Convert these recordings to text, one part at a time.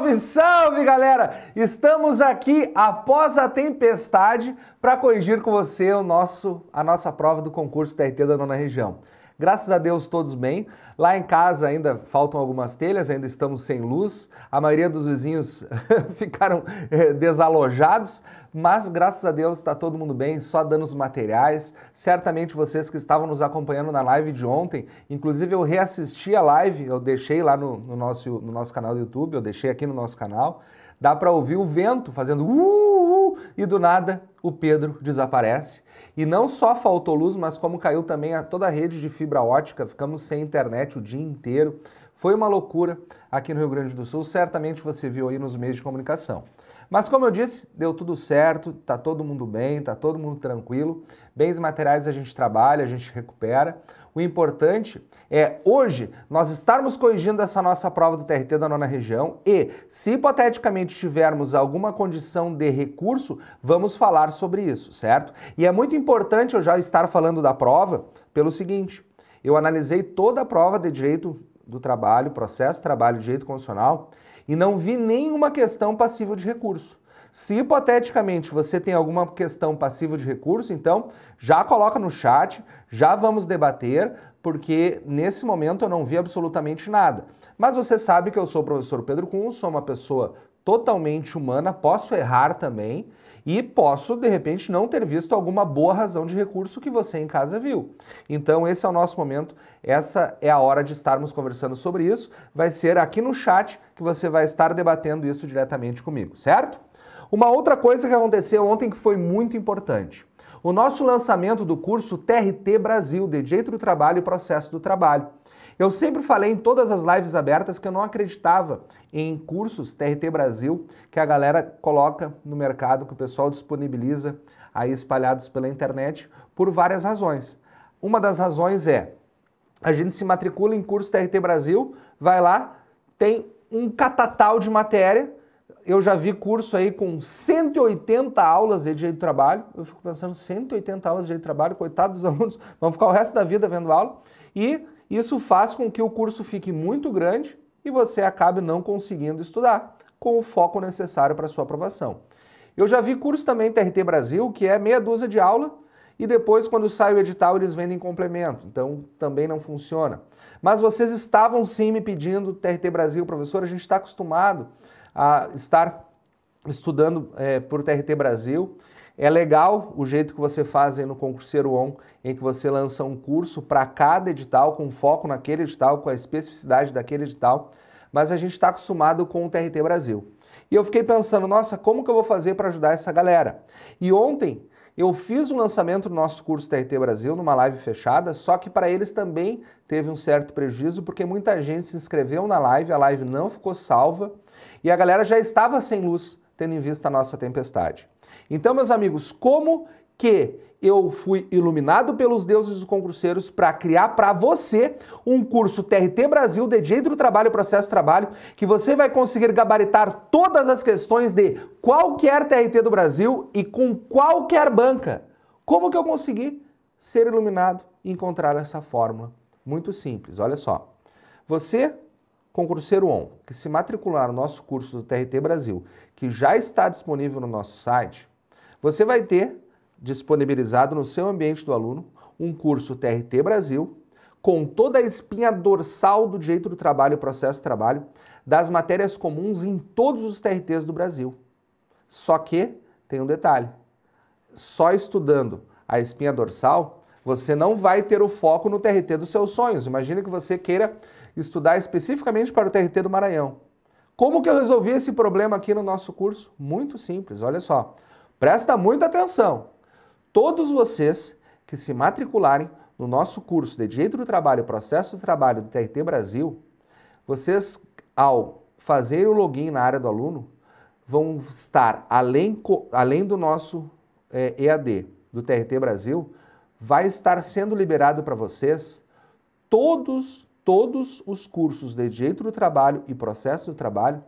Salve, salve galera! Estamos aqui após a tempestade para corrigir com você o nosso, a nossa prova do concurso TRT da nona região. Graças a Deus todos bem. Lá em casa ainda faltam algumas telhas, ainda estamos sem luz. A maioria dos vizinhos ficaram é, desalojados, mas graças a Deus está todo mundo bem, só dando os materiais. Certamente vocês que estavam nos acompanhando na live de ontem, inclusive eu reassisti a live, eu deixei lá no, no nosso, no nosso canal do YouTube, eu deixei aqui no nosso canal. Dá para ouvir o vento fazendo uh, uh, e do nada o Pedro desaparece. E não só faltou luz, mas como caiu também a, toda a rede de fibra ótica, ficamos sem internet o dia inteiro. Foi uma loucura aqui no Rio Grande do Sul, certamente você viu aí nos meios de comunicação. Mas como eu disse, deu tudo certo, tá todo mundo bem, tá todo mundo tranquilo. Bens materiais a gente trabalha, a gente recupera. O importante é hoje nós estarmos corrigindo essa nossa prova do TRT da nona região e, se hipoteticamente tivermos alguma condição de recurso, vamos falar sobre isso, certo? E é muito importante eu já estar falando da prova pelo seguinte: eu analisei toda a prova de direito do trabalho, processo, trabalho, direito constitucional e não vi nenhuma questão passiva de recurso. Se hipoteticamente você tem alguma questão passiva de recurso, então já coloca no chat, já vamos debater, porque nesse momento eu não vi absolutamente nada. Mas você sabe que eu sou o professor Pedro Cunha, sou uma pessoa totalmente humana, posso errar também, e posso, de repente, não ter visto alguma boa razão de recurso que você em casa viu. Então, esse é o nosso momento, essa é a hora de estarmos conversando sobre isso. Vai ser aqui no chat que você vai estar debatendo isso diretamente comigo, certo? Uma outra coisa que aconteceu ontem que foi muito importante. O nosso lançamento do curso TRT Brasil, de Direito do Trabalho e Processo do Trabalho. Eu sempre falei em todas as lives abertas que eu não acreditava em cursos TRT Brasil que a galera coloca no mercado, que o pessoal disponibiliza aí espalhados pela internet por várias razões. Uma das razões é a gente se matricula em curso TRT Brasil, vai lá, tem um catatal de matéria. Eu já vi curso aí com 180 aulas de direito de trabalho. Eu fico pensando, 180 aulas de direito de trabalho, coitado dos alunos, vão ficar o resto da vida vendo aula. E isso faz com que o curso fique muito grande e você acabe não conseguindo estudar com o foco necessário para sua aprovação. Eu já vi curso também TRT Brasil, que é meia dúzia de aula e depois, quando sai o edital, eles vendem complemento. Então, também não funciona. Mas vocês estavam sim me pedindo TRT Brasil, professor, a gente está acostumado a estar estudando é, por TRT Brasil. É legal o jeito que você faz aí no Concurseiro On, em que você lança um curso para cada edital, com foco naquele edital, com a especificidade daquele edital, mas a gente está acostumado com o TRT Brasil. E eu fiquei pensando, nossa, como que eu vou fazer para ajudar essa galera? E ontem eu fiz o um lançamento do nosso curso TRT Brasil numa live fechada, só que para eles também teve um certo prejuízo, porque muita gente se inscreveu na live, a live não ficou salva e a galera já estava sem luz, tendo em vista a nossa tempestade. Então, meus amigos, como que eu fui iluminado pelos deuses dos concurseiros para criar para você um curso TRT Brasil de Direito do Trabalho e Processo de Trabalho, que você vai conseguir gabaritar todas as questões de qualquer TRT do Brasil e com qualquer banca. Como que eu consegui ser iluminado e encontrar essa fórmula? Muito simples, olha só. Você, concurseiro ON, que se matricular no nosso curso do TRT Brasil, que já está disponível no nosso site, você vai ter disponibilizado no seu ambiente do aluno um curso TRT Brasil com toda a espinha dorsal do direito do trabalho e processo de trabalho das matérias comuns em todos os TRTs do Brasil. Só que tem um detalhe: só estudando a espinha dorsal, você não vai ter o foco no TRT dos seus sonhos. Imagina que você queira estudar especificamente para o TRT do Maranhão. Como que eu resolvi esse problema aqui no nosso curso? Muito simples, olha só. Presta muita atenção. Todos vocês que se matricularem no nosso curso de Direito do Trabalho, e Processo do Trabalho do TRT Brasil, vocês, ao fazer o login na área do aluno, vão estar, além, além do nosso é, EAD do TRT Brasil, vai estar sendo liberado para vocês todos, todos os cursos de Direito do Trabalho e Processo do Trabalho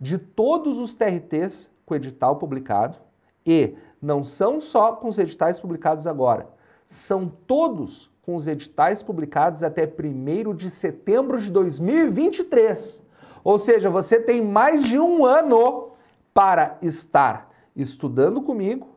de todos os TRTs com edital publicado e não são só com os editais publicados agora, são todos com os editais publicados até 1 de setembro de 2023. Ou seja, você tem mais de um ano para estar estudando comigo,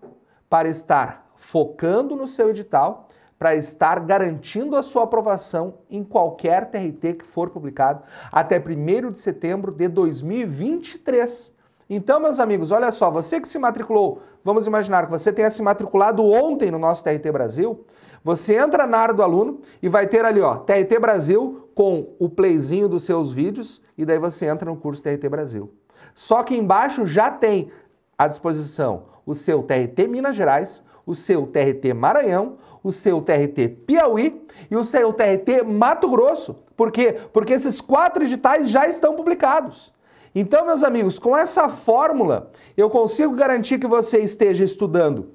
para estar focando no seu edital, para estar garantindo a sua aprovação em qualquer TRT que for publicado até 1 de setembro de 2023. Então, meus amigos, olha só, você que se matriculou, vamos imaginar que você tenha se matriculado ontem no nosso TRT Brasil, você entra na área do aluno e vai ter ali, ó, TRT Brasil com o playzinho dos seus vídeos e daí você entra no curso TRT Brasil. Só que embaixo já tem à disposição o seu TRT Minas Gerais, o seu TRT Maranhão, o seu TRT Piauí e o seu TRT Mato Grosso. Por quê? Porque esses quatro editais já estão publicados. Então, meus amigos, com essa fórmula, eu consigo garantir que você esteja estudando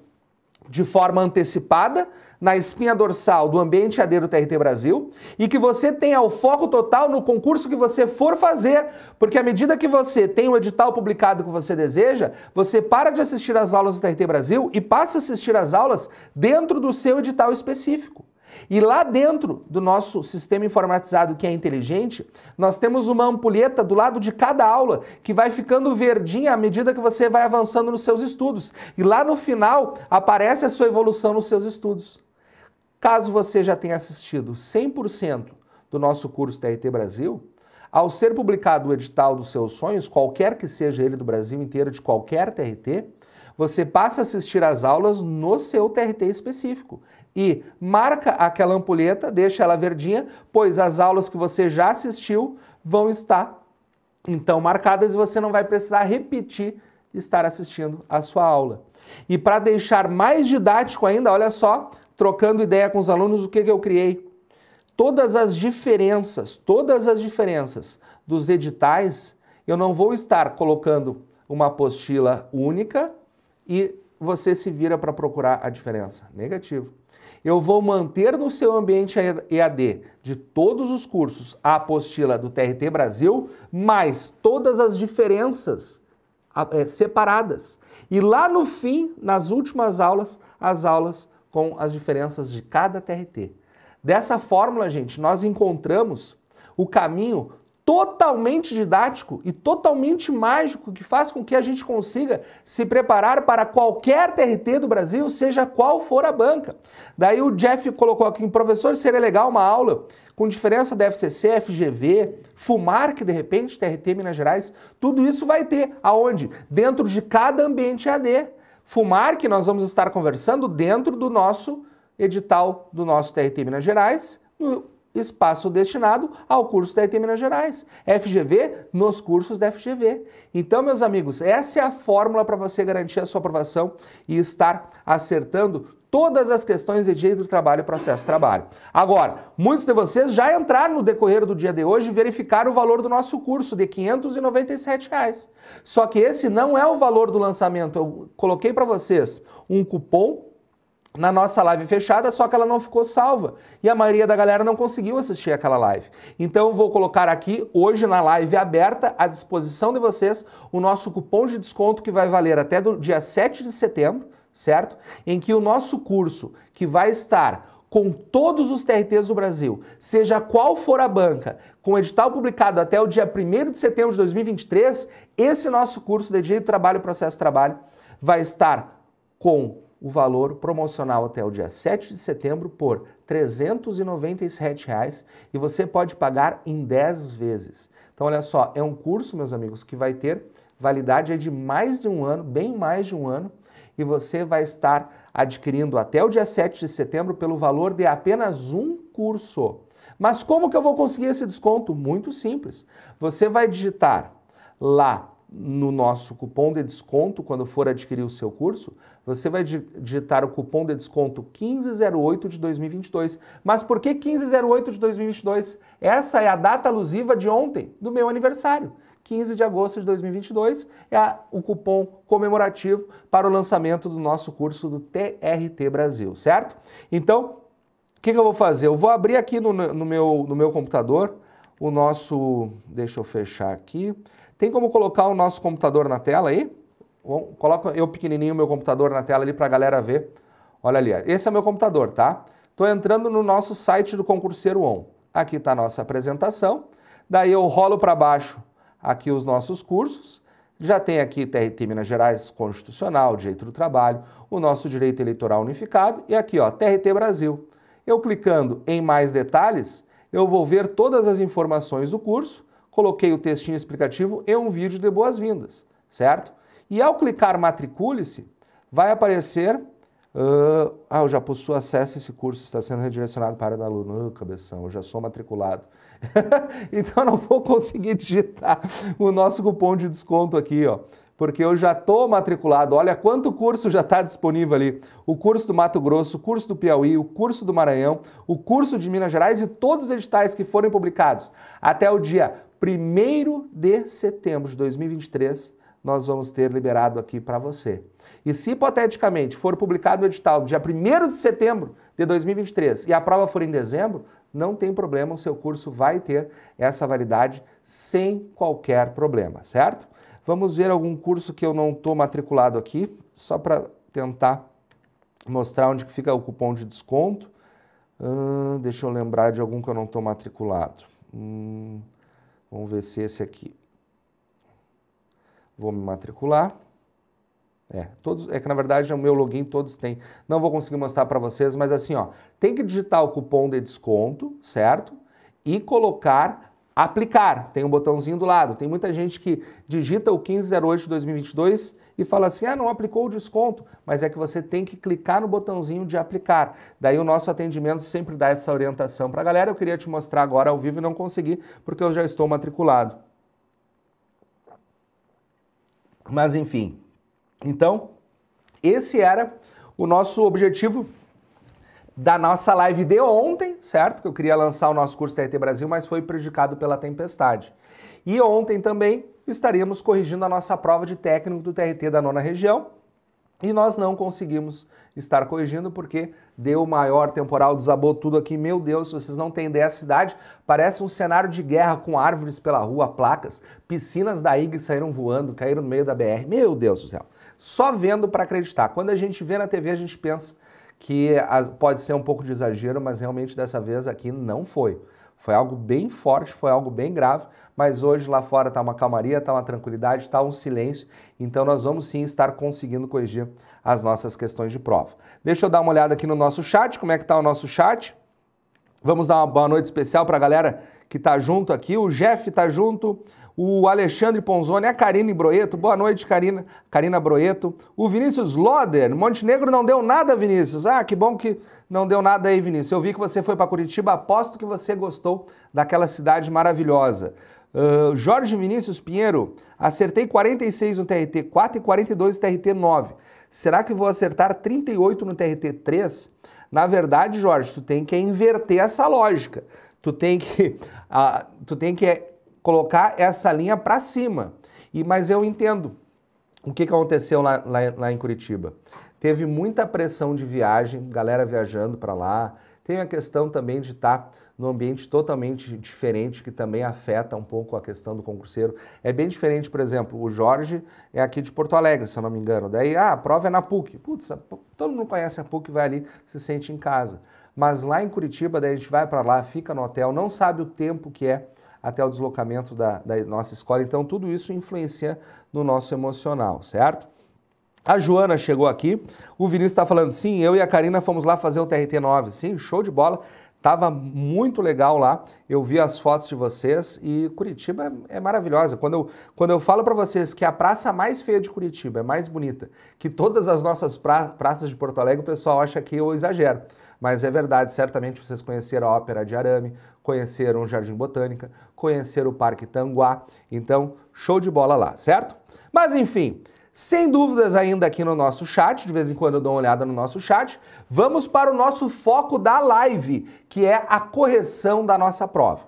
de forma antecipada na espinha dorsal do ambiente do TRT Brasil e que você tenha o foco total no concurso que você for fazer, porque à medida que você tem o edital publicado que você deseja, você para de assistir às aulas do TRT Brasil e passa a assistir às aulas dentro do seu edital específico. E lá dentro do nosso sistema informatizado que é inteligente, nós temos uma ampulheta do lado de cada aula que vai ficando verdinha à medida que você vai avançando nos seus estudos. E lá no final aparece a sua evolução nos seus estudos. Caso você já tenha assistido 100% do nosso curso TRT Brasil, ao ser publicado o edital dos seus sonhos, qualquer que seja ele do Brasil inteiro, de qualquer TRT, você passa a assistir às aulas no seu TRT específico, e marca aquela ampulheta, deixa ela verdinha, pois as aulas que você já assistiu vão estar então marcadas e você não vai precisar repetir estar assistindo a sua aula. E para deixar mais didático ainda, olha só, trocando ideia com os alunos, o que, que eu criei? Todas as diferenças, todas as diferenças dos editais, eu não vou estar colocando uma apostila única e você se vira para procurar a diferença. Negativo. Eu vou manter no seu ambiente EAD de todos os cursos a apostila do TRT Brasil, mais todas as diferenças é, separadas. E lá no fim, nas últimas aulas, as aulas com as diferenças de cada TRT. Dessa fórmula, gente, nós encontramos o caminho totalmente didático e totalmente mágico que faz com que a gente consiga se preparar para qualquer TRT do Brasil, seja qual for a banca. Daí o Jeff colocou aqui, professor, seria legal uma aula com diferença da FCC, FGV, Fumarc de repente, TRT Minas Gerais, tudo isso vai ter. Aonde? Dentro de cada ambiente AD. Fumarc nós vamos estar conversando dentro do nosso edital do nosso TRT Minas Gerais, no espaço destinado ao curso da ET Minas Gerais. FGV nos cursos da FGV. Então, meus amigos, essa é a fórmula para você garantir a sua aprovação e estar acertando todas as questões de direito do trabalho e processo de trabalho. Agora, muitos de vocês já entraram no decorrer do dia de hoje e verificaram o valor do nosso curso de R$ 597. Reais. Só que esse não é o valor do lançamento. Eu coloquei para vocês um cupom na nossa live fechada, só que ela não ficou salva. E a maioria da galera não conseguiu assistir aquela live. Então vou colocar aqui, hoje na live aberta, à disposição de vocês, o nosso cupom de desconto que vai valer até do dia 7 de setembro, certo? Em que o nosso curso, que vai estar com todos os TRTs do Brasil, seja qual for a banca, com edital publicado até o dia 1 de setembro de 2023, esse nosso curso de Direito do Trabalho e Processo do Trabalho vai estar com o valor promocional até o dia 7 de setembro por R$ 397 reais, e você pode pagar em 10 vezes. Então, olha só, é um curso, meus amigos, que vai ter validade é de mais de um ano, bem mais de um ano, e você vai estar adquirindo até o dia 7 de setembro pelo valor de apenas um curso. Mas como que eu vou conseguir esse desconto? Muito simples. Você vai digitar lá no nosso cupom de desconto quando for adquirir o seu curso, você vai digitar o cupom de desconto 1508 de 2022. Mas por que 1508 de 2022? Essa é a data alusiva de ontem, do meu aniversário. 15 de agosto de 2022 é a, o cupom comemorativo para o lançamento do nosso curso do TRT Brasil, certo? Então, o que, que, eu vou fazer? Eu vou abrir aqui no, no, meu, no meu computador o nosso. Deixa eu fechar aqui. Tem como colocar o nosso computador na tela aí? Coloco eu pequenininho meu computador na tela ali para a galera ver. Olha ali, esse é meu computador, tá? Estou entrando no nosso site do Concurseiro On. Aqui está a nossa apresentação. Daí eu rolo para baixo aqui os nossos cursos. Já tem aqui TRT Minas Gerais Constitucional, Direito do Trabalho, o nosso Direito Eleitoral Unificado e aqui, ó, TRT Brasil. Eu clicando em mais detalhes, eu vou ver todas as informações do curso, coloquei o textinho explicativo e um vídeo de boas-vindas, certo? E ao clicar matricule-se, vai aparecer. Uh, ah, eu já possuo acesso a esse curso, está sendo redirecionado para o aluno. Uh, cabeção, eu já sou matriculado. então não vou conseguir digitar o nosso cupom de desconto aqui, ó porque eu já estou matriculado. Olha quanto curso já está disponível ali: o curso do Mato Grosso, o curso do Piauí, o curso do Maranhão, o curso de Minas Gerais e todos os editais que forem publicados até o dia 1 de setembro de 2023 nós vamos ter liberado aqui para você. E se hipoteticamente for publicado o edital dia 1 de setembro de 2023 e a prova for em dezembro, não tem problema, o seu curso vai ter essa validade sem qualquer problema, certo? Vamos ver algum curso que eu não estou matriculado aqui, só para tentar mostrar onde fica o cupom de desconto. Hum, deixa eu lembrar de algum que eu não estou matriculado. Hum, vamos ver se esse aqui. Vou me matricular. É, todos, é que na verdade o meu login todos têm. Não vou conseguir mostrar para vocês, mas assim, ó, tem que digitar o cupom de desconto, certo? E colocar aplicar. Tem um botãozinho do lado. Tem muita gente que digita o 1508 de 2022 e fala assim: "Ah, não aplicou o desconto", mas é que você tem que clicar no botãozinho de aplicar. Daí o nosso atendimento sempre dá essa orientação para a galera. Eu queria te mostrar agora ao vivo e não consegui, porque eu já estou matriculado. Mas enfim. Então, esse era o nosso objetivo da nossa live de ontem, certo? Que eu queria lançar o nosso curso TRT Brasil, mas foi prejudicado pela tempestade. E ontem também estaríamos corrigindo a nossa prova de técnico do TRT da nona região, e nós não conseguimos estar corrigindo porque deu maior temporal, desabou tudo aqui. Meu Deus, vocês não têm ideia. A cidade parece um cenário de guerra com árvores pela rua, placas, piscinas da IG saíram voando, caíram no meio da BR. Meu Deus do céu. Só vendo para acreditar. Quando a gente vê na TV, a gente pensa que pode ser um pouco de exagero, mas realmente dessa vez aqui não foi. Foi algo bem forte, foi algo bem grave mas hoje lá fora está uma calmaria, está uma tranquilidade, está um silêncio, então nós vamos sim estar conseguindo corrigir as nossas questões de prova. Deixa eu dar uma olhada aqui no nosso chat, como é que está o nosso chat. Vamos dar uma boa noite especial para a galera que está junto aqui, o Jeff está junto, o Alexandre Ponzoni, a Karine Broeto, boa noite, Karina, Karina Broeto, o Vinícius Loder, Montenegro não deu nada, Vinícius, ah, que bom que não deu nada aí, Vinícius, eu vi que você foi para Curitiba, aposto que você gostou daquela cidade maravilhosa. Uh, Jorge Vinícius Pinheiro, acertei 46 no TRT 4 e 42 no TRT 9. Será que vou acertar 38 no TRT 3? Na verdade, Jorge, tu tem que inverter essa lógica. Tu tem que, uh, tu tem que colocar essa linha para cima. E Mas eu entendo o que, que aconteceu lá, lá, lá em Curitiba. Teve muita pressão de viagem, galera viajando para lá. Tem a questão também de estar... Tá num ambiente totalmente diferente, que também afeta um pouco a questão do concurseiro. É bem diferente, por exemplo, o Jorge é aqui de Porto Alegre, se eu não me engano. Daí, ah, a prova é na PUC. Putz, todo mundo conhece a PUC, vai ali, se sente em casa. Mas lá em Curitiba, daí a gente vai para lá, fica no hotel, não sabe o tempo que é até o deslocamento da, da nossa escola. Então, tudo isso influencia no nosso emocional, certo? A Joana chegou aqui, o Vinícius está falando, sim, eu e a Karina fomos lá fazer o TRT 9. Sim, show de bola. Tava muito legal lá. Eu vi as fotos de vocês e Curitiba é, é maravilhosa. Quando eu, quando eu falo para vocês que a praça mais feia de Curitiba é mais bonita que todas as nossas pra, praças de Porto Alegre, o pessoal acha que eu exagero. Mas é verdade, certamente vocês conheceram a Ópera de Arame, conheceram o Jardim Botânica, conheceram o Parque Tanguá. Então, show de bola lá, certo? Mas enfim, sem dúvidas ainda aqui no nosso chat, de vez em quando eu dou uma olhada no nosso chat. Vamos para o nosso foco da live, que é a correção da nossa prova.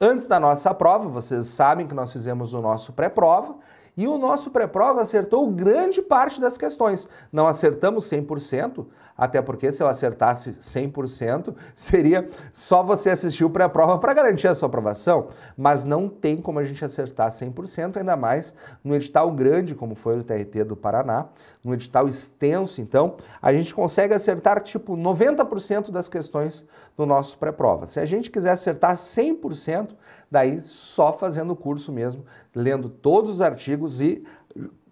Antes da nossa prova, vocês sabem que nós fizemos o nosso pré-prova, e o nosso pré-prova acertou grande parte das questões. Não acertamos 100%, até porque se eu acertasse 100%, seria só você assistir o pré-prova para garantir a sua aprovação, mas não tem como a gente acertar 100%, ainda mais no edital grande como foi o TRT do Paraná, no edital extenso, então, a gente consegue acertar tipo 90% das questões do nosso pré-prova. Se a gente quiser acertar 100%, daí só fazendo o curso mesmo, lendo todos os artigos e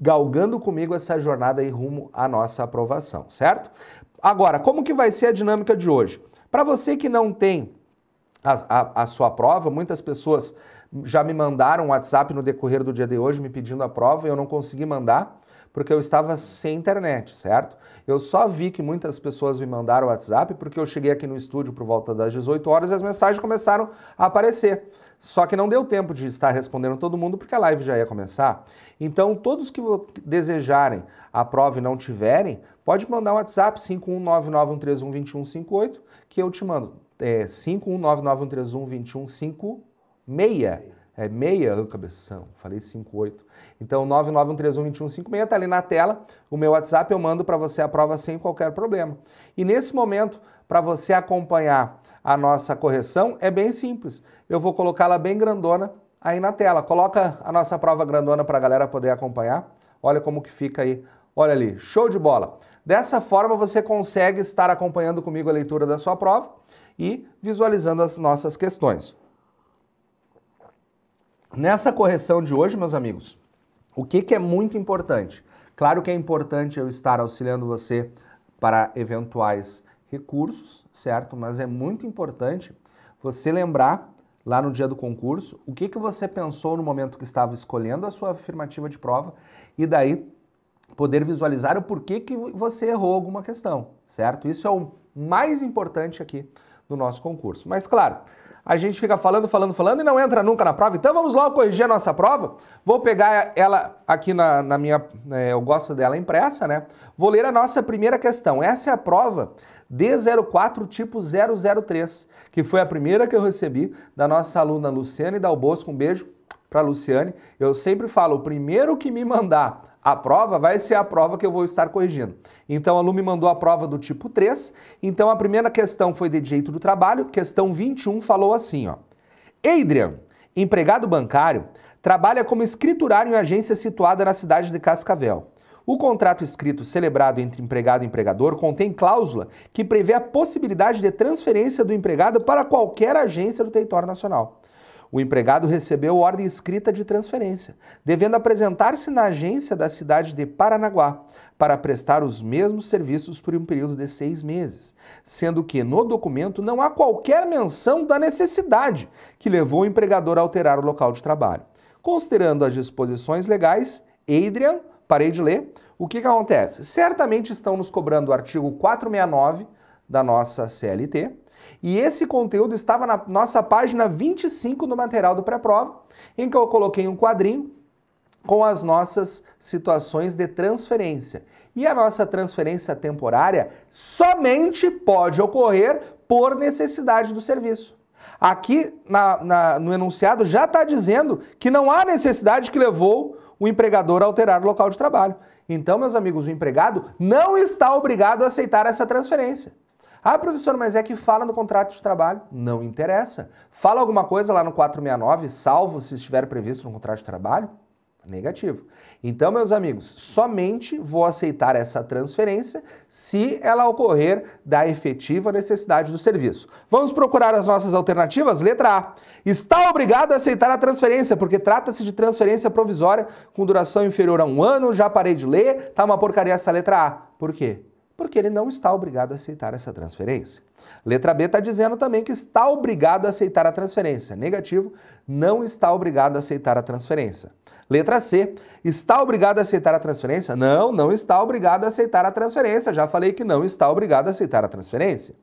galgando comigo essa jornada aí rumo à nossa aprovação, certo? Agora, como que vai ser a dinâmica de hoje? Para você que não tem a, a, a sua prova, muitas pessoas já me mandaram um WhatsApp no decorrer do dia de hoje me pedindo a prova e eu não consegui mandar porque eu estava sem internet, certo? Eu só vi que muitas pessoas me mandaram WhatsApp porque eu cheguei aqui no estúdio por volta das 18 horas e as mensagens começaram a aparecer. Só que não deu tempo de estar respondendo todo mundo porque a live já ia começar. Então, todos que desejarem a prova e não tiverem, Pode mandar um WhatsApp 51991312158 que eu te mando. É 51991312156. É meia, oh, cabeção, falei 58. Então 991312156 tá ali na tela, o meu WhatsApp eu mando para você a prova sem qualquer problema. E nesse momento, para você acompanhar a nossa correção, é bem simples. Eu vou colocá-la bem grandona aí na tela. Coloca a nossa prova grandona para a galera poder acompanhar. Olha como que fica aí. Olha ali, show de bola. Dessa forma, você consegue estar acompanhando comigo a leitura da sua prova e visualizando as nossas questões. Nessa correção de hoje, meus amigos, o que, que é muito importante? Claro que é importante eu estar auxiliando você para eventuais recursos, certo? Mas é muito importante você lembrar lá no dia do concurso o que, que você pensou no momento que estava escolhendo a sua afirmativa de prova e daí poder visualizar o porquê que você errou alguma questão, certo? Isso é o mais importante aqui do nosso concurso. Mas claro, a gente fica falando, falando, falando e não entra nunca na prova. Então vamos logo corrigir a nossa prova. Vou pegar ela aqui na, na minha. É, eu gosto dela impressa, né? Vou ler a nossa primeira questão. Essa é a prova D04 tipo 003, que foi a primeira que eu recebi da nossa aluna Luciane Dalbosco. Um beijo para Luciane. Eu sempre falo: o primeiro que me mandar a prova vai ser a prova que eu vou estar corrigindo. Então, a Lu me mandou a prova do tipo 3. Então, a primeira questão foi de direito do trabalho. Questão 21 falou assim, ó. Adrian, empregado bancário, trabalha como escriturário em agência situada na cidade de Cascavel. O contrato escrito celebrado entre empregado e empregador contém cláusula que prevê a possibilidade de transferência do empregado para qualquer agência do território nacional. O empregado recebeu ordem escrita de transferência, devendo apresentar-se na agência da cidade de Paranaguá para prestar os mesmos serviços por um período de seis meses, sendo que no documento não há qualquer menção da necessidade que levou o empregador a alterar o local de trabalho. Considerando as disposições legais, Adrian, parei de ler, o que, que acontece? Certamente estão nos cobrando o artigo 469 da nossa CLT, e esse conteúdo estava na nossa página 25 do material do pré-prova, em que eu coloquei um quadrinho com as nossas situações de transferência. E a nossa transferência temporária somente pode ocorrer por necessidade do serviço. Aqui na, na, no enunciado já está dizendo que não há necessidade que levou o empregador a alterar o local de trabalho. Então, meus amigos, o empregado não está obrigado a aceitar essa transferência. Ah, professor, mas é que fala no contrato de trabalho. Não interessa. Fala alguma coisa lá no 469, salvo se estiver previsto no contrato de trabalho? Negativo. Então, meus amigos, somente vou aceitar essa transferência se ela ocorrer da efetiva necessidade do serviço. Vamos procurar as nossas alternativas? Letra A. Está obrigado a aceitar a transferência, porque trata-se de transferência provisória com duração inferior a um ano. Já parei de ler, tá uma porcaria essa letra A. Por quê? porque ele não está obrigado a aceitar essa transferência. Letra B está dizendo também que está obrigado a aceitar a transferência. Negativo, não está obrigado a aceitar a transferência. Letra C, está obrigado a aceitar a transferência? Não, não está obrigado a aceitar a transferência. Já falei que não está obrigado a aceitar a transferência.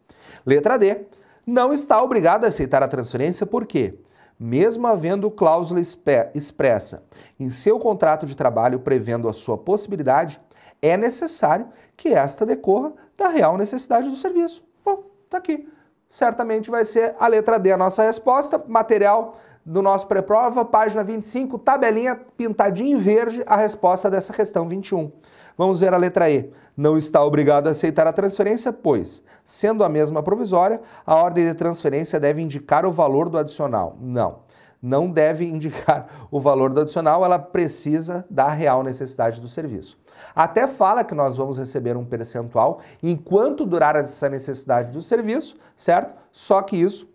Letra D, não está obrigado a aceitar a transferência por quê? mesmo havendo cláusula expressa em seu contrato de trabalho prevendo a sua possibilidade, é necessário que esta decorra da real necessidade do serviço. Bom, está aqui. Certamente vai ser a letra D a nossa resposta, material do nosso pré-prova, página 25, tabelinha pintadinha em verde, a resposta dessa questão 21. Vamos ver a letra E. Não está obrigado a aceitar a transferência, pois, sendo a mesma provisória, a ordem de transferência deve indicar o valor do adicional. Não, não deve indicar o valor do adicional, ela precisa da real necessidade do serviço. Até fala que nós vamos receber um percentual enquanto durar essa necessidade do serviço, certo? Só que isso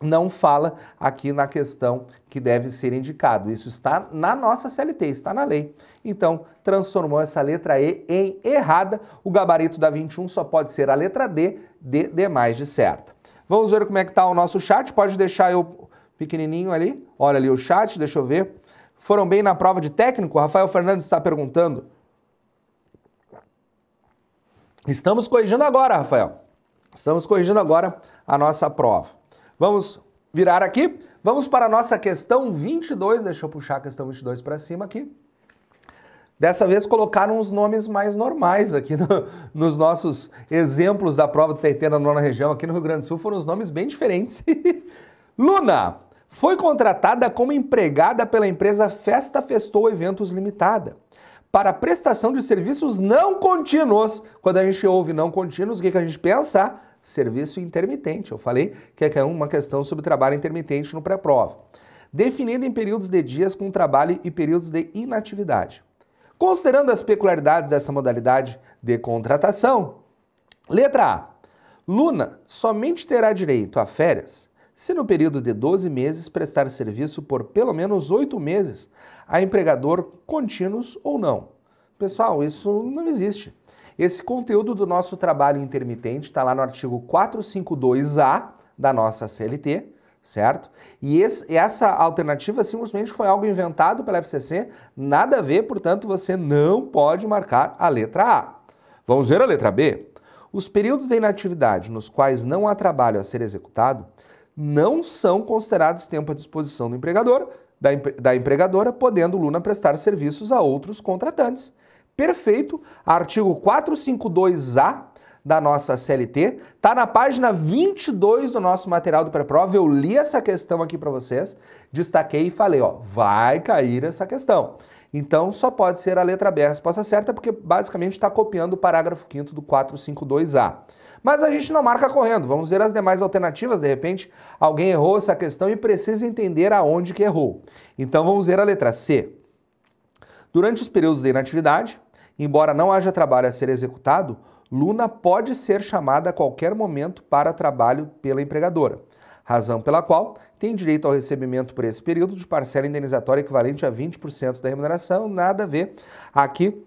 não fala aqui na questão que deve ser indicado. Isso está na nossa CLT, está na lei. Então, transformou essa letra E em errada. O gabarito da 21 só pode ser a letra D, D demais de certa. Vamos ver como é que está o nosso chat. Pode deixar eu pequenininho ali. Olha ali o chat, deixa eu ver. Foram bem na prova de técnico? Rafael Fernandes está perguntando. Estamos corrigindo agora, Rafael. Estamos corrigindo agora a nossa prova. Vamos virar aqui. Vamos para a nossa questão 22. Deixa eu puxar a questão 22 para cima aqui. Dessa vez colocaram os nomes mais normais aqui no, nos nossos exemplos da prova do TT na nona região. Aqui no Rio Grande do Sul foram os nomes bem diferentes. Luna foi contratada como empregada pela empresa Festa Festou Eventos Limitada para prestação de serviços não contínuos. Quando a gente ouve não contínuos, o que, que a gente pensa? Serviço intermitente. Eu falei é que é uma questão sobre trabalho intermitente no pré-prova. Definido em períodos de dias com trabalho e períodos de inatividade. Considerando as peculiaridades dessa modalidade de contratação, letra A. Luna somente terá direito a férias se no período de 12 meses prestar serviço por pelo menos 8 meses, a empregador contínuos ou não. Pessoal, isso não existe. Esse conteúdo do nosso trabalho intermitente está lá no artigo 452A da nossa CLT, certo? E esse, essa alternativa simplesmente foi algo inventado pela FCC, nada a ver, portanto, você não pode marcar a letra A. Vamos ver a letra B? Os períodos de inatividade nos quais não há trabalho a ser executado não são considerados tempo à disposição do empregador, da, da empregadora, podendo Luna prestar serviços a outros contratantes. Perfeito. Artigo 452A da nossa CLT, está na página 22 do nosso material do pré-prova. Eu li essa questão aqui para vocês, destaquei e falei, ó, vai cair essa questão. Então só pode ser a letra B a resposta certa, porque basicamente está copiando o parágrafo 5 do 452A. Mas a gente não marca correndo. Vamos ver as demais alternativas. De repente, alguém errou essa questão e precisa entender aonde que errou. Então vamos ver a letra C. Durante os períodos de inatividade, embora não haja trabalho a ser executado, Luna pode ser chamada a qualquer momento para trabalho pela empregadora, razão pela qual tem direito ao recebimento por esse período de parcela indenizatória equivalente a 20% da remuneração, nada a ver. Aqui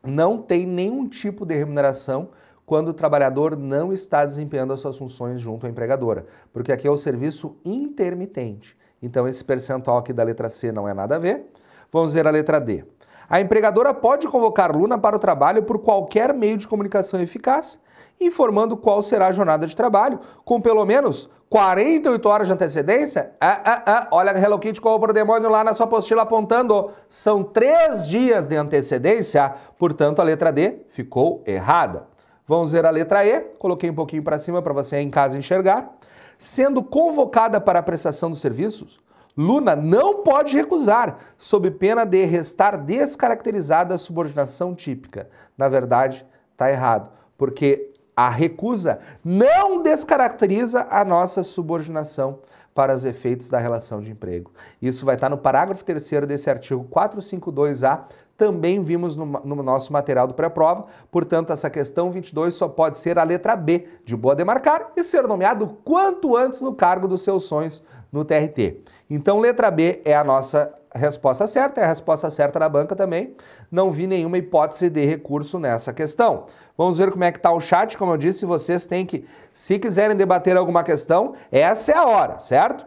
não tem nenhum tipo de remuneração quando o trabalhador não está desempenhando as suas funções junto à empregadora, porque aqui é o serviço intermitente. Então, esse percentual aqui da letra C não é nada a ver. Vamos ver a letra D. A empregadora pode convocar Luna para o trabalho por qualquer meio de comunicação eficaz, informando qual será a jornada de trabalho, com pelo menos 48 horas de antecedência? Ah, ah, ah. Olha a Hello Kitty correu o demônio lá na sua apostila apontando. São três dias de antecedência, portanto a letra D ficou errada. Vamos ver a letra E, coloquei um pouquinho para cima para você em casa enxergar. Sendo convocada para a prestação dos serviços, Luna não pode recusar, sob pena de restar descaracterizada a subordinação típica. Na verdade, está errado, porque a recusa não descaracteriza a nossa subordinação para os efeitos da relação de emprego. Isso vai estar tá no parágrafo 3 desse artigo 452A também vimos no, no nosso material do pré-prova. Portanto, essa questão 22 só pode ser a letra B de boa demarcar e ser nomeado quanto antes no cargo dos seus sonhos no TRT. Então, letra B é a nossa resposta certa, é a resposta certa da banca também. Não vi nenhuma hipótese de recurso nessa questão. Vamos ver como é que está o chat. Como eu disse, vocês têm que, se quiserem debater alguma questão, essa é a hora, certo?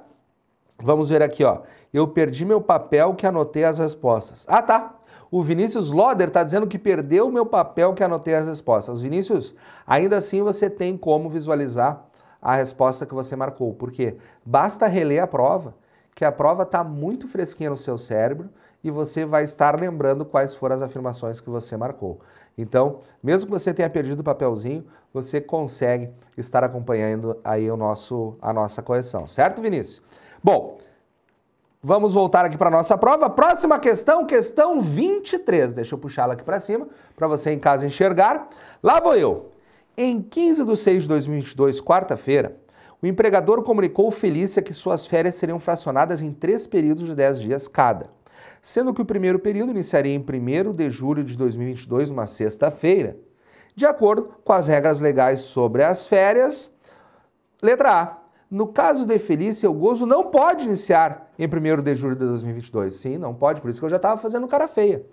Vamos ver aqui, ó. Eu perdi meu papel que anotei as respostas. Ah, tá. O Vinícius Loder está dizendo que perdeu o meu papel que anotei as respostas. Vinícius, ainda assim você tem como visualizar a resposta que você marcou, porque basta reler a prova, que a prova está muito fresquinha no seu cérebro e você vai estar lembrando quais foram as afirmações que você marcou. Então, mesmo que você tenha perdido o papelzinho, você consegue estar acompanhando aí o nosso, a nossa correção, certo, Vinícius? Bom, Vamos voltar aqui para nossa prova. Próxima questão, questão 23. Deixa eu puxá-la aqui para cima, para você em casa enxergar. Lá vou eu. Em 15 de 6 de 2022, quarta-feira, o empregador comunicou Felícia que suas férias seriam fracionadas em três períodos de 10 dias cada. Sendo que o primeiro período iniciaria em 1 de julho de 2022, uma sexta-feira, de acordo com as regras legais sobre as férias. Letra A. No caso de Felícia, o gozo não pode iniciar em 1 de julho de 2022. Sim, não pode, por isso que eu já estava fazendo cara feia.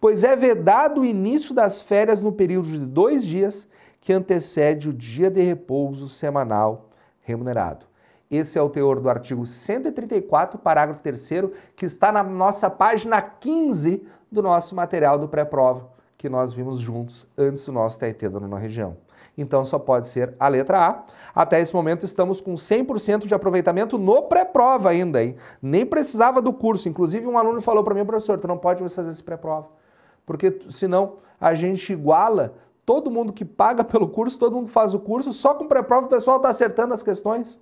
Pois é vedado o início das férias no período de dois dias que antecede o dia de repouso semanal remunerado. Esse é o teor do artigo 134, parágrafo 3, que está na nossa página 15 do nosso material do pré-prova, que nós vimos juntos antes do nosso TRT da nona região então só pode ser a letra A. Até esse momento estamos com 100% de aproveitamento no pré-prova ainda, hein? Nem precisava do curso. Inclusive um aluno falou para mim, professor, tu não pode fazer esse pré-prova, porque senão a gente iguala todo mundo que paga pelo curso, todo mundo que faz o curso, só com pré-prova o pessoal está acertando as questões.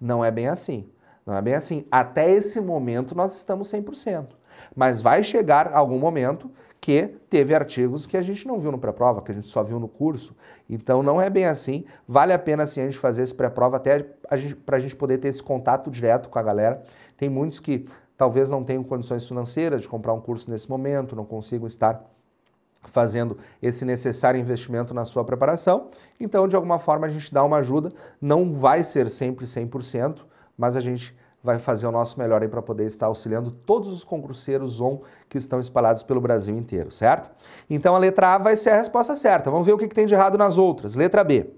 Não é bem assim. Não é bem assim. Até esse momento nós estamos 100%. Mas vai chegar algum momento que teve artigos que a gente não viu no pré-prova, que a gente só viu no curso. Então não é bem assim. Vale a pena sim a gente fazer esse pré-prova até para a gente, gente poder ter esse contato direto com a galera. Tem muitos que talvez não tenham condições financeiras de comprar um curso nesse momento, não consigam estar fazendo esse necessário investimento na sua preparação. Então, de alguma forma, a gente dá uma ajuda. Não vai ser sempre 100%, mas a gente vai fazer o nosso melhor aí para poder estar auxiliando todos os concurseiros on que estão espalhados pelo Brasil inteiro, certo? Então a letra A vai ser a resposta certa. Vamos ver o que, que tem de errado nas outras. Letra B.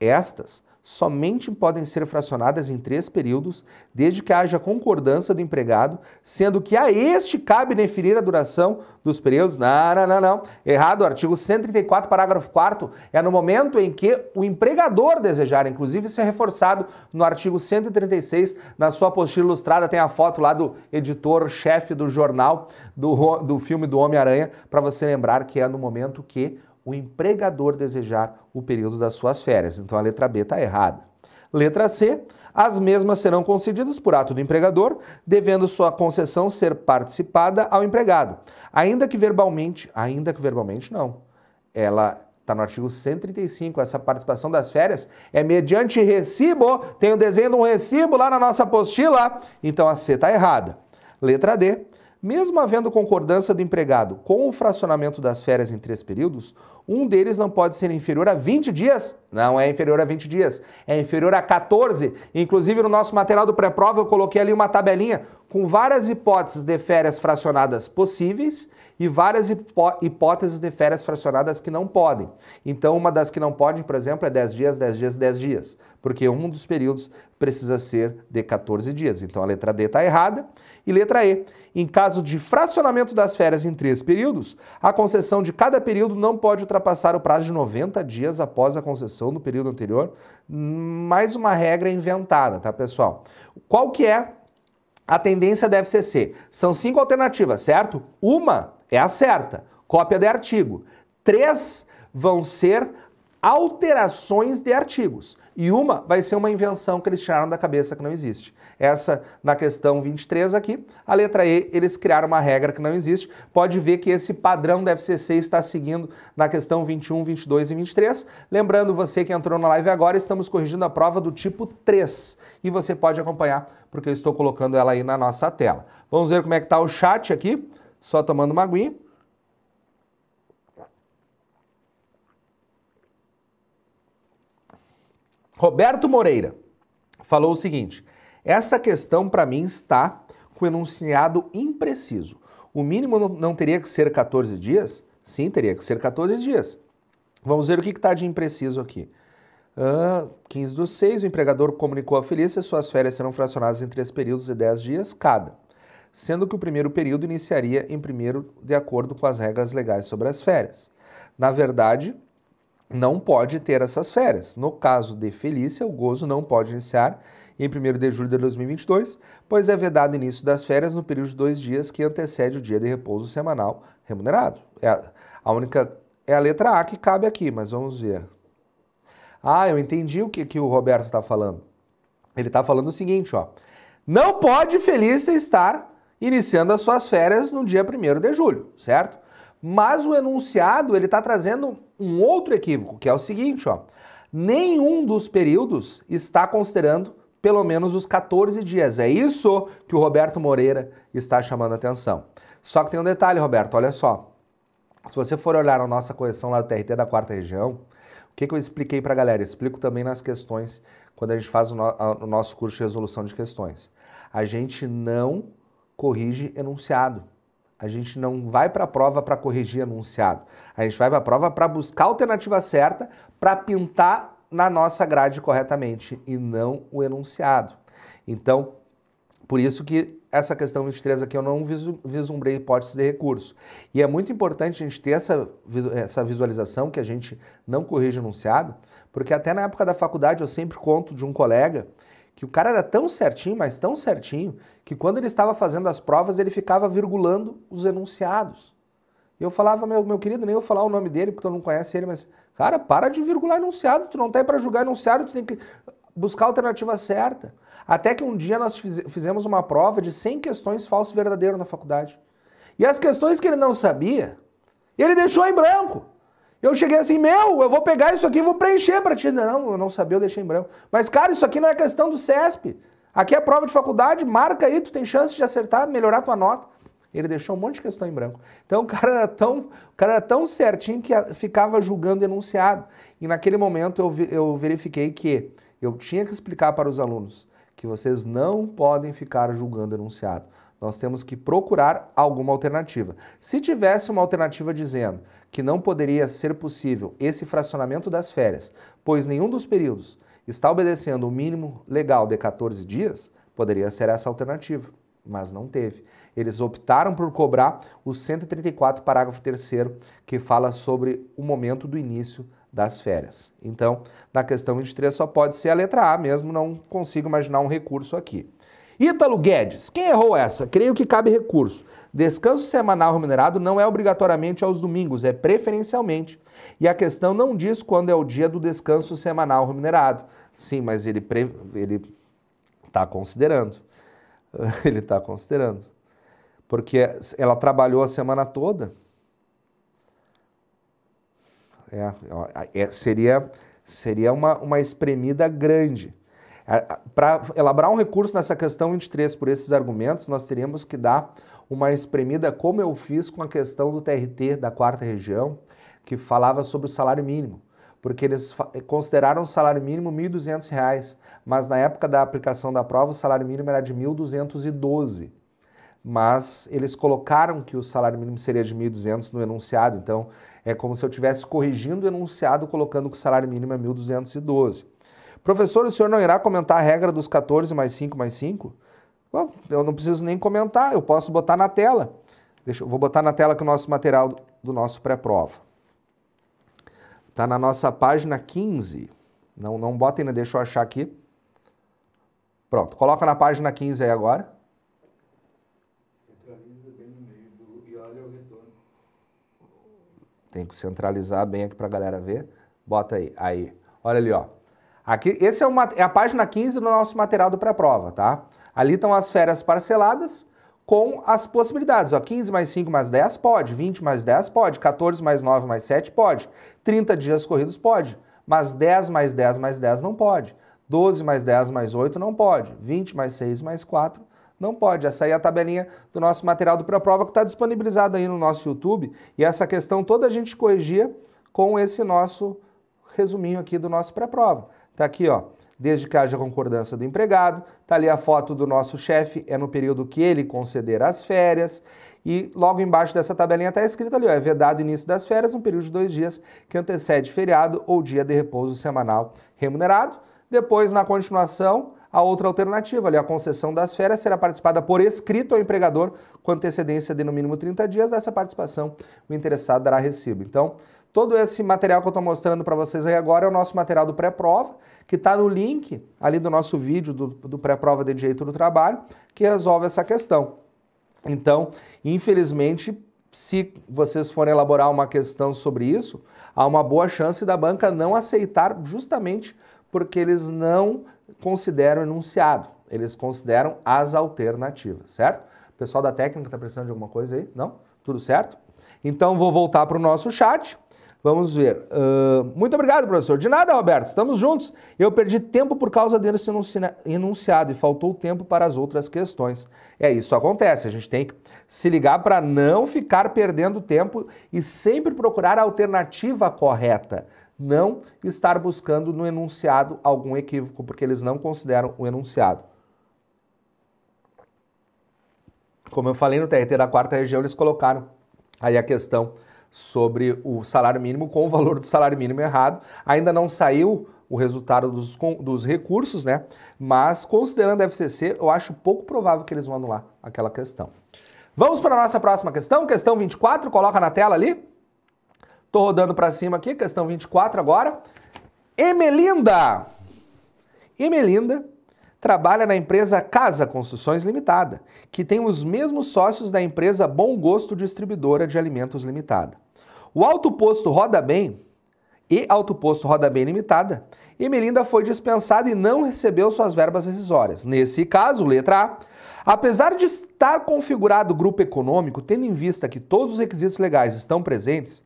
Estas somente podem ser fracionadas em três períodos, desde que haja concordância do empregado, sendo que a este cabe definir a duração dos períodos. Não, não, não, não. Errado, artigo 134, parágrafo 4 é no momento em que o empregador desejar, inclusive isso é reforçado no artigo 136, na sua apostila ilustrada tem a foto lá do editor-chefe do jornal do, do filme do Homem-Aranha, para você lembrar que é no momento que o empregador desejar o período das suas férias. Então a letra B está errada. Letra C, as mesmas serão concedidas por ato do empregador, devendo sua concessão ser participada ao empregado, ainda que verbalmente, ainda que verbalmente não. Ela está no artigo 135, essa participação das férias é mediante recibo, tem o desenho de um recibo lá na nossa apostila, então a C está errada. Letra D, mesmo havendo concordância do empregado com o fracionamento das férias em três períodos, um deles não pode ser inferior a 20 dias. Não é inferior a 20 dias, é inferior a 14. Inclusive, no nosso material do pré-prova, eu coloquei ali uma tabelinha com várias hipóteses de férias fracionadas possíveis e várias hipó hipóteses de férias fracionadas que não podem. Então, uma das que não podem, por exemplo, é 10 dias, 10 dias, 10 dias, porque um dos períodos precisa ser de 14 dias. Então, a letra D está errada. E letra E em caso de fracionamento das férias em três períodos, a concessão de cada período não pode ultrapassar o prazo de 90 dias após a concessão do período anterior. Mais uma regra inventada, tá, pessoal? Qual que é a tendência deve ser São cinco alternativas, certo? Uma é a certa, cópia de artigo. Três vão ser alterações de artigos e uma vai ser uma invenção que eles tiraram da cabeça que não existe. Essa, na questão 23 aqui, a letra E, eles criaram uma regra que não existe. Pode ver que esse padrão da FCC está seguindo na questão 21, 22 e 23. Lembrando você que entrou na live agora, estamos corrigindo a prova do tipo 3. E você pode acompanhar, porque eu estou colocando ela aí na nossa tela. Vamos ver como é que está o chat aqui, só tomando uma aguinha. Roberto Moreira falou o seguinte: essa questão para mim está com enunciado impreciso. O mínimo não teria que ser 14 dias? Sim, teria que ser 14 dias. Vamos ver o que está de impreciso aqui. Uh, 15 do 6, o empregador comunicou a Felícia, suas férias serão fracionadas em três períodos de 10 dias cada, sendo que o primeiro período iniciaria em primeiro de acordo com as regras legais sobre as férias. Na verdade, não pode ter essas férias. No caso de Felícia, o gozo não pode iniciar em 1 de julho de 2022, pois é vedado o início das férias no período de dois dias que antecede o dia de repouso semanal remunerado. É a única é a letra A que cabe aqui, mas vamos ver. Ah, eu entendi o que, que o Roberto está falando. Ele está falando o seguinte, ó. Não pode Felícia estar iniciando as suas férias no dia 1 de julho, certo? Mas o enunciado ele está trazendo um outro equívoco, que é o seguinte, ó. Nenhum dos períodos está considerando pelo menos os 14 dias. É isso que o Roberto Moreira está chamando a atenção. Só que tem um detalhe, Roberto, olha só. Se você for olhar a nossa correção lá do TRT da quarta região, o que, que eu expliquei para a galera? Explico também nas questões, quando a gente faz o, no, o nosso curso de resolução de questões. A gente não corrige enunciado. A gente não vai para a prova para corrigir anunciado. A gente vai para a prova para buscar a alternativa certa para pintar na nossa grade corretamente e não o enunciado. Então, por isso que essa questão 23 aqui eu não vislumbrei hipótese de recurso. E é muito importante a gente ter essa, essa visualização que a gente não corrige enunciado, porque até na época da faculdade eu sempre conto de um colega que o cara era tão certinho, mas tão certinho, que quando ele estava fazendo as provas, ele ficava virgulando os enunciados. E eu falava, meu, meu querido, nem eu falar o nome dele, porque tu não conhece ele, mas, cara, para de virgular enunciado, tu não tá para julgar enunciado, tu tem que buscar a alternativa certa. Até que um dia nós fizemos uma prova de 100 questões falso e verdadeiro na faculdade. E as questões que ele não sabia, ele deixou em branco. Eu cheguei assim, meu, eu vou pegar isso aqui e vou preencher para ti. Não, eu não sabia, eu deixei em branco. Mas, cara, isso aqui não é questão do CESP. Aqui é prova de faculdade, marca aí, tu tem chance de acertar, melhorar tua nota. Ele deixou um monte de questão em branco. Então o cara era tão, o cara era tão certinho que ficava julgando enunciado. E naquele momento eu, eu verifiquei que eu tinha que explicar para os alunos que vocês não podem ficar julgando enunciado. Nós temos que procurar alguma alternativa. Se tivesse uma alternativa dizendo que não poderia ser possível esse fracionamento das férias, pois nenhum dos períodos está obedecendo o mínimo legal de 14 dias, poderia ser essa alternativa, mas não teve. Eles optaram por cobrar o 134, parágrafo 3, que fala sobre o momento do início das férias. Então, na questão 23 só pode ser a letra A mesmo, não consigo imaginar um recurso aqui. Ítalo Guedes, quem errou essa? Creio que cabe recurso. Descanso semanal remunerado não é obrigatoriamente aos domingos, é preferencialmente. E a questão não diz quando é o dia do descanso semanal remunerado. Sim, mas ele pre... ele está considerando. ele está considerando. Porque ela trabalhou a semana toda. É, é, seria seria uma, uma espremida grande. É, Para elaborar um recurso nessa questão 23 por esses argumentos, nós teríamos que dar uma espremida, como eu fiz com a questão do TRT da quarta região, que falava sobre o salário mínimo, porque eles eh, consideraram o salário mínimo R$ 1.200, mas na época da aplicação da prova o salário mínimo era de R$ 1.212. Mas eles colocaram que o salário mínimo seria de 1.200 no enunciado, então é como se eu estivesse corrigindo o enunciado colocando que o salário mínimo é 1.212. Professor, o senhor não irá comentar a regra dos 14 mais 5 mais 5? Bom, eu não preciso nem comentar, eu posso botar na tela. Deixa, eu vou botar na tela que o nosso material do nosso pré-prova. Está na nossa página 15. Não, não bota ainda né? deixa eu achar aqui. Pronto, coloca na página 15 aí agora. Centraliza bem no meio do, e olha o retorno. Tem que centralizar bem aqui para a galera ver. Bota aí, aí. Olha ali, ó. Aqui, esse é, uma, é a página 15 do nosso material do pré-prova, tá? Ali estão as férias parceladas com as possibilidades. Ó, 15 mais 5 mais 10 pode, 20 mais 10 pode, 14 mais 9 mais 7 pode, 30 dias corridos pode, mas 10 mais 10 mais 10 não pode, 12 mais 10 mais 8 não pode, 20 mais 6 mais 4 não pode. Essa aí é a tabelinha do nosso material do pré-prova que está disponibilizado aí no nosso YouTube e essa questão toda a gente corrigia com esse nosso resuminho aqui do nosso pré-prova. Está aqui, ó desde que haja concordância do empregado. Está ali a foto do nosso chefe, é no período que ele conceder as férias. E logo embaixo dessa tabelinha está escrito ali, ó, é vedado o início das férias, um período de dois dias que antecede feriado ou dia de repouso semanal remunerado. Depois, na continuação, a outra alternativa, ali, a concessão das férias será participada por escrito ao empregador com antecedência de no mínimo 30 dias. Dessa participação, o interessado dará recibo. Então, todo esse material que eu estou mostrando para vocês aí agora é o nosso material do pré-prova que está no link ali do nosso vídeo do, do pré-prova de direito do trabalho, que resolve essa questão. Então, infelizmente, se vocês forem elaborar uma questão sobre isso, há uma boa chance da banca não aceitar justamente porque eles não consideram enunciado, eles consideram as alternativas, certo? O pessoal da técnica está precisando de alguma coisa aí? Não? Tudo certo? Então vou voltar para o nosso chat. Vamos ver. Uh, muito obrigado, professor. De nada, Roberto. Estamos juntos. Eu perdi tempo por causa desse enunciado e faltou tempo para as outras questões. É isso acontece. A gente tem que se ligar para não ficar perdendo tempo e sempre procurar a alternativa correta. Não estar buscando no enunciado algum equívoco, porque eles não consideram o enunciado. Como eu falei no TRT da quarta região, eles colocaram aí a questão sobre o salário mínimo com o valor do salário mínimo errado. Ainda não saiu o resultado dos, dos recursos, né? Mas considerando a FCC, eu acho pouco provável que eles vão anular aquela questão. Vamos para a nossa próxima questão, questão 24, coloca na tela ali. Tô rodando para cima aqui, questão 24 agora. Emelinda. Emelinda trabalha na empresa Casa Construções Limitada, que tem os mesmos sócios da empresa Bom Gosto Distribuidora de Alimentos Limitada. O autoposto Roda Bem e autoposto Roda Bem Limitada, Emelinda foi dispensada e não recebeu suas verbas rescisórias. Nesse caso, letra A, apesar de estar configurado grupo econômico, tendo em vista que todos os requisitos legais estão presentes,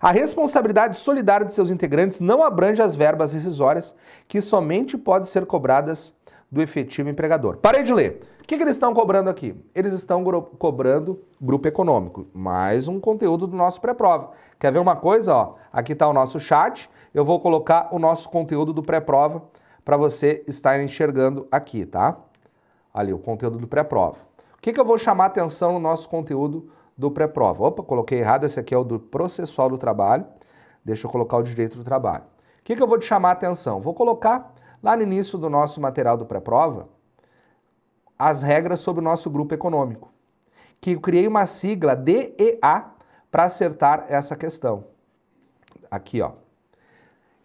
a responsabilidade solidária de seus integrantes não abrange as verbas rescisórias, que somente podem ser cobradas do efetivo empregador. Parei de ler. O que, que eles estão cobrando aqui? Eles estão cobrando grupo econômico. Mais um conteúdo do nosso pré-prova. Quer ver uma coisa? Ó, aqui está o nosso chat. Eu vou colocar o nosso conteúdo do pré-prova para você estar enxergando aqui, tá? Ali, o conteúdo do pré-prova. O que, que eu vou chamar atenção no nosso conteúdo do pré-prova? Opa, coloquei errado. Esse aqui é o do processual do trabalho. Deixa eu colocar o direito do trabalho. O que, que eu vou te chamar atenção? Vou colocar Lá no início do nosso material do pré-prova, as regras sobre o nosso grupo econômico, que eu criei uma sigla DEA para acertar essa questão. Aqui, ó.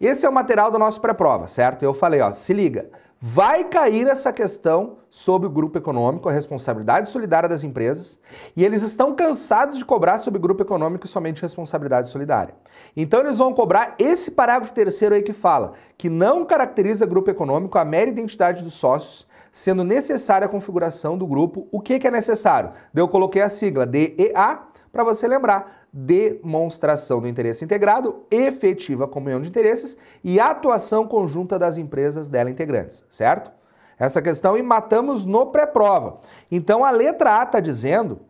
Esse é o material do nosso pré-prova, certo? Eu falei, ó, se liga vai cair essa questão sobre o grupo econômico, a responsabilidade solidária das empresas, e eles estão cansados de cobrar sobre o grupo econômico somente responsabilidade solidária. Então eles vão cobrar esse parágrafo terceiro aí que fala que não caracteriza grupo econômico a mera identidade dos sócios, sendo necessária a configuração do grupo. O que, que é necessário? Eu coloquei a sigla DEA para você lembrar demonstração do interesse integrado, efetiva comunhão de interesses e atuação conjunta das empresas dela integrantes, certo? Essa questão e matamos no pré-prova. Então a letra A está dizendo,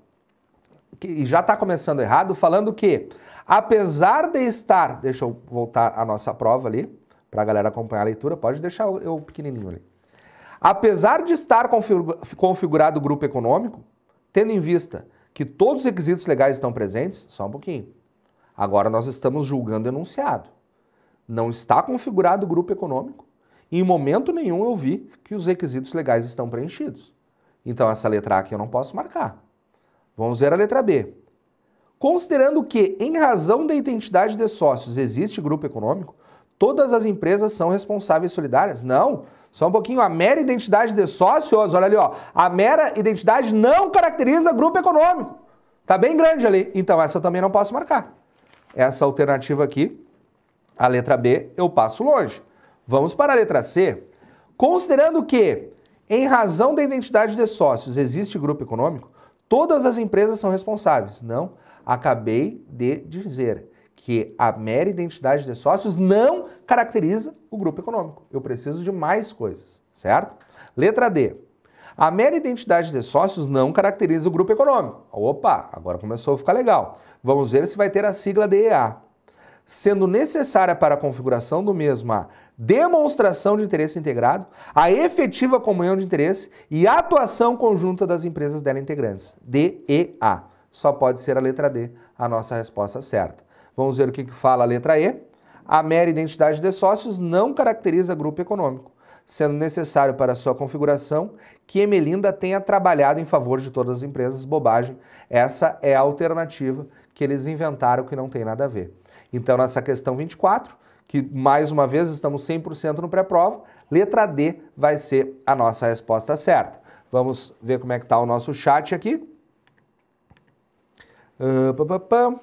que já está começando errado, falando que apesar de estar, deixa eu voltar a nossa prova ali, para a galera acompanhar a leitura, pode deixar eu pequenininho ali. Apesar de estar configurado o grupo econômico, tendo em vista que todos os requisitos legais estão presentes? Só um pouquinho. Agora nós estamos julgando enunciado. Não está configurado o grupo econômico e em momento nenhum eu vi que os requisitos legais estão preenchidos. Então essa letra A aqui eu não posso marcar. Vamos ver a letra B. Considerando que, em razão da identidade de sócios, existe grupo econômico, todas as empresas são responsáveis solidárias? Não, só um pouquinho, a mera identidade de sócios, olha ali, ó. A mera identidade não caracteriza grupo econômico. Tá bem grande ali. Então, essa eu também não posso marcar. Essa alternativa aqui, a letra B, eu passo longe. Vamos para a letra C. Considerando que, em razão da identidade de sócios, existe grupo econômico, todas as empresas são responsáveis. Não, acabei de dizer que a mera identidade de sócios não caracteriza o grupo econômico. Eu preciso de mais coisas, certo? Letra D. A mera identidade de sócios não caracteriza o grupo econômico. Opa, agora começou a ficar legal. Vamos ver se vai ter a sigla DEA. Sendo necessária para a configuração do mesmo a demonstração de interesse integrado, a efetiva comunhão de interesse e a atuação conjunta das empresas dela integrantes. DEA. Só pode ser a letra D a nossa resposta certa. Vamos ver o que fala a letra E. A mera identidade de sócios não caracteriza grupo econômico, sendo necessário para sua configuração que Emelinda tenha trabalhado em favor de todas as empresas. Bobagem. Essa é a alternativa que eles inventaram que não tem nada a ver. Então, nessa questão 24, que mais uma vez estamos 100% no pré-prova, letra D vai ser a nossa resposta certa. Vamos ver como é que está o nosso chat aqui. Uh, pá, pá, pá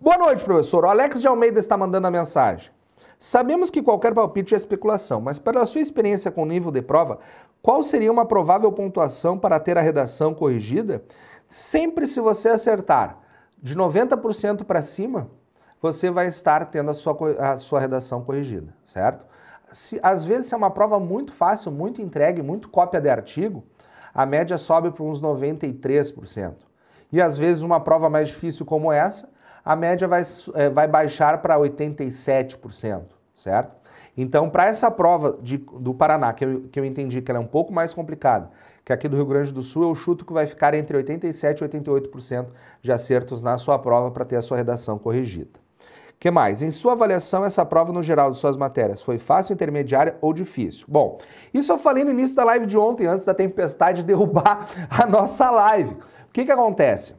boa noite, professor. O Alex de Almeida está mandando a mensagem. Sabemos que qualquer palpite é especulação, mas pela sua experiência com o nível de prova, qual seria uma provável pontuação para ter a redação corrigida? Sempre se você acertar de 90% para cima, você vai estar tendo a sua, a sua redação corrigida, certo? Se, às vezes, se é uma prova muito fácil, muito entregue, muito cópia de artigo, a média sobe para uns 93%. E às vezes uma prova mais difícil como essa, a média vai, é, vai baixar para 87%, certo? Então, para essa prova de, do Paraná, que eu, que eu entendi que ela é um pouco mais complicada, que aqui do Rio Grande do Sul, eu chuto que vai ficar entre 87% e 88% de acertos na sua prova para ter a sua redação corrigida. que mais? Em sua avaliação, essa prova, no geral, de suas matérias, foi fácil, intermediária ou difícil? Bom, isso eu falei no início da live de ontem, antes da tempestade derrubar a nossa live que, que acontece?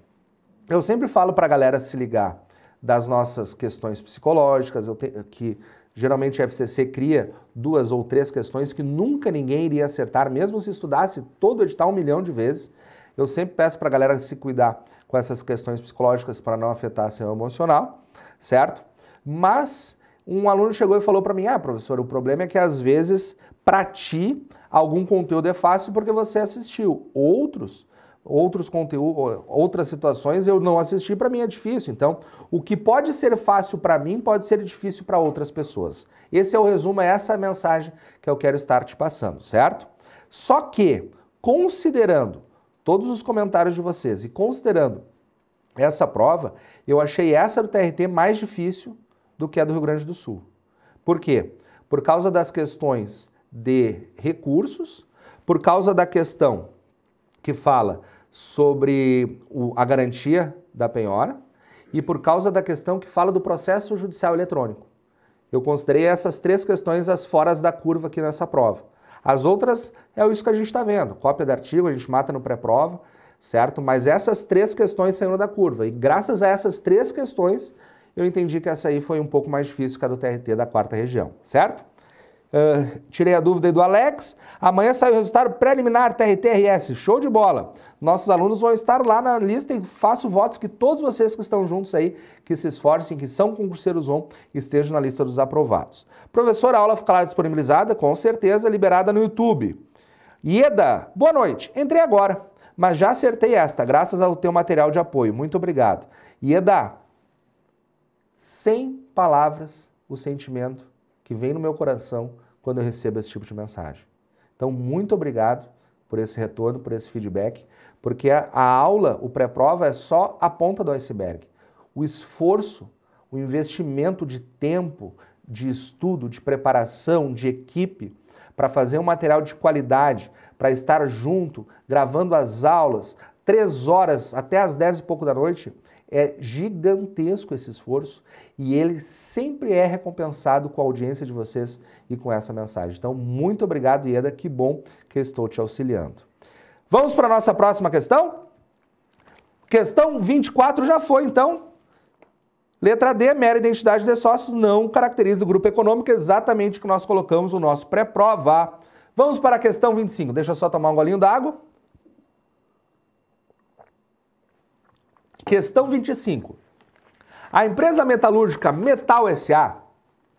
Eu sempre falo para a galera se ligar das nossas questões psicológicas, te, que geralmente a FCC cria duas ou três questões que nunca ninguém iria acertar, mesmo se estudasse todo o edital um milhão de vezes. Eu sempre peço para a galera se cuidar com essas questões psicológicas para não afetar seu emocional, certo? Mas um aluno chegou e falou para mim: Ah, professor, o problema é que às vezes para ti algum conteúdo é fácil porque você assistiu, outros outros conteúdos, outras situações eu não assisti, para mim é difícil. Então, o que pode ser fácil para mim pode ser difícil para outras pessoas. Esse é o resumo, é essa a mensagem que eu quero estar te passando, certo? Só que, considerando todos os comentários de vocês e considerando essa prova, eu achei essa do TRT mais difícil do que a do Rio Grande do Sul. Por quê? Por causa das questões de recursos, por causa da questão que fala sobre o, a garantia da penhora e por causa da questão que fala do processo judicial eletrônico. Eu considerei essas três questões as foras da curva aqui nessa prova. As outras é isso que a gente está vendo. Cópia de artigo, a gente mata no pré-prova, certo? Mas essas três questões saíram da curva. E graças a essas três questões, eu entendi que essa aí foi um pouco mais difícil que a do TRT da quarta região, certo? Uh, tirei a dúvida aí do Alex. Amanhã sai o resultado preliminar TRTRS. Show de bola! Nossos alunos vão estar lá na lista e faço votos que todos vocês que estão juntos aí, que se esforcem, que são concurseiros on, estejam na lista dos aprovados. Professor, a aula ficará disponibilizada, com certeza, liberada no YouTube. Ieda, boa noite. Entrei agora, mas já acertei esta, graças ao teu material de apoio. Muito obrigado. Ieda, sem palavras o sentimento que vem no meu coração quando eu recebo esse tipo de mensagem. Então, muito obrigado por esse retorno, por esse feedback, porque a, a aula, o pré-prova, é só a ponta do iceberg. O esforço, o investimento de tempo, de estudo, de preparação, de equipe, para fazer um material de qualidade, para estar junto, gravando as aulas, três horas até as dez e pouco da noite, é gigantesco esse esforço e ele sempre é recompensado com a audiência de vocês e com essa mensagem. Então, muito obrigado, Ieda, que bom que eu estou te auxiliando. Vamos para a nossa próxima questão? Questão 24 já foi, então. Letra D, mera identidade de sócios não caracteriza o grupo econômico, exatamente o que nós colocamos no nosso pré-prova. Vamos para a questão 25. Deixa eu só tomar um golinho d'água. Questão 25. A empresa metalúrgica Metal SA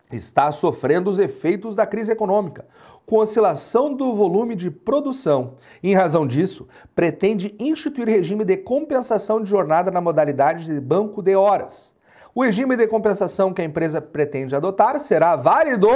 está sofrendo os efeitos da crise econômica, com oscilação do volume de produção. Em razão disso, pretende instituir regime de compensação de jornada na modalidade de banco de horas. O regime de compensação que a empresa pretende adotar será válido.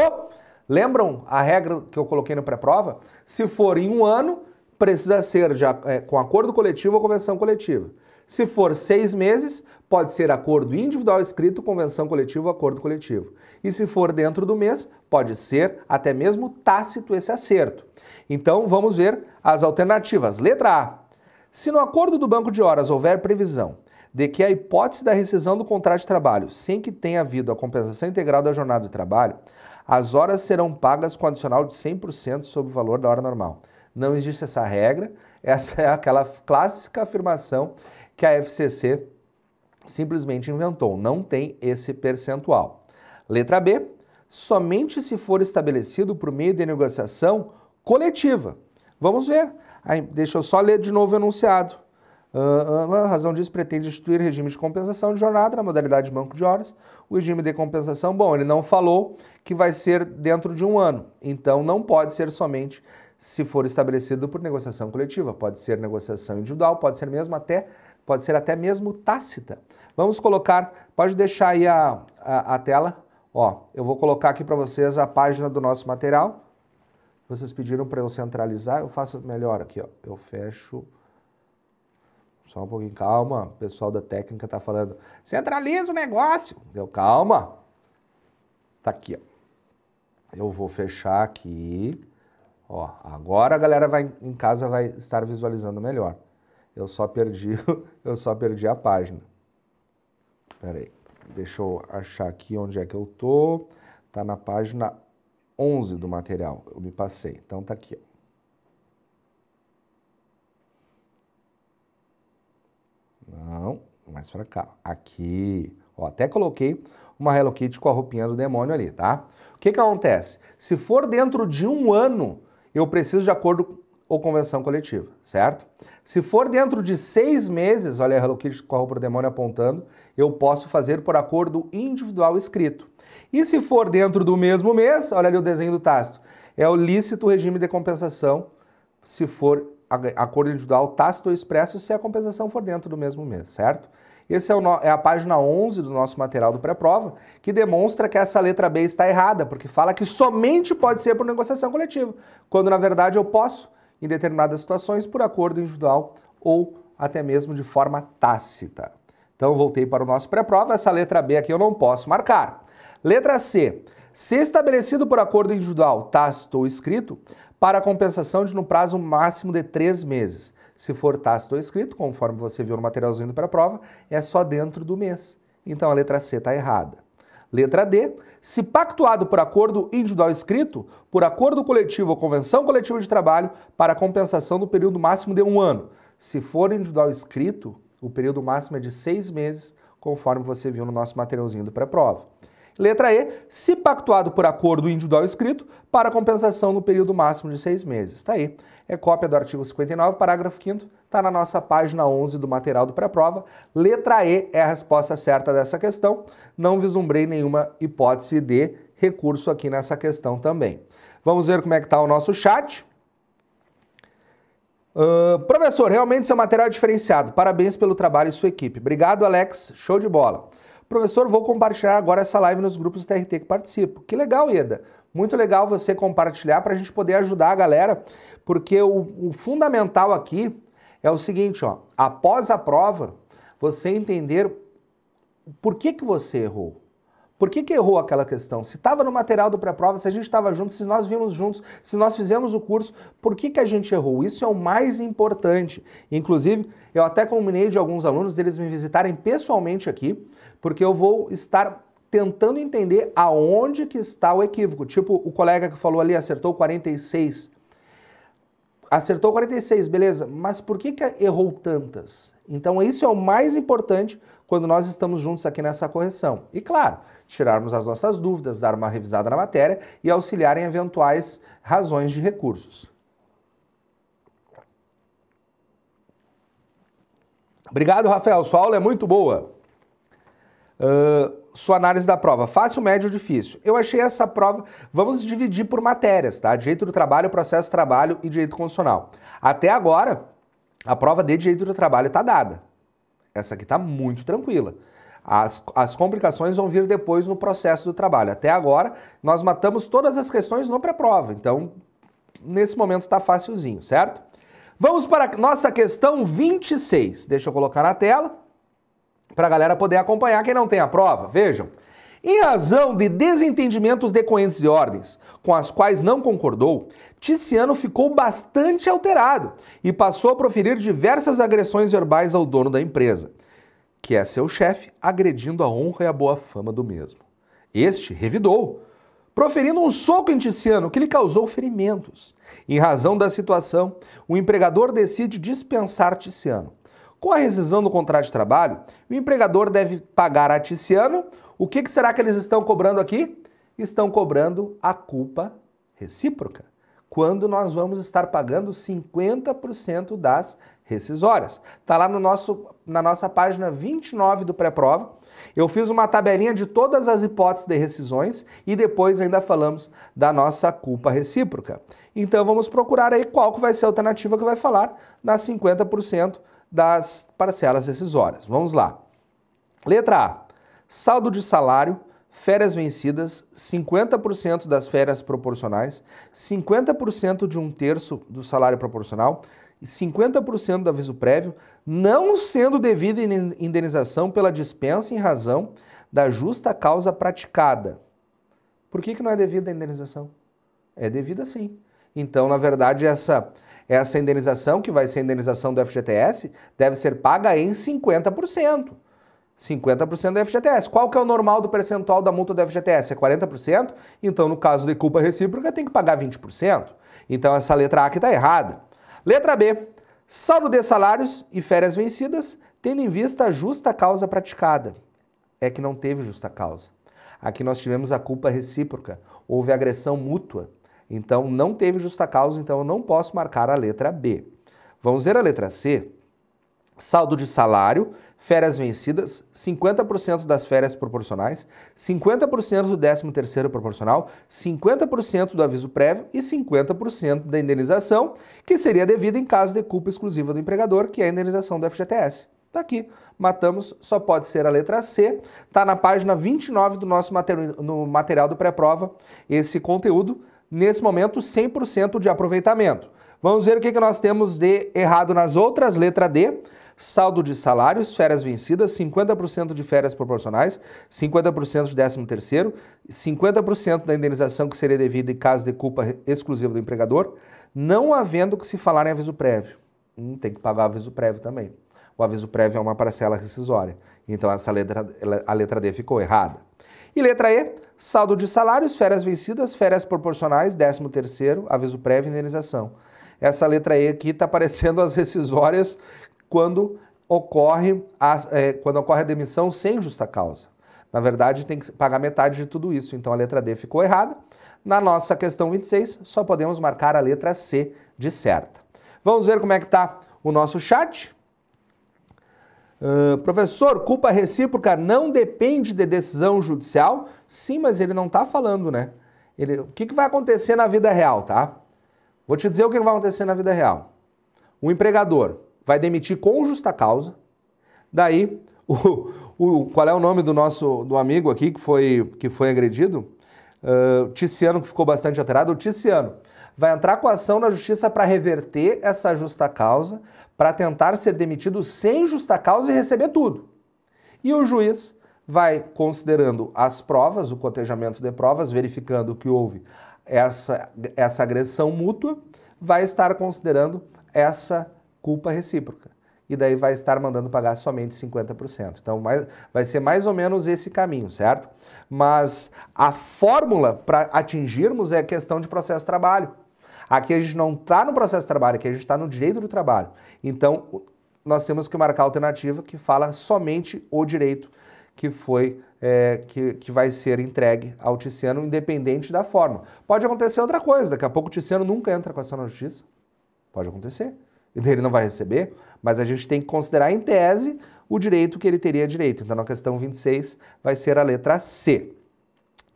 Lembram a regra que eu coloquei no pré-prova? Se for em um ano, precisa ser de, é, com acordo coletivo ou convenção coletiva. Se for seis meses, pode ser acordo individual escrito, convenção coletiva ou acordo coletivo. E se for dentro do mês, pode ser até mesmo tácito esse acerto. Então vamos ver as alternativas. Letra A. Se no acordo do banco de horas houver previsão de que a hipótese da rescisão do contrato de trabalho, sem que tenha havido a compensação integral da jornada de trabalho, as horas serão pagas com adicional de 100% sobre o valor da hora normal. Não existe essa regra, essa é aquela clássica afirmação que a FCC simplesmente inventou. Não tem esse percentual. Letra B, somente se for estabelecido por meio de negociação coletiva. Vamos ver. Aí, deixa eu só ler de novo o enunciado. Uh, a razão disso pretende instituir regime de compensação de jornada na modalidade de banco de horas. O regime de compensação, bom, ele não falou que vai ser dentro de um ano. Então, não pode ser somente se for estabelecido por negociação coletiva. Pode ser negociação individual, pode ser mesmo até pode ser até mesmo tácita. Vamos colocar, pode deixar aí a, a, a tela, ó, eu vou colocar aqui para vocês a página do nosso material. Vocês pediram para eu centralizar, eu faço melhor aqui, ó, eu fecho... Só um pouquinho, calma, o pessoal da técnica tá falando, centraliza o negócio. Deu calma. Tá aqui, ó. Eu vou fechar aqui. Ó, agora a galera vai, em casa vai estar visualizando melhor. Eu só perdi, eu só perdi a página. Pera aí. Deixa eu achar aqui onde é que eu tô. Tá na página 11 do material. Eu me passei. Então tá aqui, ó. Não, mais pra cá. Aqui. Ó, até coloquei uma Hello Kitty com a roupinha do demônio ali, tá? O que que acontece? Se for dentro de um ano, eu preciso, de acordo ou convenção coletiva, certo? Se for dentro de seis meses, olha a Hello Kitty com a roupa do demônio apontando, eu posso fazer por acordo individual escrito. E se for dentro do mesmo mês, olha ali o desenho do Tácito, é o lícito regime de compensação, se for acordo individual tácito ou expresso, se a compensação for dentro do mesmo mês, certo? Essa é, é, a página 11 do nosso material do pré-prova, que demonstra que essa letra B está errada, porque fala que somente pode ser por negociação coletiva, quando na verdade eu posso em determinadas situações por acordo individual ou até mesmo de forma tácita. Então, voltei para o nosso pré-prova. Essa letra B aqui eu não posso marcar. Letra C. Se estabelecido por acordo individual, tácito ou escrito, para compensação de no prazo máximo de três meses. Se for tácito ou escrito, conforme você viu no materialzinho para a prova, é só dentro do mês. Então a letra C está errada. Letra D se pactuado por acordo individual escrito, por acordo coletivo ou convenção coletiva de trabalho, para compensação do período máximo de um ano. Se for individual escrito, o período máximo é de seis meses, conforme você viu no nosso materialzinho do pré-prova. Letra E, se pactuado por acordo individual escrito, para compensação no período máximo de seis meses. Está aí é cópia do artigo 59, parágrafo 5 está na nossa página 11 do material do pré-prova. Letra E é a resposta certa dessa questão. Não vislumbrei nenhuma hipótese de recurso aqui nessa questão também. Vamos ver como é que está o nosso chat. Uh, professor, realmente seu material é diferenciado. Parabéns pelo trabalho e sua equipe. Obrigado, Alex. Show de bola. Professor, vou compartilhar agora essa live nos grupos do TRT que participo. Que legal, Ieda. Muito legal você compartilhar para a gente poder ajudar a galera, porque o, o fundamental aqui é o seguinte, ó, após a prova, você entender por que, que você errou. Por que, que errou aquela questão? Se estava no material do pré-prova, se a gente estava junto, se nós vimos juntos, se nós fizemos o curso, por que, que a gente errou? Isso é o mais importante. Inclusive, eu até combinei de alguns alunos deles me visitarem pessoalmente aqui, porque eu vou estar tentando entender aonde que está o equívoco. Tipo, o colega que falou ali acertou 46. Acertou 46, beleza, mas por que, que errou tantas? Então, isso é o mais importante quando nós estamos juntos aqui nessa correção. E claro, tirarmos as nossas dúvidas, dar uma revisada na matéria e auxiliar em eventuais razões de recursos. Obrigado, Rafael. Sua aula é muito boa. Uh, sua análise da prova, fácil, médio ou difícil? Eu achei essa prova, vamos dividir por matérias, tá? Direito do trabalho, processo do trabalho e direito constitucional. Até agora, a prova de direito do trabalho está dada. Essa aqui está muito tranquila. As, as complicações vão vir depois no processo do trabalho. Até agora, nós matamos todas as questões no pré-prova. Então, nesse momento está facilzinho, certo? Vamos para a nossa questão 26. Deixa eu colocar na tela para a galera poder acompanhar quem não tem a prova. Vejam. Em razão de desentendimentos decorrentes de ordens, com as quais não concordou, Tiziano ficou bastante alterado e passou a proferir diversas agressões verbais ao dono da empresa, que é seu chefe, agredindo a honra e a boa fama do mesmo. Este revidou, proferindo um soco em Tiziano que lhe causou ferimentos. Em razão da situação, o empregador decide dispensar Tiziano. Com a rescisão do contrato de trabalho, o empregador deve pagar a Tiziano. O que, que será que eles estão cobrando aqui? Estão cobrando a culpa recíproca, quando nós vamos estar pagando 50% das rescisórias. Está lá no nosso, na nossa página 29 do pré-prova. Eu fiz uma tabelinha de todas as hipóteses de rescisões e depois ainda falamos da nossa culpa recíproca. Então vamos procurar aí qual que vai ser a alternativa que vai falar nas 50% das parcelas decisórias. Vamos lá. Letra A. Saldo de salário, férias vencidas, 50% das férias proporcionais, 50% de um terço do salário proporcional e 50% do aviso prévio, não sendo devida indenização pela dispensa em razão da justa causa praticada. Por que, que não é devida a indenização? É devida sim. Então, na verdade, essa é essa indenização, que vai ser a indenização do FGTS, deve ser paga em 50%. 50% do FGTS. Qual que é o normal do percentual da multa do FGTS? É 40%? Então, no caso de culpa recíproca, tem que pagar 20%. Então, essa letra A que está errada. Letra B. Saldo de salários e férias vencidas, tendo em vista a justa causa praticada. É que não teve justa causa. Aqui nós tivemos a culpa recíproca. Houve agressão mútua. Então não teve justa causa, então eu não posso marcar a letra B. Vamos ver a letra C. Saldo de salário, férias vencidas, 50% das férias proporcionais, 50% do 13 terceiro proporcional, 50% do aviso prévio e 50% da indenização, que seria devida em caso de culpa exclusiva do empregador, que é a indenização do FGTS. Tá aqui, matamos, só pode ser a letra C. Tá na página 29 do nosso materi no material do pré-prova esse conteúdo nesse momento 100% de aproveitamento. Vamos ver o que, que nós temos de errado nas outras, letra D. Saldo de salários, férias vencidas, 50% de férias proporcionais, 50% de 13 terceiro, 50% da indenização que seria devida em caso de culpa exclusiva do empregador, não havendo que se falar em aviso prévio. Hum, tem que pagar aviso prévio também. O aviso prévio é uma parcela rescisória. Então essa letra, a letra D ficou errada. E letra E, saldo de salários, férias vencidas, férias proporcionais, 13 terceiro, aviso prévio e indenização. Essa letra E aqui está aparecendo as rescisórias quando ocorre a, é, quando ocorre a demissão sem justa causa. Na verdade, tem que pagar metade de tudo isso, então a letra D ficou errada. Na nossa questão 26, só podemos marcar a letra C de certa. Vamos ver como é que está o nosso chat? Uh, professor, culpa recíproca não depende de decisão judicial? Sim, mas ele não está falando, né? Ele, o que, que vai acontecer na vida real, tá? Vou te dizer o que vai acontecer na vida real. O empregador vai demitir com justa causa, daí o, o, qual é o nome do nosso do amigo aqui que foi, que foi agredido? Uh, ah, Ticiano, que ficou bastante alterado. O Ticiano vai entrar com ação na justiça para reverter essa justa causa, para tentar ser demitido sem justa causa e receber tudo. E o juiz vai considerando as provas, o cotejamento de provas, verificando que houve essa, essa agressão mútua, vai estar considerando essa culpa recíproca. E daí vai estar mandando pagar somente 50%. Então mais, vai ser mais ou menos esse caminho, certo? Mas a fórmula para atingirmos é questão de processo-trabalho. Aqui a gente não está no processo de trabalho, aqui a gente está no direito do trabalho. Então, nós temos que marcar a alternativa que fala somente o direito que foi é, que, que vai ser entregue ao Ticiano, independente da forma. Pode acontecer outra coisa, daqui a pouco o Ticiano nunca entra com ação na justiça. Pode acontecer. Ele não vai receber, mas a gente tem que considerar em tese o direito que ele teria direito. Então, na questão 26, vai ser a letra C.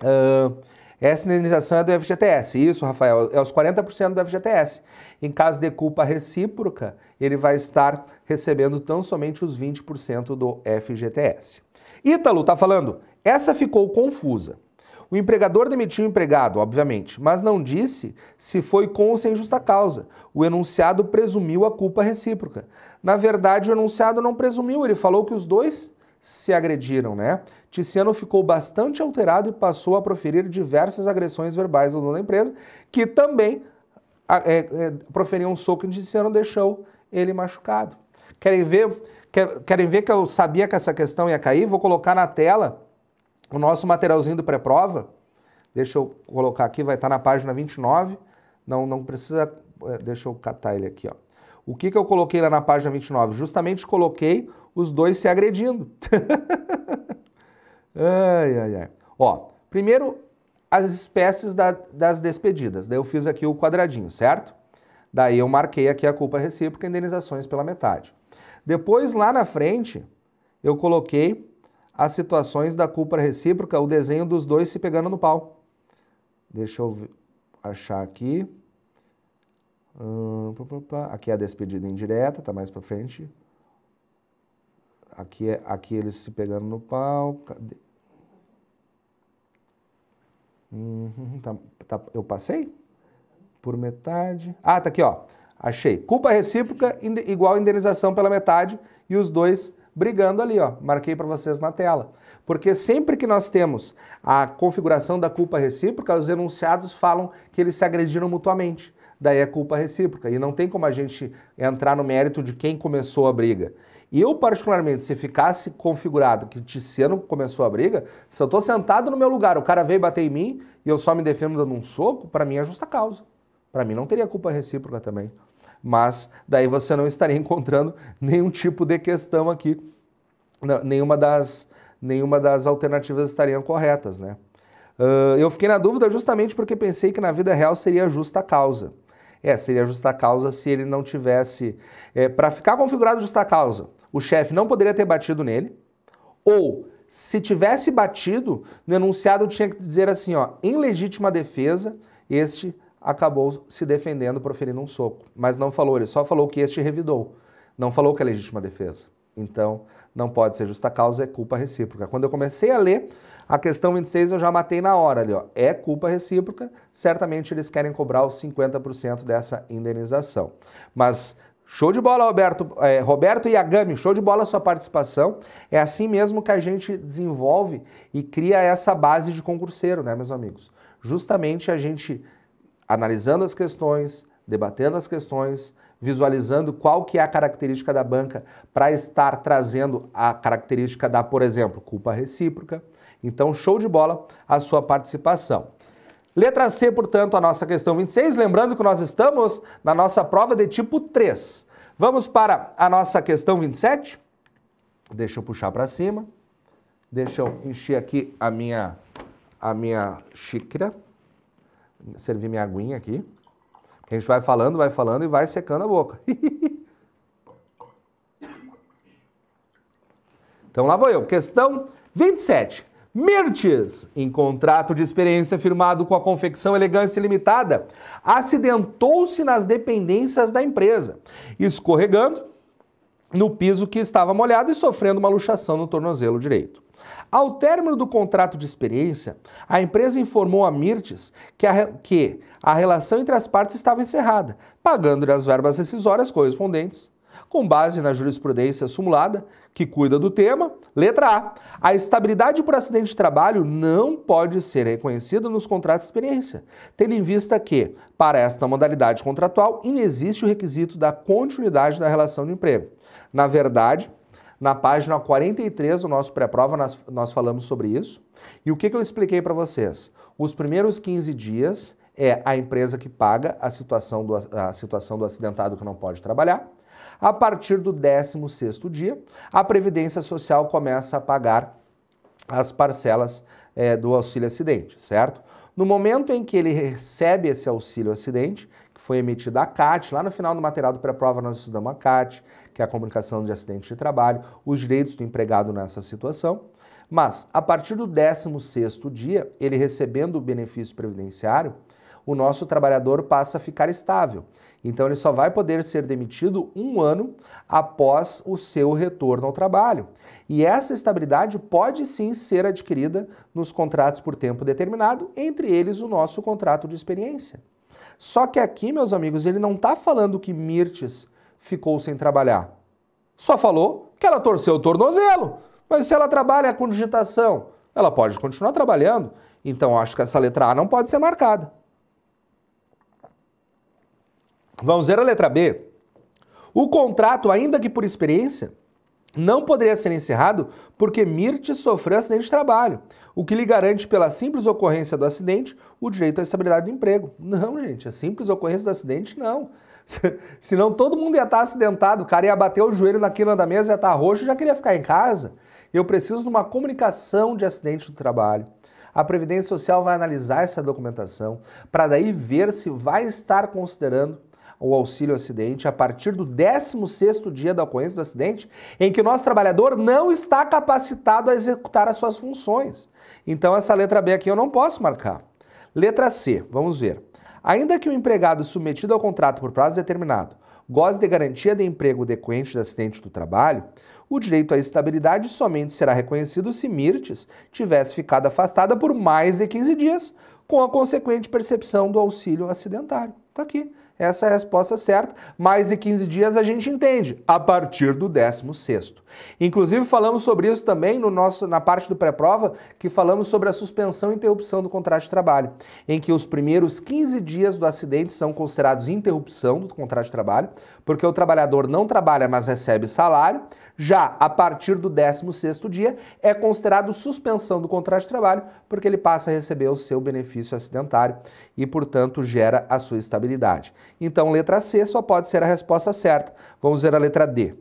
Uh, essa indenização é do FGTS. Isso, Rafael, é os 40% do FGTS. Em caso de culpa recíproca, ele vai estar recebendo tão somente os 20% do FGTS. Ítalo está falando, essa ficou confusa. O empregador demitiu o empregado, obviamente, mas não disse se foi com ou sem justa causa. O enunciado presumiu a culpa recíproca. Na verdade, o enunciado não presumiu, ele falou que os dois se agrediram, né? Tiziano ficou bastante alterado e passou a proferir diversas agressões verbais ao dono da empresa, que também é, é, proferiu um soco em Tiziano deixou ele machucado. Querem ver? Quer, querem ver que eu sabia que essa questão ia cair? Vou colocar na tela o nosso materialzinho do pré-prova. Deixa eu colocar aqui, vai estar na página 29. Não, não precisa. É, deixa eu catar ele aqui, ó. O que, que eu coloquei lá na página 29? Justamente coloquei os dois se agredindo. ai, ai, ai. Ó, primeiro as espécies da, das despedidas. Daí eu fiz aqui o quadradinho, certo? Daí eu marquei aqui a culpa recíproca, indenizações pela metade. Depois, lá na frente, eu coloquei as situações da culpa recíproca, o desenho dos dois se pegando no pau. Deixa eu achar aqui. Hum, aqui é a despedida indireta, tá mais pra frente. Aqui, é, aqui eles se pegando no pau. Cadê? Uhum, tá, tá, eu passei? Por metade. Ah, tá aqui, ó. Achei. Culpa recíproca igual indenização pela metade e os dois brigando ali, ó. Marquei para vocês na tela. Porque sempre que nós temos a configuração da culpa recíproca, os enunciados falam que eles se agrediram mutuamente. Daí é culpa recíproca. E não tem como a gente entrar no mérito de quem começou a briga. Eu, particularmente, se ficasse configurado que o Tiziano começou a briga, se eu estou sentado no meu lugar, o cara veio bater em mim e eu só me defendo dando um soco, para mim é justa causa. Para mim não teria culpa recíproca também. Mas daí você não estaria encontrando nenhum tipo de questão aqui. Não, nenhuma, das, nenhuma das alternativas estariam corretas, né? Uh, eu fiquei na dúvida justamente porque pensei que na vida real seria justa causa. É, seria justa causa se ele não tivesse. É, para ficar configurado justa causa, o chefe não poderia ter batido nele, ou se tivesse batido, no enunciado tinha que dizer assim, ó, em legítima defesa, este acabou se defendendo proferindo um soco, mas não falou, ele só falou que este revidou, não falou que é legítima defesa. Então, não pode ser justa causa, é culpa recíproca. Quando eu comecei a ler a questão 26, eu já matei na hora ali, ó. É culpa recíproca, certamente eles querem cobrar os 50% dessa indenização. Mas Show de bola, Roberto. É, Roberto Yagami, show de bola a sua participação. É assim mesmo que a gente desenvolve e cria essa base de concurseiro, né, meus amigos? Justamente a gente analisando as questões, debatendo as questões, visualizando qual que é a característica da banca para estar trazendo a característica da, por exemplo, culpa recíproca. Então, show de bola a sua participação. Letra C, portanto, a nossa questão 26. Lembrando que nós estamos na nossa prova de tipo 3. Vamos para a nossa questão 27. Deixa eu puxar para cima. Deixa eu encher aqui a minha, a minha xícara. Servir minha aguinha aqui. A gente vai falando, vai falando e vai secando a boca. então lá vou eu. Questão 27. Mirtes, em contrato de experiência firmado com a Confecção Elegância Limitada, acidentou-se nas dependências da empresa, escorregando no piso que estava molhado e sofrendo uma luxação no tornozelo direito. Ao término do contrato de experiência, a empresa informou a Mirtes que a, que a relação entre as partes estava encerrada, pagando-lhe as verbas rescisórias correspondentes com base na jurisprudência simulada que cuida do tema. Letra A. A estabilidade por acidente de trabalho não pode ser reconhecida nos contratos de experiência, tendo em vista que, para esta modalidade contratual, inexiste o requisito da continuidade da relação de emprego. Na verdade, na página 43 do nosso pré-prova, nós, nós falamos sobre isso. E o que, que eu expliquei para vocês? Os primeiros 15 dias é a empresa que paga a situação, do, a situação do acidentado que não pode trabalhar. A partir do 16º dia, a Previdência Social começa a pagar as parcelas é, do auxílio acidente, certo? No momento em que ele recebe esse auxílio acidente, que foi emitido a CAT, lá no final do material do pré-prova nós estudamos a CAT, que é a comunicação de acidente de trabalho, os direitos do empregado nessa situação, mas, a partir do 16º dia, ele recebendo o benefício previdenciário, o nosso trabalhador passa a ficar estável. Então ele só vai poder ser demitido um ano após o seu retorno ao trabalho. E essa estabilidade pode sim ser adquirida nos contratos por tempo determinado, entre eles o nosso contrato de experiência. Só que aqui, meus amigos, ele não está falando que Mirtes ficou sem trabalhar. Só falou que ela torceu o tornozelo. Mas se ela trabalha com digitação, ela pode continuar trabalhando. Então acho que essa letra A não pode ser marcada. Vamos ver a letra B. O contrato, ainda que por experiência, não poderia ser encerrado porque Mirtes sofreu acidente de trabalho, o que lhe garante, pela simples ocorrência do acidente, o direito à estabilidade do emprego. Não, gente, a simples ocorrência do acidente, não. Senão todo mundo ia estar acidentado, o cara ia bater o joelho na quina da mesa, ia estar roxo, já queria ficar em casa. Eu preciso de uma comunicação de acidente do trabalho. A Previdência Social vai analisar essa documentação para daí ver se vai estar considerando o auxílio acidente a partir do 16º dia da ocorrência do acidente, em que o nosso trabalhador não está capacitado a executar as suas funções. Então essa letra B aqui eu não posso marcar. Letra C, vamos ver. Ainda que o empregado submetido ao contrato por prazo determinado goze de garantia de emprego decorrente do acidente do trabalho, o direito à estabilidade somente será reconhecido se Mirtes tivesse ficado afastada por mais de 15 dias, com a consequente percepção do auxílio acidentário. Está aqui. Essa é a resposta certa. Mais de 15 dias a gente entende, a partir do 16º. Inclusive falamos sobre isso também no nosso, na parte do pré-prova, que falamos sobre a suspensão e interrupção do contrato de trabalho, em que os primeiros 15 dias do acidente são considerados interrupção do contrato de trabalho, porque o trabalhador não trabalha, mas recebe salário, já a partir do 16º dia, é considerado suspensão do contrato de trabalho, porque ele passa a receber o seu benefício acidentário e, portanto, gera a sua estabilidade. Então, letra C só pode ser a resposta certa. Vamos ver a letra D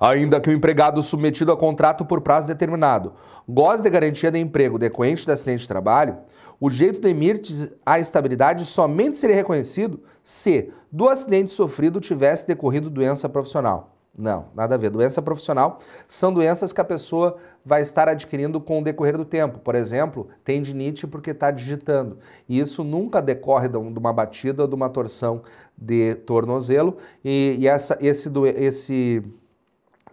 ainda que o empregado submetido a contrato por prazo determinado goze de garantia de emprego decorrente do acidente de trabalho, o direito de emitir a estabilidade somente seria reconhecido se do acidente sofrido tivesse decorrido doença profissional. Não, nada a ver. Doença profissional são doenças que a pessoa vai estar adquirindo com o decorrer do tempo. Por exemplo, tendinite porque está digitando. E isso nunca decorre de uma batida ou de uma torção de tornozelo. E, e essa, esse, esse,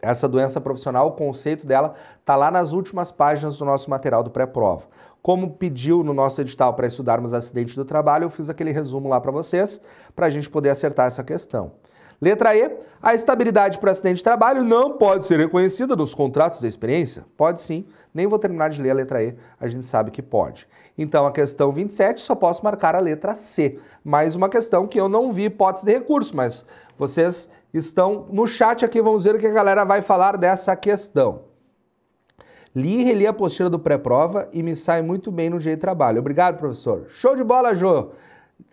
essa doença profissional, o conceito dela está lá nas últimas páginas do nosso material do pré-prova. Como pediu no nosso edital para estudarmos acidente do trabalho, eu fiz aquele resumo lá para vocês, para a gente poder acertar essa questão. Letra E, a estabilidade para acidente de trabalho não pode ser reconhecida nos contratos de experiência? Pode sim. Nem vou terminar de ler a letra E, a gente sabe que pode. Então, a questão 27, só posso marcar a letra C. Mais uma questão que eu não vi hipótese de recurso, mas vocês estão no chat aqui, vamos ver o que a galera vai falar dessa questão. Li e reli a apostila do pré-prova e me sai muito bem no dia de trabalho. Obrigado, professor. Show de bola, Jô!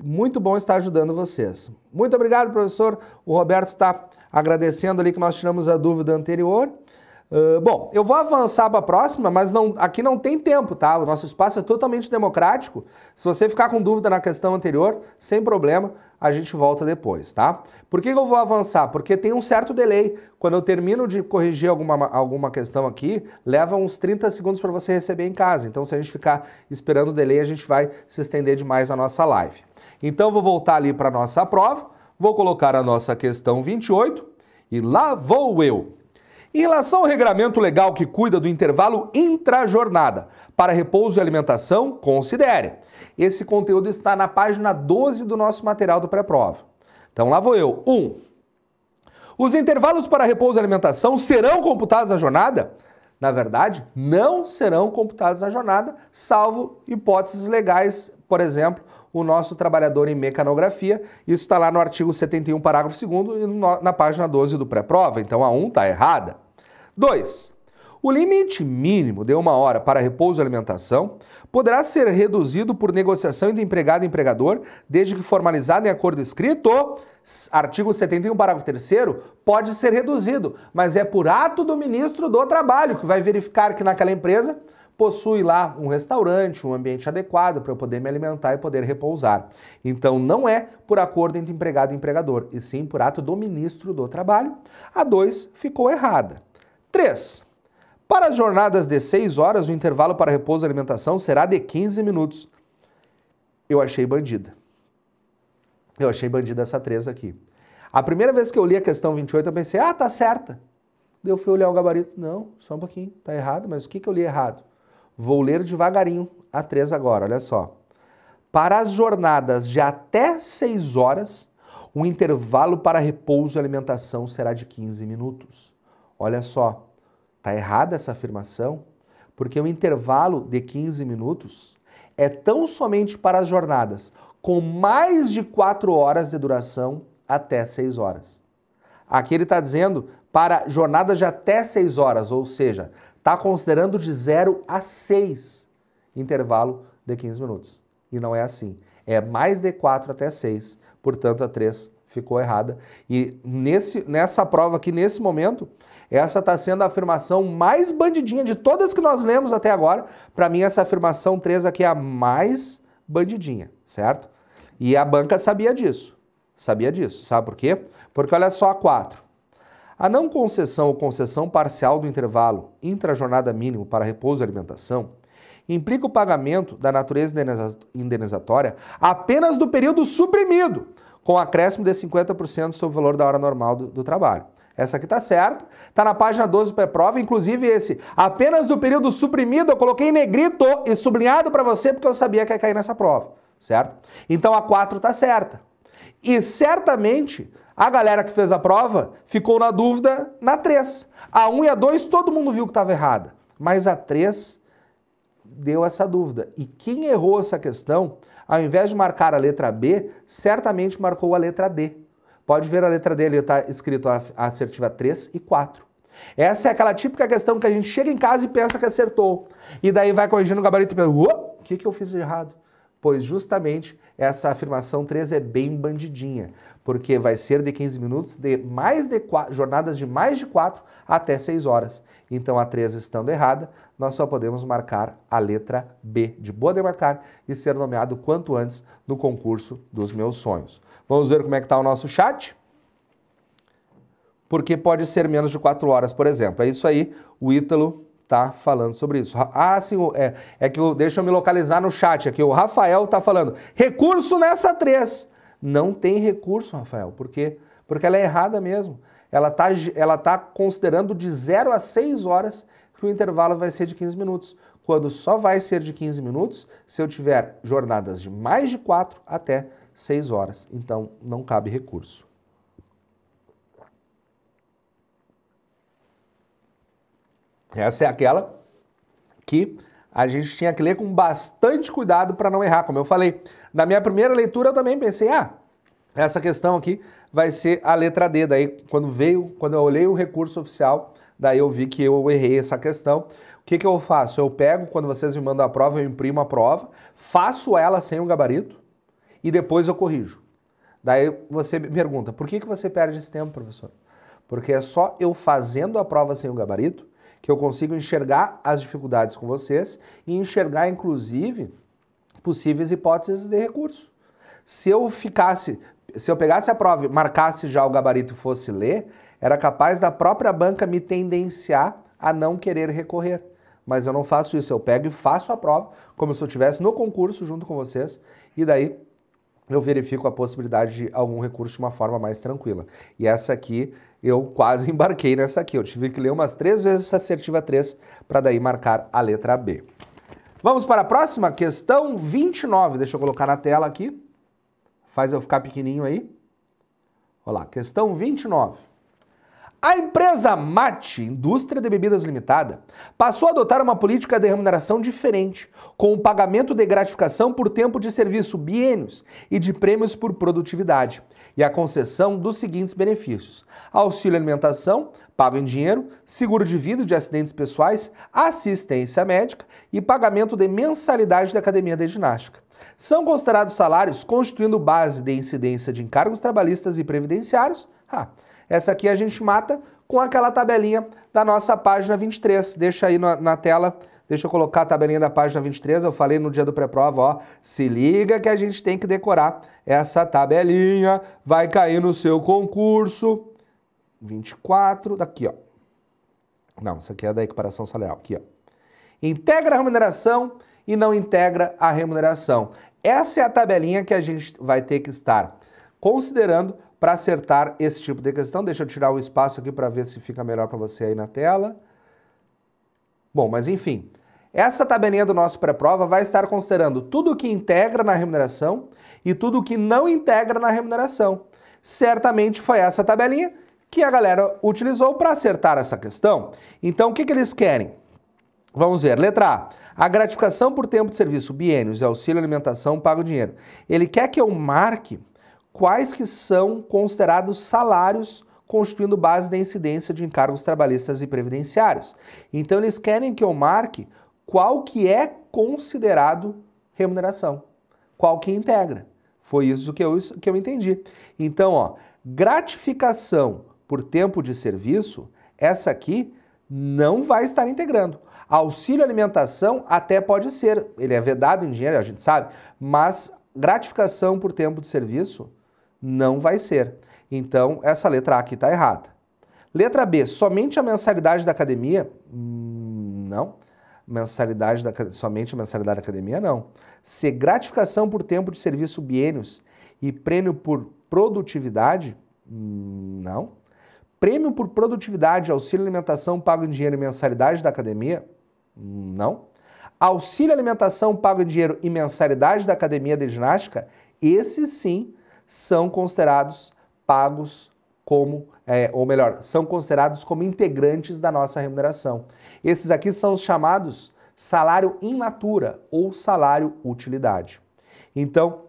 muito bom estar ajudando vocês. Muito obrigado, professor. O Roberto está agradecendo ali que nós tiramos a dúvida anterior. Uh, bom, eu vou avançar para a próxima, mas não, aqui não tem tempo, tá? O nosso espaço é totalmente democrático. Se você ficar com dúvida na questão anterior, sem problema, a gente volta depois, tá? Por que, eu vou avançar? Porque tem um certo delay. Quando eu termino de corrigir alguma, alguma questão aqui, leva uns 30 segundos para você receber em casa. Então, se a gente ficar esperando o delay, a gente vai se estender demais a nossa live. Então vou voltar ali para a nossa prova, vou colocar a nossa questão 28 e lá vou eu. Em relação ao regramento legal que cuida do intervalo intrajornada para repouso e alimentação, considere. Esse conteúdo está na página 12 do nosso material do pré-prova. Então lá vou eu. 1. Um, os intervalos para repouso e alimentação serão computados na jornada? Na verdade, não serão computados na jornada, salvo hipóteses legais, por exemplo, o nosso trabalhador em mecanografia. Isso está lá no artigo 71, parágrafo 2 e no, na página 12 do pré-prova. Então a 1 está errada. 2. O limite mínimo de uma hora para repouso e alimentação poderá ser reduzido por negociação entre empregado e empregador, desde que formalizado em acordo escrito. Artigo 71, parágrafo 3 pode ser reduzido, mas é por ato do ministro do Trabalho, que vai verificar que naquela empresa possui lá um restaurante, um ambiente adequado para eu poder me alimentar e poder repousar. Então não é por acordo entre empregado e empregador, e sim por ato do ministro do Trabalho. A 2 ficou errada. 3. Para as jornadas de 6 horas, o intervalo para repouso e alimentação será de 15 minutos. Eu achei bandida. Eu achei bandida essa 3 aqui. A primeira vez que eu li a questão 28, eu pensei, ah, tá certa. Daí eu fui olhar o gabarito. Não, só um pouquinho, tá errado, mas o que, que eu li errado? Vou ler devagarinho a 3 agora, olha só. Para as jornadas de até 6 horas, o intervalo para repouso e alimentação será de 15 minutos. Olha só, tá errada essa afirmação? Porque o intervalo de 15 minutos é tão somente para as jornadas com mais de 4 horas de duração até 6 horas. Aqui ele está dizendo para jornadas de até 6 horas, ou seja, está considerando de 0 a 6 intervalo de 15 minutos. E não é assim. É mais de 4 até 6, portanto a 3 ficou errada. E nesse, nessa prova aqui, nesse momento, essa está sendo a afirmação mais bandidinha de todas que nós lemos até agora. Para mim, essa afirmação 3 aqui é a mais bandidinha, certo? E a banca sabia disso. Sabia disso. Sabe por quê? Porque olha só a 4. A não concessão ou concessão parcial do intervalo intra-jornada mínimo para repouso e alimentação implica o pagamento da natureza indenizatória apenas do período suprimido, com acréscimo de 50% sobre o valor da hora normal do, do trabalho. Essa aqui tá certa, tá na página 12 do prova inclusive esse, apenas do período suprimido, eu coloquei em negrito e sublinhado para você porque eu sabia que ia cair nessa prova, certo? Então a 4 tá certa. E certamente a galera que fez a prova ficou na dúvida na 3. A 1 e a 2 todo mundo viu que estava errada, mas a 3 deu essa dúvida. E quem errou essa questão, ao invés de marcar a letra B, certamente marcou a letra D. Pode ver a letra D ali, está escrito a assertiva 3 e 4. Essa é aquela típica questão que a gente chega em casa e pensa que acertou. E daí vai corrigindo o gabarito e pensa, o que, que eu fiz de errado? Pois justamente essa afirmação 3 é bem bandidinha, porque vai ser de 15 minutos de mais de 4, jornadas de mais de 4 até 6 horas. Então a 3 estando errada, nós só podemos marcar a letra B de boa marcar e ser nomeado quanto antes no concurso dos meus sonhos. Vamos ver como é que está o nosso chat? Porque pode ser menos de 4 horas, por exemplo. É isso aí, o Ítalo tá falando sobre isso. Ah, sim, é, é que eu, deixa eu me localizar no chat aqui. O Rafael tá falando, recurso nessa 3. Não tem recurso, Rafael. Por quê? Porque ela é errada mesmo. Ela tá, ela tá considerando de 0 a 6 horas que o intervalo vai ser de 15 minutos. Quando só vai ser de 15 minutos se eu tiver jornadas de mais de 4 até 6 horas. Então, não cabe recurso. Essa é aquela que a gente tinha que ler com bastante cuidado para não errar, como eu falei. Na minha primeira leitura eu também pensei, ah, essa questão aqui vai ser a letra D. Daí, quando veio, quando eu olhei o recurso oficial, daí eu vi que eu errei essa questão. O que, que eu faço? Eu pego, quando vocês me mandam a prova, eu imprimo a prova, faço ela sem o gabarito e depois eu corrijo. Daí você me pergunta, por que, que você perde esse tempo, professor? Porque é só eu fazendo a prova sem o gabarito que eu consigo enxergar as dificuldades com vocês e enxergar, inclusive, possíveis hipóteses de recurso. Se eu ficasse, se eu pegasse a prova, marcasse já o gabarito e fosse ler, era capaz da própria banca me tendenciar a não querer recorrer. Mas eu não faço isso, eu pego e faço a prova, como se eu estivesse no concurso junto com vocês, e daí eu verifico a possibilidade de algum recurso de uma forma mais tranquila. E essa aqui, eu quase embarquei nessa aqui. Eu tive que ler umas três vezes essa assertiva 3 para daí marcar a letra B. Vamos para a próxima questão 29. Deixa eu colocar na tela aqui. Faz eu ficar pequenininho aí. Olha lá, questão 29. A empresa Mate, Indústria de Bebidas Limitada, passou a adotar uma política de remuneração diferente, com o pagamento de gratificação por tempo de serviço biênios e de prêmios por produtividade, e a concessão dos seguintes benefícios: auxílio alimentação, pago em dinheiro, seguro de vida e de acidentes pessoais, assistência médica e pagamento de mensalidade da academia de ginástica. São considerados salários constituindo base de incidência de encargos trabalhistas e previdenciários. Ah, essa aqui a gente mata com aquela tabelinha da nossa página 23. Deixa aí na, na tela, deixa eu colocar a tabelinha da página 23. Eu falei no dia do pré-prova, ó, se liga que a gente tem que decorar essa tabelinha, vai cair no seu concurso. 24, daqui, ó. Não, isso aqui é da equiparação salarial, aqui, ó. Integra a remuneração e não integra a remuneração. Essa é a tabelinha que a gente vai ter que estar considerando para acertar esse tipo de questão. Deixa eu tirar o espaço aqui para ver se fica melhor para você aí na tela. Bom, mas enfim, essa tabelinha do nosso pré-prova vai estar considerando tudo o que integra na remuneração e tudo o que não integra na remuneração. Certamente foi essa tabelinha que a galera utilizou para acertar essa questão. Então, o que, que eles querem? Vamos ver, letra A. A gratificação por tempo de serviço, biênios e auxílio alimentação paga o dinheiro. Ele quer que eu marque quais que são considerados salários constituindo base da incidência de encargos trabalhistas e previdenciários. Então eles querem que eu marque qual que é considerado remuneração, qual que integra. Foi isso que eu, que eu entendi. Então, ó, gratificação por tempo de serviço, essa aqui não vai estar integrando. Auxílio alimentação até pode ser, ele é vedado em dinheiro, a gente sabe, mas gratificação por tempo de serviço não vai ser. Então, essa letra A aqui está errada. Letra B, somente a mensalidade da academia? Hum, não. Mensalidade da, somente a mensalidade da academia? Não. C, gratificação por tempo de serviço biênios e prêmio por produtividade? Hum, não. Prêmio por produtividade, auxílio alimentação pago em dinheiro e mensalidade da academia? Hum, não. Auxílio alimentação pago em dinheiro e mensalidade da academia de ginástica? Esse sim são considerados pagos como, é, ou melhor, são considerados como integrantes da nossa remuneração. Esses aqui são os chamados salário in natura ou salário utilidade. Então,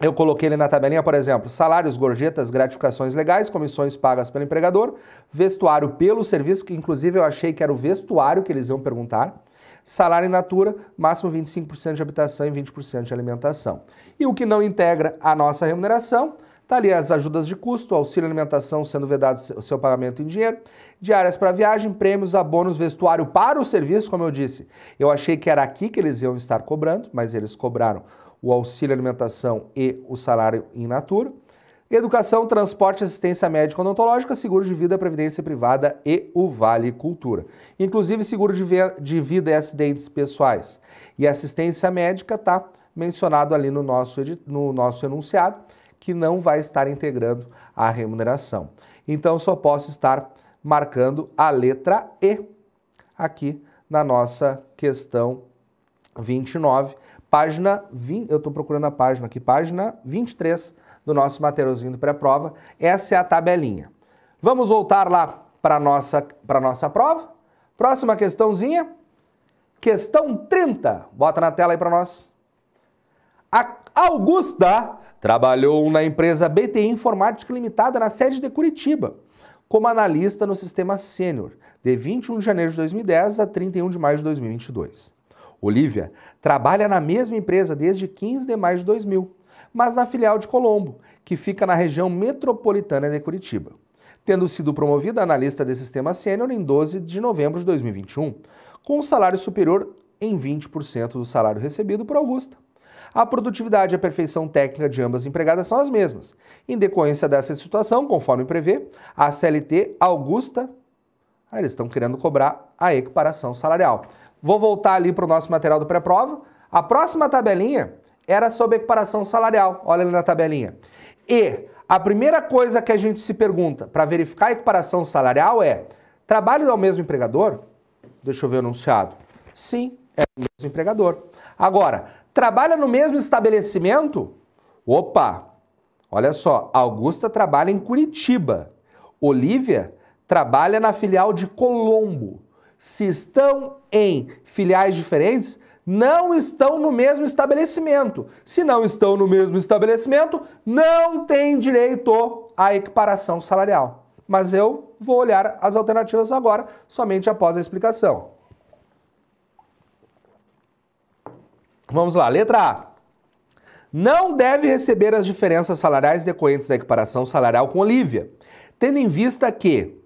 eu coloquei ele na tabelinha, por exemplo, salários, gorjetas, gratificações legais, comissões pagas pelo empregador, vestuário pelo serviço, que inclusive eu achei que era o vestuário que eles iam perguntar, salário in natura, máximo 25% de habitação e 20% de alimentação. E o que não integra a nossa remuneração, Está ali as ajudas de custo, auxílio alimentação sendo vedado o seu pagamento em dinheiro, diárias para viagem, prêmios, abonos, vestuário para o serviço, como eu disse. Eu achei que era aqui que eles iam estar cobrando, mas eles cobraram o auxílio alimentação e o salário in natura. Educação, transporte, assistência médica odontológica, seguro de vida, previdência privada e o Vale Cultura. Inclusive seguro de vida e acidentes pessoais. E assistência médica está mencionado ali no nosso, no nosso enunciado, que não vai estar integrando a remuneração. Então só posso estar marcando a letra E aqui na nossa questão 29, página 20, eu estou procurando a página aqui, página 23 do nosso materialzinho do pré-prova. Essa é a tabelinha. Vamos voltar lá para a nossa, nossa prova. Próxima questãozinha. Questão 30. Bota na tela aí para nós. A Augusta trabalhou na empresa BT Informática Limitada na sede de Curitiba, como analista no sistema sênior, de 21 de janeiro de 2010 a 31 de maio de 2022. Olivia trabalha na mesma empresa desde 15 de maio de 2000 mas na filial de Colombo, que fica na região metropolitana de Curitiba. Tendo sido promovida a analista de sistema sênior em 12 de novembro de 2021, com um salário superior em 20% do salário recebido por Augusta. A produtividade e a perfeição técnica de ambas empregadas são as mesmas. Em decorrência dessa situação, conforme prevê, a CLT Augusta, ah, eles estão querendo cobrar a equiparação salarial. Vou voltar ali para o nosso material do pré-prova. A próxima tabelinha era sobre equiparação salarial. Olha ali na tabelinha. E a primeira coisa que a gente se pergunta para verificar a equiparação salarial é: trabalho no é mesmo empregador? Deixa eu ver o enunciado. Sim, é o mesmo empregador. Agora, trabalha no mesmo estabelecimento? Opa! Olha só, Augusta trabalha em Curitiba. Olivia trabalha na filial de Colombo. Se estão em filiais diferentes, não estão no mesmo estabelecimento. Se não estão no mesmo estabelecimento, não tem direito à equiparação salarial. Mas eu vou olhar as alternativas agora, somente após a explicação. Vamos lá, letra A. Não deve receber as diferenças salariais decorrentes da equiparação salarial com Olivia, tendo em vista que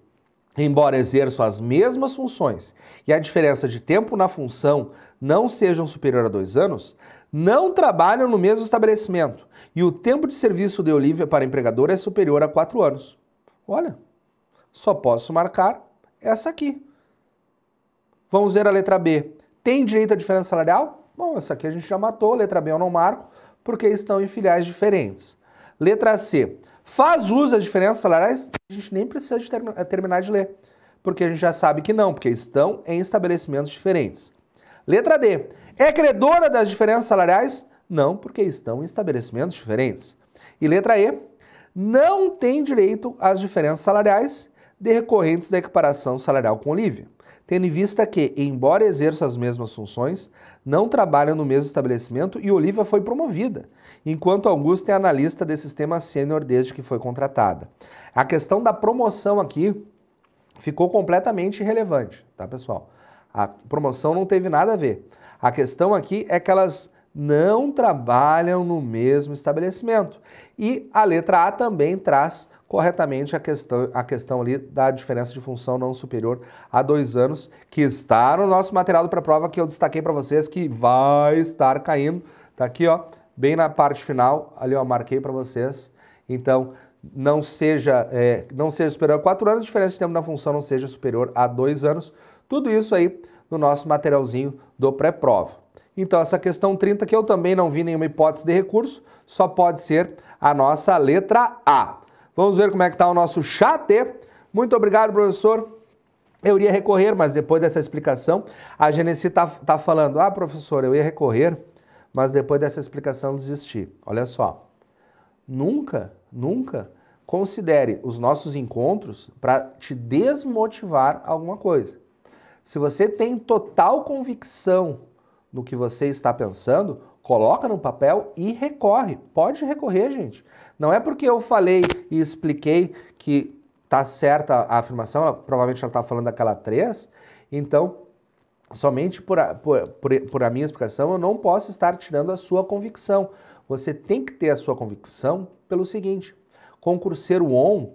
embora exerçam as mesmas funções e a diferença de tempo na função não sejam superior a dois anos, não trabalham no mesmo estabelecimento e o tempo de serviço de Olivia para empregador é superior a quatro anos. Olha, só posso marcar essa aqui. Vamos ver a letra B. Tem direito à diferença salarial? Bom, essa aqui a gente já matou, letra B eu não marco, porque estão em filiais diferentes. Letra C. Faz uso das diferenças salariais, a gente nem precisa de eh, terminar de ler, porque a gente já sabe que não, porque estão em estabelecimentos diferentes. Letra D. É credora das diferenças salariais? Não, porque estão em estabelecimentos diferentes. E letra E. Não tem direito às diferenças salariais decorrentes da equiparação salarial com o livre, tendo em vista que, embora exerça as mesmas funções, não trabalha no mesmo estabelecimento e Olivia foi promovida, enquanto Augusta é analista de sistema sênior desde que foi contratada. A questão da promoção aqui ficou completamente irrelevante, tá, pessoal? A promoção não teve nada a ver. A questão aqui é que elas não trabalham no mesmo estabelecimento. E a letra A também traz corretamente a questão, a questão ali da diferença de função não superior a dois anos, que está no nosso material para prova que eu destaquei para vocês que vai estar caindo. Tá aqui, ó, bem na parte final, ali eu marquei para vocês. Então, não seja, é, não seja superior a 4 anos, a diferença de tempo da função não seja superior a 2 anos. Tudo isso aí no nosso materialzinho do pré-prova. Então, essa questão 30, que eu também não vi nenhuma hipótese de recurso, só pode ser a nossa letra A. Vamos ver como é que está o nosso chat. Muito obrigado, professor. Eu iria recorrer, mas depois dessa explicação, a Genesi está tá falando, ah, professor, eu ia recorrer mas depois dessa explicação desisti. Olha só, nunca, nunca considere os nossos encontros para te desmotivar alguma coisa. Se você tem total convicção no que você está pensando, coloca no papel e recorre. Pode recorrer, gente. Não é porque eu falei e expliquei que tá certa a afirmação, ela, provavelmente ela está falando daquela 3, então somente por, a, por, por, a minha explicação, eu não posso estar tirando a sua convicção. Você tem que ter a sua convicção pelo seguinte: concurseiro on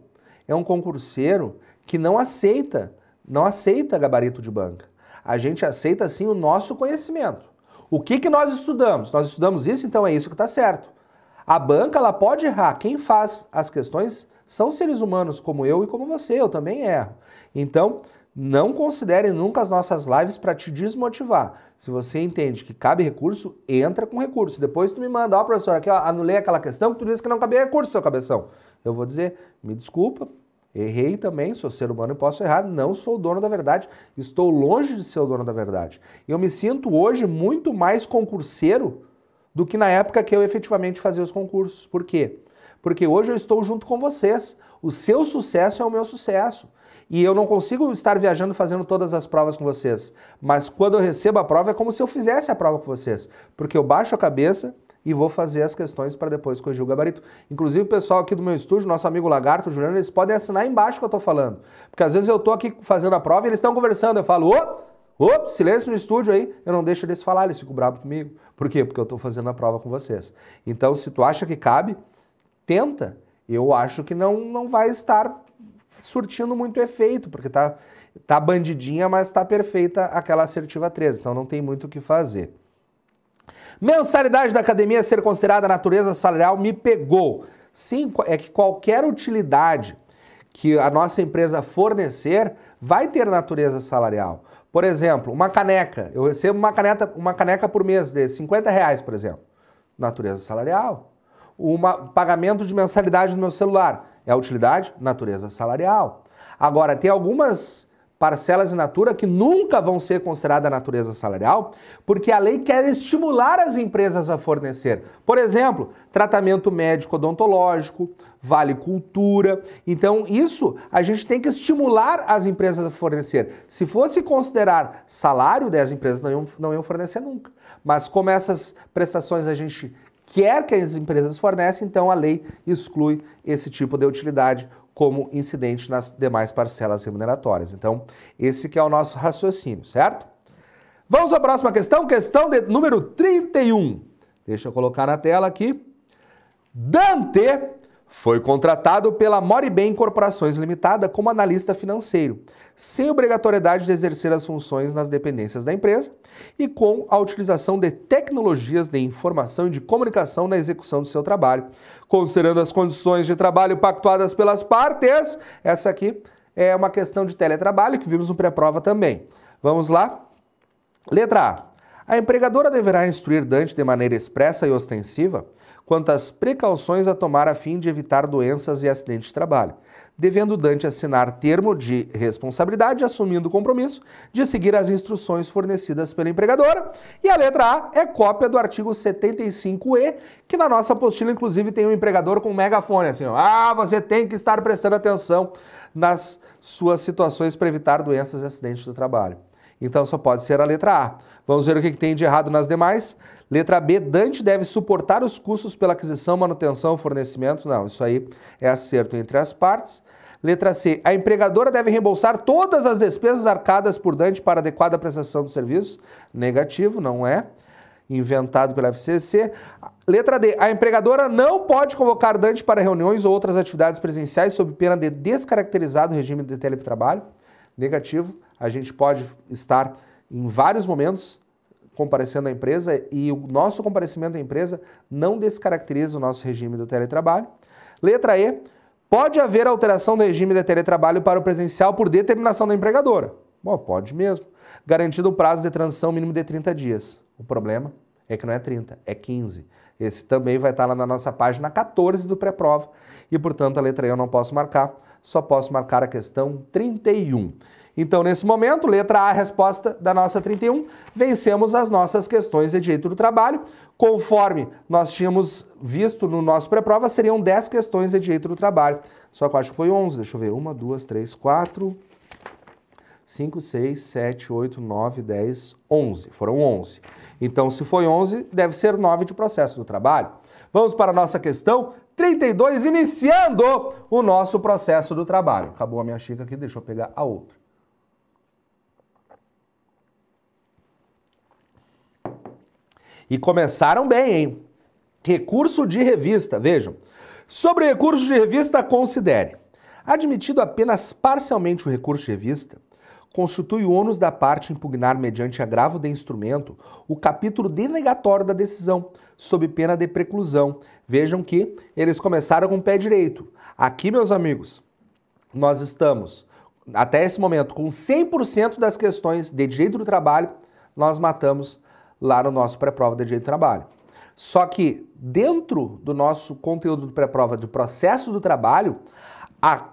é um concurseiro que não aceita, não aceita gabarito de banca. A gente aceita sim o nosso conhecimento. O que, que nós estudamos? Nós estudamos isso, então é isso que está certo. A banca ela pode errar. Quem faz as questões são seres humanos como eu e como você, eu também erro. Então, não considere nunca as nossas lives para te desmotivar. Se você entende que cabe recurso, entra com recurso. Depois tu me manda, ó, professor, aqui ó, anulei aquela questão que tu disse que não cabia recurso, seu cabeção. Eu vou dizer, me desculpa, errei também, sou ser humano e posso errar, não sou dono da verdade, estou longe de ser o dono da verdade. E Eu me sinto hoje muito mais concurseiro do que na época que eu efetivamente fazia os concursos. Por quê? Porque hoje eu estou junto com vocês. O seu sucesso é o meu sucesso e eu não consigo estar viajando fazendo todas as provas com vocês. Mas quando eu recebo a prova, é como se eu fizesse a prova com vocês, porque eu baixo a cabeça e vou fazer as questões para depois corrigir o gabarito. Inclusive, o pessoal aqui do meu estúdio, nosso amigo Lagarto, Juliano, eles podem assinar embaixo que eu estou falando. Porque às vezes eu estou aqui fazendo a prova e eles estão conversando. Eu falo, ô, silêncio no estúdio aí, eu não deixo eles falar, eles ficam bravos comigo. Por quê? Porque eu estou fazendo a prova com vocês. Então, se tu acha que cabe, tenta. Eu acho que não, não vai estar surtindo muito efeito, porque tá, tá bandidinha, mas tá perfeita aquela assertiva 13, então não tem muito o que fazer. Mensalidade da academia ser considerada natureza salarial me pegou. Sim, é que qualquer utilidade que a nossa empresa fornecer vai ter natureza salarial. Por exemplo, uma caneca. Eu recebo uma caneca, uma caneca por mês de 50 reais, por exemplo. Natureza salarial. Um pagamento de mensalidade no meu celular é a utilidade natureza salarial. Agora, tem algumas parcelas de natura que nunca vão ser consideradas natureza salarial, porque a lei quer estimular as empresas a fornecer. Por exemplo, tratamento médico odontológico, vale cultura. Então, isso a gente tem que estimular as empresas a fornecer. Se fosse considerar salário, 10 empresas não iam, não iam fornecer nunca. Mas como essas prestações a gente quer que as empresas fornecem, então a lei exclui esse tipo de utilidade como incidente nas demais parcelas remuneratórias. Então, esse que é o nosso raciocínio, certo? Vamos à próxima questão, questão de número 31. Deixa eu colocar na tela aqui. Dante foi contratado pela Moribem Corporações Limitada como analista financeiro, sem obrigatoriedade de exercer as funções nas dependências da empresa e com a utilização de tecnologias de informação e de comunicação na execução do seu trabalho. Considerando as condições de trabalho pactuadas pelas partes, essa aqui é uma questão de teletrabalho que vimos no pré-prova também. Vamos lá? Letra A. A empregadora deverá instruir Dante de maneira expressa e ostensiva quanto às precauções a tomar a fim de evitar doenças e acidentes de trabalho, devendo Dante assinar termo de responsabilidade, assumindo o compromisso de seguir as instruções fornecidas pela empregadora. E a letra A é cópia do artigo 75E, que na nossa apostila, inclusive, tem um empregador com um megafone, assim, ó, ah, você tem que estar prestando atenção nas suas situações para evitar doenças e acidentes do trabalho. Então só pode ser a letra A. Vamos ver o que, que tem de errado nas demais. Letra B, Dante deve suportar os custos pela aquisição, manutenção, fornecimento. Não, isso aí é acerto entre as partes. Letra C, a empregadora deve reembolsar todas as despesas arcadas por Dante para adequada prestação do serviço. Negativo, não é. Inventado pela FCC. Letra D, a empregadora não pode convocar Dante para reuniões ou outras atividades presenciais sob pena de descaracterizado regime de teletrabalho. Negativo a gente pode estar em vários momentos comparecendo à empresa e o nosso comparecimento à empresa não descaracteriza o nosso regime do teletrabalho. Letra E, pode haver alteração do regime de teletrabalho para o presencial por determinação da empregadora. Bom, pode mesmo. Garantido o prazo de transição mínimo de 30 dias. O problema é que não é 30, é 15. Esse também vai estar lá na nossa página 14 do pré-prova. E, portanto, a letra E eu não posso marcar, só posso marcar a questão 31. Então, nesse momento, letra A, resposta da nossa 31, vencemos as nossas questões de direito do trabalho. Conforme nós tínhamos visto no nosso pré-prova, seriam 10 questões de direito do trabalho. Só que eu acho que foi 11, deixa eu ver, 1, 2, 3, 4, 5, 6, 7, 8, 9, 10, 11. Foram 11. Então, se foi 11, deve ser 9 de processo do trabalho. Vamos para a nossa questão 32, iniciando o nosso processo do trabalho. Acabou a minha xícara aqui, deixa eu pegar a outra. E começaram bem, hein? Recurso de revista, vejam. Sobre recurso de revista, considere. Admitido apenas parcialmente o recurso de revista, constitui o ônus da parte impugnar mediante agravo de instrumento o capítulo denegatório da decisão, sob pena de preclusão. Vejam que eles começaram com o pé direito. Aqui, meus amigos, nós estamos, até esse momento, com 100% das questões de direito do trabalho, nós matamos lá no nosso pré-prova de direito do trabalho. Só que dentro do nosso conteúdo do pré-prova do processo do trabalho, a,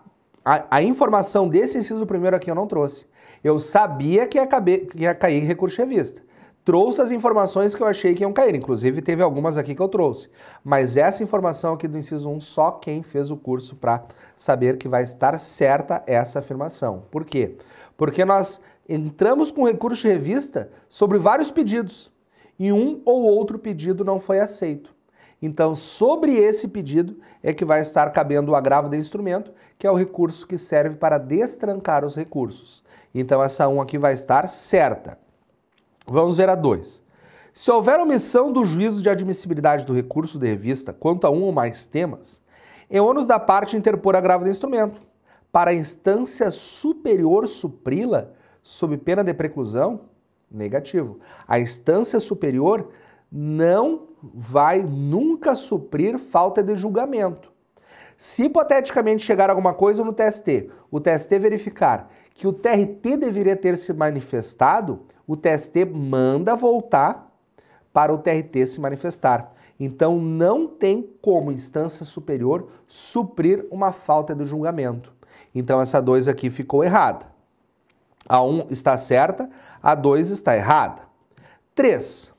a, a, informação desse inciso primeiro aqui eu não trouxe. Eu sabia que ia, caber, que ia cair recurso de revista. Trouxe as informações que eu achei que iam cair, inclusive teve algumas aqui que eu trouxe. Mas essa informação aqui do inciso 1, só quem fez o curso para saber que vai estar certa essa afirmação. Por quê? Porque nós entramos com recurso de revista sobre vários pedidos e um ou outro pedido não foi aceito. Então, sobre esse pedido é que vai estar cabendo o agravo de instrumento, que é o recurso que serve para destrancar os recursos. Então, essa 1 aqui vai estar certa. Vamos ver a 2. Se houver omissão do juízo de admissibilidade do recurso de revista quanto a um ou mais temas, é ônus da parte interpor agravo do instrumento, para a instância superior supri-la sob pena de preclusão Negativo. A instância superior não vai nunca suprir falta de julgamento. Se hipoteticamente chegar alguma coisa no TST, o TST verificar que o TRT deveria ter se manifestado, o TST manda voltar para o TRT se manifestar. Então não tem como instância superior suprir uma falta de julgamento. Então essa 2 aqui ficou errada. A 1 um está certa, a 2 está errada. 3.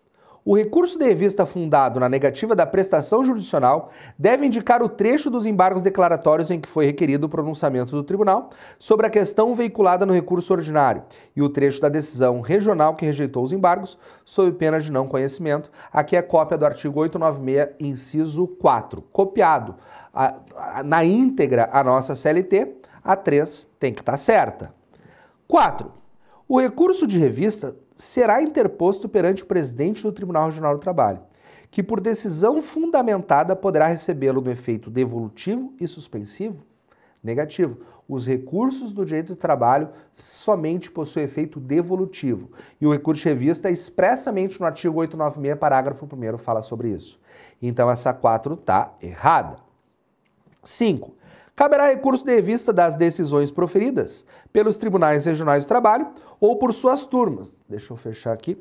O recurso de revista fundado na negativa da prestação jurisdicional deve indicar o trecho dos embargos declaratórios em que foi requerido o pronunciamento do tribunal sobre a questão veiculada no recurso ordinário e o trecho da decisão regional que rejeitou os embargos sob pena de não conhecimento. Aqui é cópia do artigo 896, inciso 4, copiado a, a, na íntegra a nossa CLT, a 3 tem que estar tá certa. 4. O recurso de revista será interposto perante o presidente do Tribunal Regional do Trabalho, que, por decisão fundamentada, poderá recebê-lo no efeito devolutivo e suspensivo? Negativo. Os recursos do direito do trabalho somente possuem efeito devolutivo. E o recurso de revista, é expressamente no artigo 896, parágrafo 1, fala sobre isso. Então, essa 4 está errada. 5 caberá recurso de revista das decisões proferidas pelos tribunais regionais do trabalho ou por suas turmas. Deixa eu fechar aqui.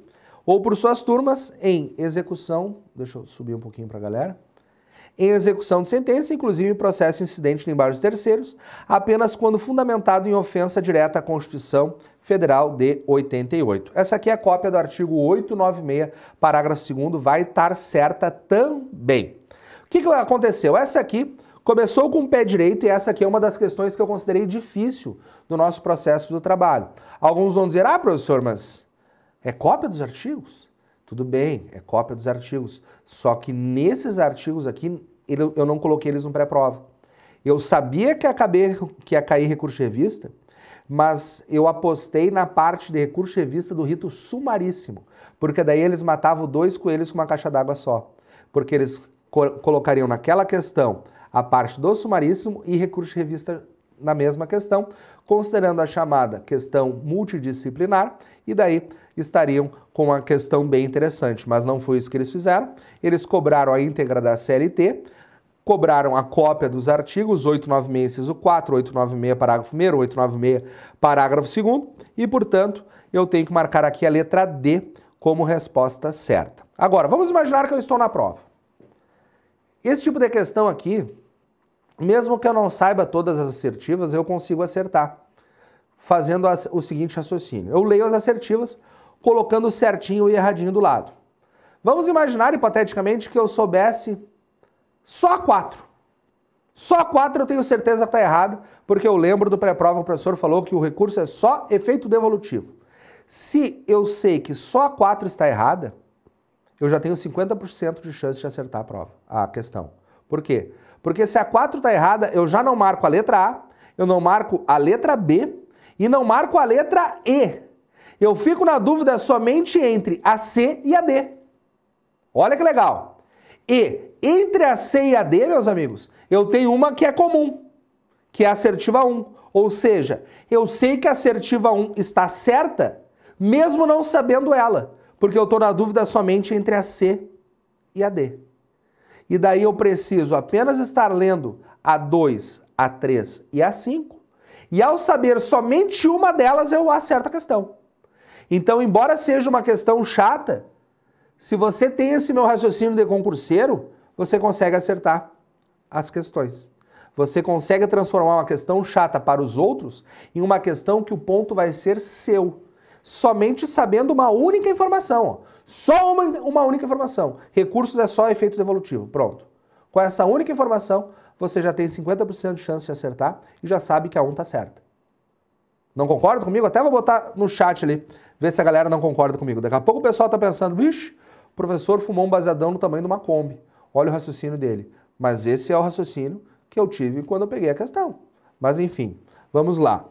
Ou por suas turmas em execução. Deixa eu subir um pouquinho para a galera em execução de sentença, inclusive em processo incidente de embargos terceiros, apenas quando fundamentado em ofensa direta à Constituição Federal de 88. Essa aqui é a cópia do artigo 896, parágrafo 2 vai estar certa também. O que, que aconteceu? Essa aqui Começou com o pé direito e essa aqui é uma das questões que eu considerei difícil no nosso processo do trabalho. Alguns vão dizer, ah, professor, mas é cópia dos artigos? Tudo bem, é cópia dos artigos. Só que nesses artigos aqui, eu não coloquei eles no pré-prova. Eu sabia que, acabei, que ia cair recurso de revista, mas eu apostei na parte de recurso de revista do rito sumaríssimo, porque daí eles matavam dois coelhos com uma caixa d'água só. Porque eles co colocariam naquela questão a parte do sumaríssimo e recurso de revista na mesma questão, considerando a chamada questão multidisciplinar, e daí estariam com uma questão bem interessante, mas não foi isso que eles fizeram. Eles cobraram a íntegra da CLT, cobraram a cópia dos artigos 896, inciso 4, 896, parágrafo 1, 896, parágrafo 2, e, portanto, eu tenho que marcar aqui a letra D como resposta certa. Agora, vamos imaginar que eu estou na prova. Esse tipo de questão aqui, mesmo que eu não saiba todas as assertivas, eu consigo acertar, fazendo o seguinte raciocínio. Eu leio as assertivas, colocando certinho e erradinho do lado. Vamos imaginar, hipoteticamente, que eu soubesse só quatro. Só quatro eu tenho certeza que está errado, porque eu lembro do pré-prova, o professor falou que o recurso é só efeito devolutivo. Se eu sei que só quatro está errada, eu já tenho 50% de chance de acertar a prova, a questão. Por quê? Porque se a 4 está errada, eu já não marco a letra A, eu não marco a letra B e não marco a letra E. Eu fico na dúvida somente entre a C e a D. Olha que legal. E entre a C e a D, meus amigos, eu tenho uma que é comum, que é a assertiva 1. Ou seja, eu sei que a assertiva 1 está certa, mesmo não sabendo ela. Porque eu estou na dúvida somente entre a C e a D. E daí eu preciso apenas estar lendo a 2, a 3 e a 5. E ao saber somente uma delas, eu acerto a questão. Então, embora seja uma questão chata, se você tem esse meu raciocínio de concurseiro, você consegue acertar as questões. Você consegue transformar uma questão chata para os outros em uma questão que o ponto vai ser seu somente sabendo uma única informação. Só uma, uma única informação. Recursos é só efeito devolutivo. Pronto. Com essa única informação, você já tem 50% de chance de acertar e já sabe que a 1 está certa. Não concorda comigo? Até vou botar no chat ali, ver se a galera não concorda comigo. Daqui a pouco o pessoal está pensando, bicho, o professor fumou um baseadão no tamanho de uma Kombi. Olha o raciocínio dele. Mas esse é o raciocínio que eu tive quando eu peguei a questão. Mas enfim, vamos lá.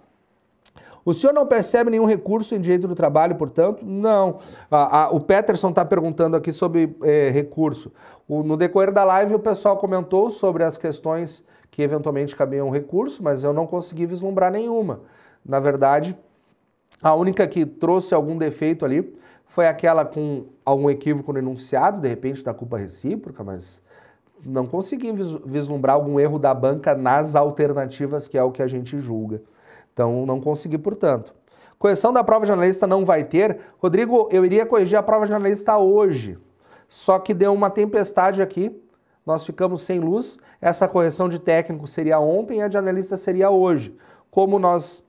O senhor não percebe nenhum recurso em direito do trabalho, portanto? Não. A, a, o Peterson está perguntando aqui sobre é, recurso. O, no decorrer da live, o pessoal comentou sobre as questões que eventualmente cabiam recurso, mas eu não consegui vislumbrar nenhuma. Na verdade, a única que trouxe algum defeito ali foi aquela com algum equívoco no enunciado, de repente da culpa recíproca, mas não consegui vislumbrar algum erro da banca nas alternativas, que é o que a gente julga. Então não consegui, portanto. Correção da prova jornalista não vai ter. Rodrigo, eu iria corrigir a prova jornalista hoje. Só que deu uma tempestade aqui, nós ficamos sem luz. Essa correção de técnico seria ontem e a de analista seria hoje. Como nós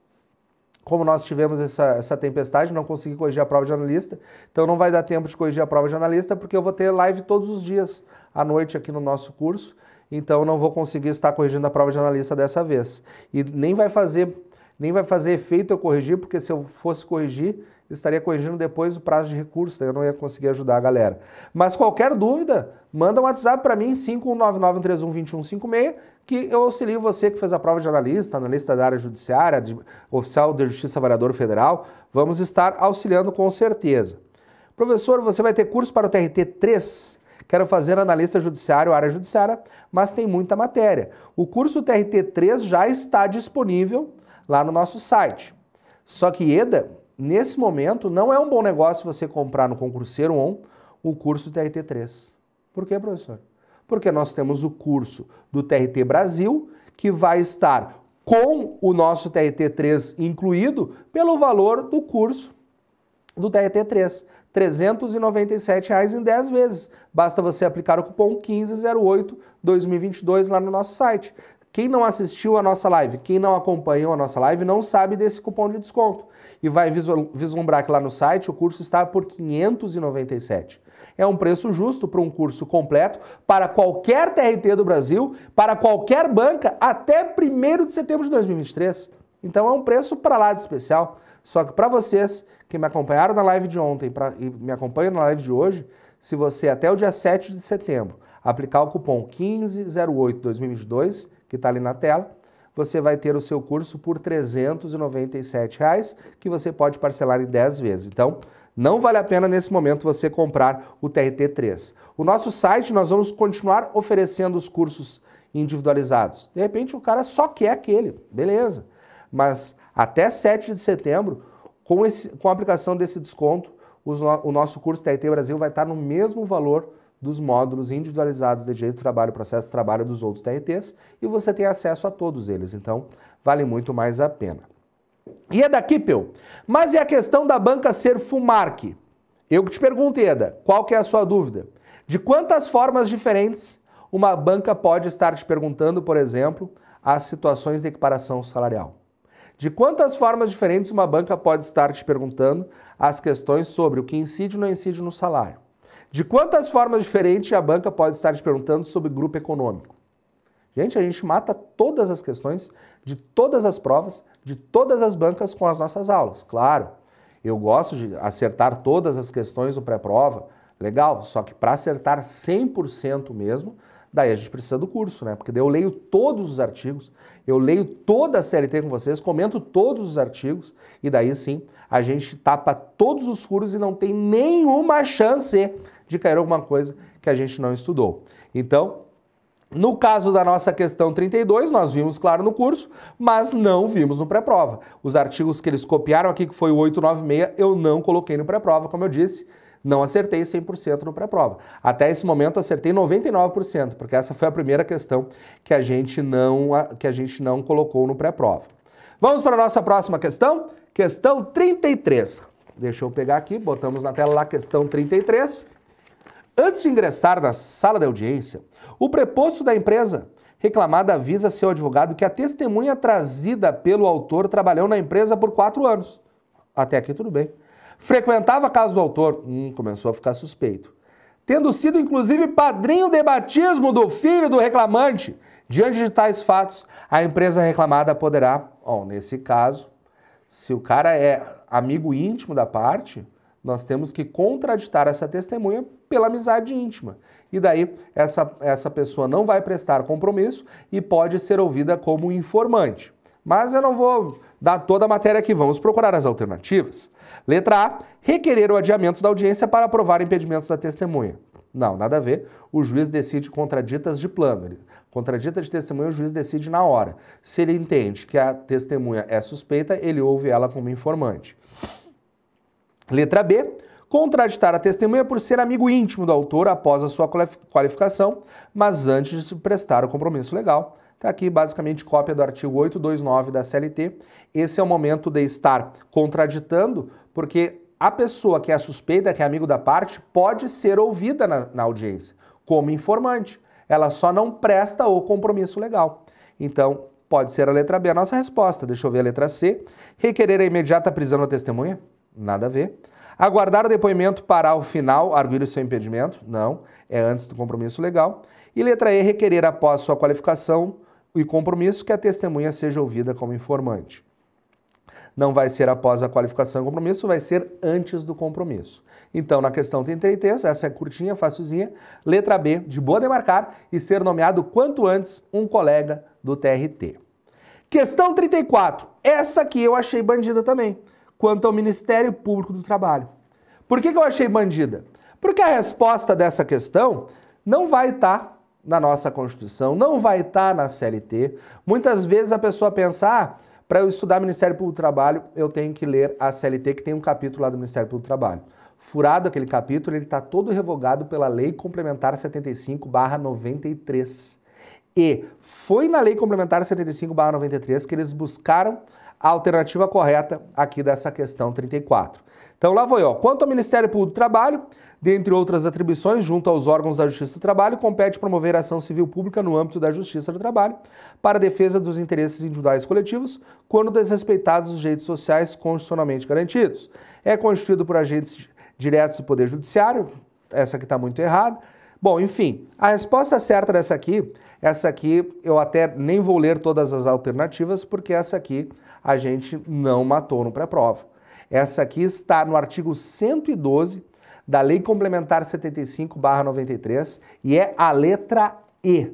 como nós tivemos essa, essa tempestade, não consegui corrigir a prova de analista, então não vai dar tempo de corrigir a prova de analista, porque eu vou ter live todos os dias à noite aqui no nosso curso, então não vou conseguir estar corrigindo a prova de analista dessa vez. E nem vai fazer nem vai fazer efeito eu corrigir, porque se eu fosse corrigir, estaria corrigindo depois o prazo de recurso, eu não ia conseguir ajudar a galera. Mas qualquer dúvida, manda um WhatsApp para mim, 5199312156, que eu auxilio você que fez a prova de analista, analista da área judiciária, de, oficial da Justiça Variador Federal, vamos estar auxiliando com certeza. Professor, você vai ter curso para o TRT 3? Quero fazer analista judiciário, área judiciária, mas tem muita matéria. O curso TRT 3 já está disponível lá no nosso site. Só que EDA, nesse momento, não é um bom negócio você comprar no concurseiro ON o curso TRT3. Por quê, professor? Porque nós temos o curso do TRT Brasil, que vai estar com o nosso TRT3 incluído pelo valor do curso do TRT3. R$ 397,00 em 10 vezes. Basta você aplicar o cupom 1508 2022 lá no nosso site. Quem não assistiu a nossa live, quem não acompanhou a nossa live, não sabe desse cupom de desconto. E vai vislumbrar que lá no site o curso está por 597. É um preço justo para um curso completo para qualquer TRT do Brasil, para qualquer banca, até 1 de setembro de 2023. Então é um preço para lá de especial. Só que para vocês que me acompanharam na live de ontem pra, e me acompanham na live de hoje, se você até o dia 7 de setembro aplicar o cupom 15082022, que está ali na tela, você vai ter o seu curso por R$ 397, reais, que você pode parcelar em 10 vezes. Então, não vale a pena nesse momento você comprar o TRT3. O nosso site, nós vamos continuar oferecendo os cursos individualizados. De repente, o cara só quer aquele, beleza. Mas até 7 de setembro, com, esse, com a aplicação desse desconto, os, o nosso curso TRT Brasil vai estar no mesmo valor dos módulos individualizados de direito do trabalho, processo de trabalho dos outros TRTs e você tem acesso a todos eles. Então, vale muito mais a pena. E Eda é Kipel Mas e a questão da banca ser Fumarc? Eu que te pergunto, Eda, qual que é a sua dúvida? De quantas formas diferentes uma banca pode estar te perguntando, por exemplo, as situações de equiparação salarial? De quantas formas diferentes uma banca pode estar te perguntando as questões sobre o que incide ou não incide no salário? De quantas formas diferentes a banca pode estar te perguntando sobre grupo econômico? Gente, a gente mata todas as questões de todas as provas, de todas as bancas com as nossas aulas, claro. Eu gosto de acertar todas as questões do pré-prova, legal, só que para acertar 100% mesmo, daí a gente precisa do curso, né? Porque daí eu leio todos os artigos, eu leio toda a CLT com vocês, comento todos os artigos, e daí sim a gente tapa todos os furos e não tem nenhuma chance de cair alguma coisa que a gente não estudou. Então, no caso da nossa questão 32, nós vimos, claro, no curso, mas não vimos no pré-prova. Os artigos que eles copiaram aqui, que foi o 896, eu não coloquei no pré-prova, como eu disse, não acertei 100% no pré-prova. Até esse momento acertei 99%, porque essa foi a primeira questão que a gente não, que a gente não colocou no pré-prova. Vamos para a nossa próxima questão? Questão 33. Deixa eu pegar aqui, botamos na tela lá questão 33. Antes de ingressar na sala de audiência, o preposto da empresa reclamada avisa seu advogado que a testemunha trazida pelo autor trabalhou na empresa por quatro anos. Até aqui tudo bem. Frequentava a casa do autor. Hum, começou a ficar suspeito. Tendo sido, inclusive, padrinho de batismo do filho do reclamante. Diante de tais fatos, a empresa reclamada poderá, ó, nesse caso, se o cara é amigo íntimo da parte, nós temos que contraditar essa testemunha pela amizade íntima. E daí, essa, essa pessoa não vai prestar compromisso e pode ser ouvida como informante. Mas eu não vou dar toda a matéria aqui, vamos procurar as alternativas. Letra A: requerer o adiamento da audiência para aprovar impedimento da testemunha. Não, nada a ver. O juiz decide contraditas de plano. Ele contradita de testemunha, o juiz decide na hora. Se ele entende que a testemunha é suspeita, ele ouve ela como informante. Letra B, contraditar a testemunha por ser amigo íntimo do autor após a sua qualificação, mas antes de se prestar o compromisso legal. Está aqui basicamente cópia do artigo 829 da CLT. Esse é o momento de estar contraditando, porque a pessoa que é suspeita, que é amigo da parte, pode ser ouvida na, na audiência como informante. Ela só não presta o compromisso legal. Então, pode ser a letra B a nossa resposta. Deixa eu ver a letra C. Requerer a imediata prisão da testemunha? Nada a ver. Aguardar o depoimento para o final arguir o seu impedimento? Não, é antes do compromisso legal. E letra E, requerer após sua qualificação e compromisso que a testemunha seja ouvida como informante. Não vai ser após a qualificação e compromisso, vai ser antes do compromisso. Então, na questão 33, essa é curtinha, facilzinha. Letra B, de boa demarcar e ser nomeado quanto antes um colega do TRT. Questão 34. Essa aqui eu achei bandida também quanto ao Ministério Público do Trabalho. Por que, que eu achei bandida? Porque a resposta dessa questão não vai estar tá na nossa Constituição, não vai estar tá na CLT. Muitas vezes a pessoa pensar, ah, para eu estudar Ministério Público do Trabalho, eu tenho que ler a CLT, que tem um capítulo lá do Ministério Público do Trabalho. Furado aquele capítulo, ele está todo revogado pela Lei Complementar 75-93. E foi na Lei Complementar 75-93 que eles buscaram a alternativa correta aqui dessa questão 34. Então lá vou eu Quanto ao Ministério Público do Trabalho, dentre outras atribuições, junto aos órgãos da Justiça do Trabalho, compete promover a ação civil pública no âmbito da Justiça do Trabalho para a defesa dos interesses individuais coletivos quando desrespeitados os direitos sociais constitucionalmente garantidos. É constituído por agentes diretos do Poder Judiciário, essa aqui está muito errada. Bom, enfim, a resposta certa dessa aqui, essa aqui eu até nem vou ler todas as alternativas, porque essa aqui a gente não matou no pré-prova. Essa aqui está no artigo 112 da Lei Complementar 75/93 e é a letra E.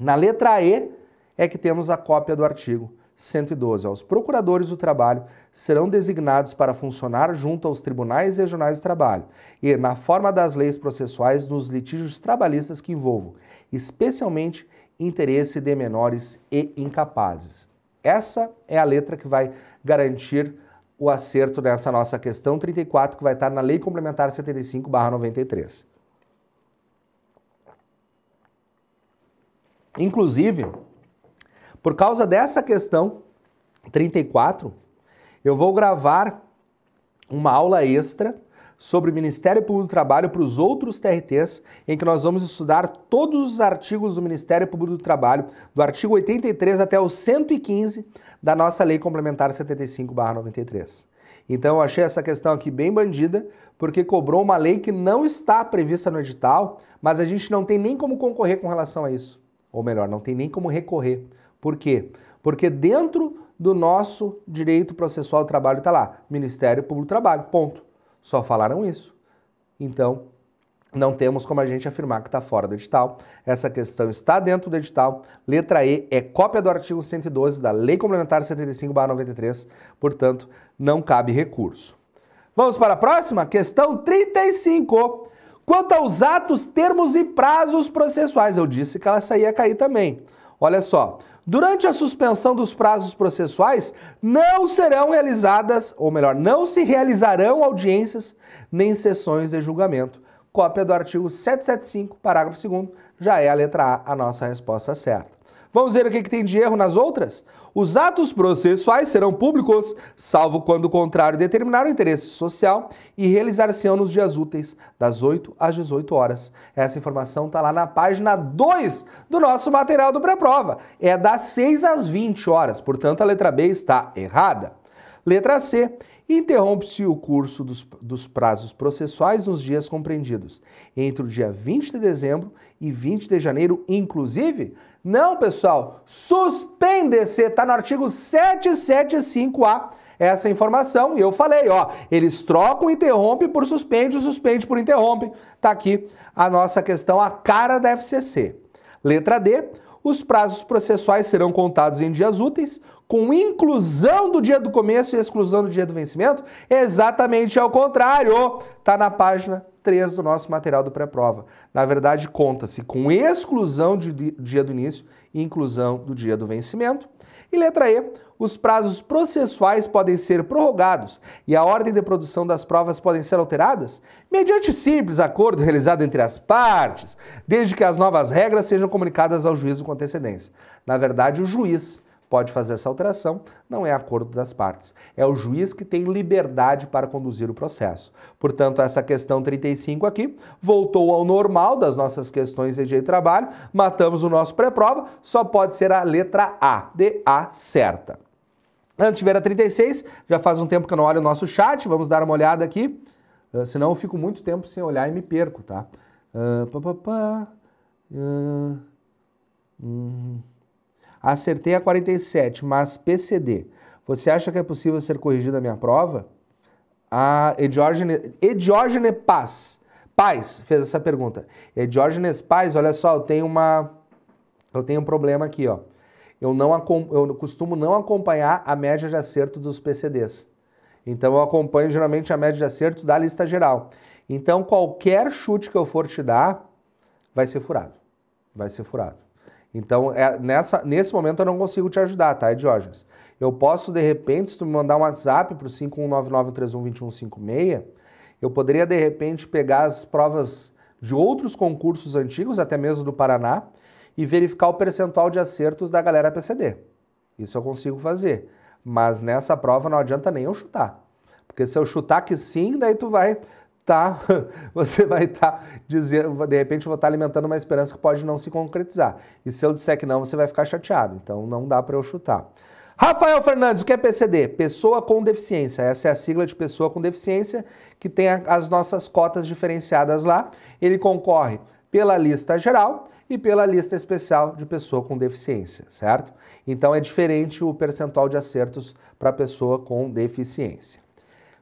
Na letra E é que temos a cópia do artigo 112. Os procuradores do trabalho serão designados para funcionar junto aos tribunais regionais do trabalho e, na forma das leis processuais, nos litígios trabalhistas que envolvam, especialmente interesse de menores e incapazes. Essa é a letra que vai garantir o acerto nessa nossa questão 34, que vai estar na Lei Complementar 75-93. Inclusive, por causa dessa questão 34, eu vou gravar uma aula extra sobre o Ministério Público do Trabalho para os outros TRTs, em que nós vamos estudar todos os artigos do Ministério Público do Trabalho, do artigo 83 até o 115 da nossa Lei Complementar 75/93. Então eu achei essa questão aqui bem bandida, porque cobrou uma lei que não está prevista no edital, mas a gente não tem nem como concorrer com relação a isso. Ou melhor, não tem nem como recorrer. Por quê? Porque dentro do nosso direito processual do trabalho está lá, Ministério Público do Trabalho, ponto. Só falaram isso. Então, não temos como a gente afirmar que está fora do edital. Essa questão está dentro do edital. Letra E é cópia do artigo 112 da Lei Complementar 75-93, portanto, não cabe recurso. Vamos para a próxima? Questão 35. Quanto aos atos, termos e prazos processuais, eu disse que ela saía cair também. Olha só, Durante a suspensão dos prazos processuais, não serão realizadas, ou melhor, não se realizarão audiências nem sessões de julgamento. Cópia do artigo 775, parágrafo 2 já é a letra A, a nossa resposta certa. Vamos ver o que, que tem de erro nas outras? Os atos processuais serão públicos, salvo quando o contrário determinar o interesse social e realizar-se-ão nos dias úteis, das 8 às 18 horas. Essa informação está lá na página 2 do nosso material do pré-prova. É das 6 às 20 horas, portanto a letra B está errada. Letra C. Interrompe-se o curso dos, dos, prazos processuais nos dias compreendidos entre o dia 20 de dezembro e 20 de janeiro, inclusive, não, pessoal, suspende-se, está no artigo 775A essa informação e eu falei, ó, eles trocam interrompe por suspende, suspende por interrompe. Tá aqui a nossa questão, a cara da FCC. Letra D, os prazos processuais serão contados em dias úteis, com inclusão do dia do começo e exclusão do dia do vencimento, exatamente ao contrário. Tá na página 3 do nosso material do pré-prova. Na verdade, conta-se com exclusão de dia do início e inclusão do dia do vencimento. E letra E, os prazos processuais podem ser prorrogados e a ordem de produção das provas podem ser alteradas mediante simples acordo realizado entre as partes, desde que as novas regras sejam comunicadas ao juízo com antecedência. Na verdade, o juiz pode fazer essa alteração, não é acordo das partes. É o juiz que tem liberdade para conduzir o processo. Portanto, essa questão 35 aqui voltou ao normal das nossas questões de direito de trabalho, matamos o nosso pré-prova, só pode ser a letra A, de A certa. Antes de ver a 36, já faz um tempo que eu não olho o nosso chat, vamos dar uma olhada aqui, ah, senão eu fico muito tempo sem olhar e me perco, tá? Uh, pá, pá, pá. Uh, Acertei a 47, mas PCD. Você acha que é possível ser corrigida a minha prova? A Ediógenes, Paz. Paz fez essa pergunta. Ediógenes Paz, olha só, eu tenho uma eu tenho um problema aqui, ó. Eu não eu costumo não acompanhar a média de acerto dos PCDs. Então eu acompanho geralmente a média de acerto da lista geral. Então qualquer chute que eu for te dar vai ser furado. Vai ser furado. Então, é, nessa, nesse momento eu não consigo te ajudar, tá, Diógenes? Eu posso, de repente, se tu me mandar um WhatsApp para o 5199312156, eu poderia, de repente, pegar as provas de outros concursos antigos, até mesmo do Paraná, e verificar o percentual de acertos da galera PCD. Isso eu consigo fazer. Mas nessa prova não adianta nem eu chutar. Porque se eu chutar que sim, daí tu vai tá, você vai estar tá dizendo, de repente eu vou estar tá alimentando uma esperança que pode não se concretizar. E se eu disser que não, você vai ficar chateado. Então não dá para eu chutar. Rafael Fernandes, o que é PCD? Pessoa com deficiência. Essa é a sigla de pessoa com deficiência que tem as nossas cotas diferenciadas lá. Ele concorre pela lista geral e pela lista especial de pessoa com deficiência, certo? Então é diferente o percentual de acertos para pessoa com deficiência.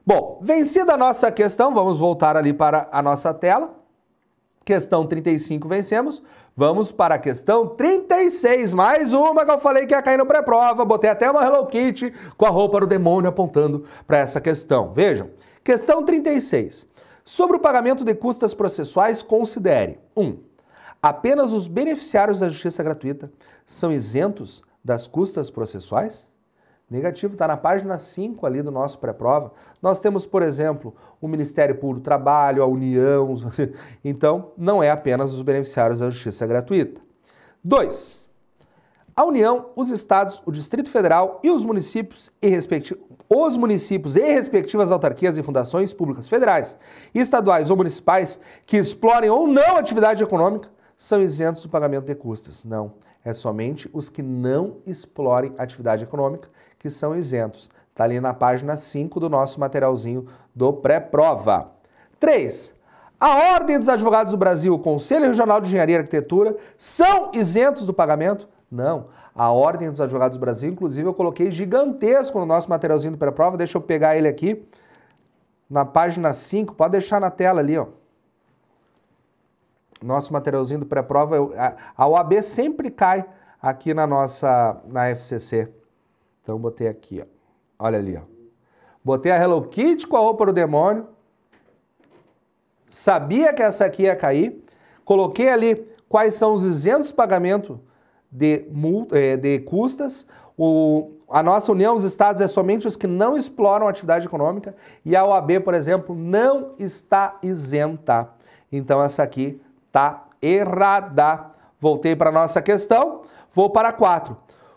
Bom, vencida a nossa questão, vamos voltar ali para a nossa tela. Questão 35 vencemos. Vamos para a questão 36, mais uma que eu falei que ia cair no pré-prova. Botei até uma Hello Kitty com a roupa do demônio apontando para essa questão. Vejam, questão 36. Sobre o pagamento de custas processuais, considere 1. Um, apenas os beneficiários da justiça gratuita são isentos das custas processuais? Negativo, está na página 5 ali do nosso pré-prova. Nós temos, por exemplo, o Ministério Público do Trabalho, a União. então, não é apenas os beneficiários da justiça gratuita. 2. A União, os estados, o Distrito Federal e os municípios e respectivos os municípios e respectivas autarquias e fundações públicas federais, estaduais ou municipais que explorem ou não atividade econômica são isentos do pagamento de custas. Não, é somente os que não explorem atividade econômica que são isentos. Está ali na página 5 do nosso materialzinho do pré-prova. 3. A Ordem dos Advogados do Brasil, o Conselho Regional de Engenharia e Arquitetura, são isentos do pagamento? Não. A Ordem dos Advogados do Brasil, inclusive, eu coloquei gigantesco no nosso materialzinho do pré-prova. Deixa eu pegar ele aqui na página 5. Pode deixar na tela ali, ó. Nosso materialzinho do pré-prova. A OAB sempre cai aqui na nossa na FCC. Então botei aqui, ó. Olha ali, ó. Botei a Hello Kitty com a roupa do demônio. Sabia que essa aqui ia cair. Coloquei ali quais são os isentos pagamento de, multa, eh, de custas. O, a nossa União, os Estados, é somente os que não exploram atividade econômica. E a OAB, por exemplo, não está isenta. Então essa aqui tá errada. Voltei para a nossa questão. Vou para 4.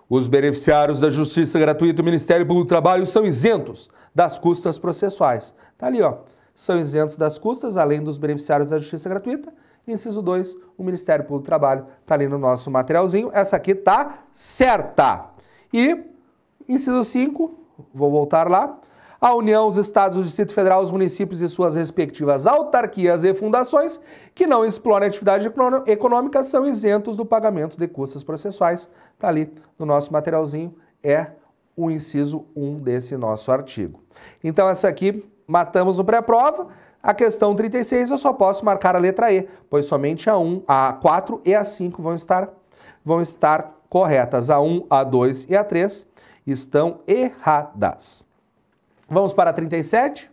Os beneficiários da justiça gratuita do Ministério Público do Trabalho são isentos das custas processuais. Tá ali, ó. São isentos das custas, além dos beneficiários da justiça gratuita. Inciso 2, o Ministério Público do Trabalho tá ali no nosso materialzinho. Essa aqui tá certa. E inciso 5, vou voltar lá a União, os estados, o Distrito Federal, os municípios e suas respectivas autarquias e fundações que não explorem atividade econômica são isentos do pagamento de custas processuais. Está ali no nosso materialzinho, é o inciso 1 desse nosso artigo. Então, essa aqui matamos no pré-prova. A questão 36 eu só posso marcar a letra E, pois somente a 1, a 4 e a 5 vão estar, vão estar corretas. A 1, a 2 e a 3 estão erradas. Vamos para 37.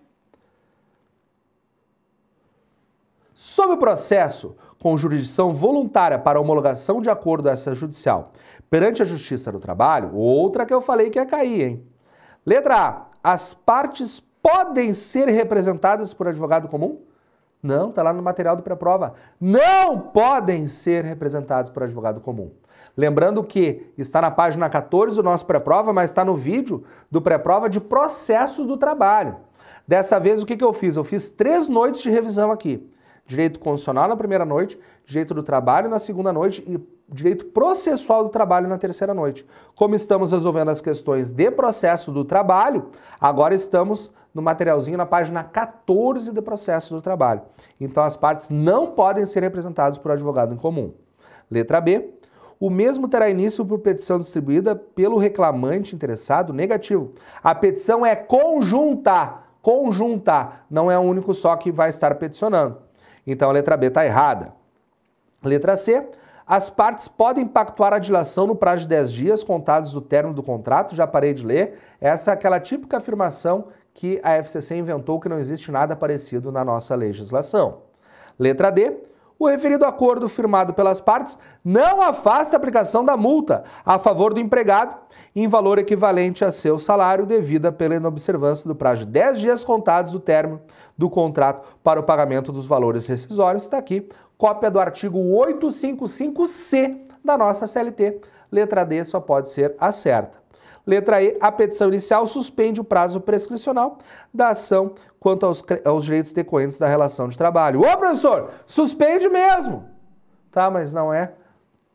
Sob o processo com jurisdição voluntária para homologação de acordo extrajudicial perante a Justiça do Trabalho, outra que eu falei que ia cair, hein? Letra A. As partes podem ser representadas por advogado comum? Não, tá lá no material do pré-prova. Não podem ser representadas por advogado comum. Lembrando que está na página 14 do nosso pré-prova, mas está no vídeo do pré-prova de processo do trabalho. Dessa vez, o que, que eu fiz? Eu fiz três noites de revisão aqui. Direito constitucional na primeira noite, direito do trabalho na segunda noite e direito processual do trabalho na terceira noite. Como estamos resolvendo as questões de processo do trabalho, agora estamos no materialzinho na página 14 do processo do trabalho. Então as partes não podem ser representadas por advogado em comum. Letra B, o mesmo terá início por petição distribuída pelo reclamante interessado negativo. A petição é conjunta, conjunta, não é o único só que vai estar peticionando. Então a letra B está errada. Letra C. As partes podem pactuar a dilação no prazo de 10 dias contados do término do contrato, já parei de ler. Essa é aquela típica afirmação que a FCC inventou que não existe nada parecido na nossa legislação. Letra D. O referido acordo firmado pelas partes não afasta a aplicação da multa a favor do empregado em valor equivalente a seu salário devida pela inobservância do prazo de 10 dias contados do término do contrato para o pagamento dos valores rescisórios. Está aqui cópia do artigo 855C da nossa CLT. Letra D só pode ser a certa. Letra E, a petição inicial suspende o prazo prescricional da ação quanto aos, aos direitos decorrentes da relação de trabalho. Ô, professor, suspende mesmo! Tá, mas não é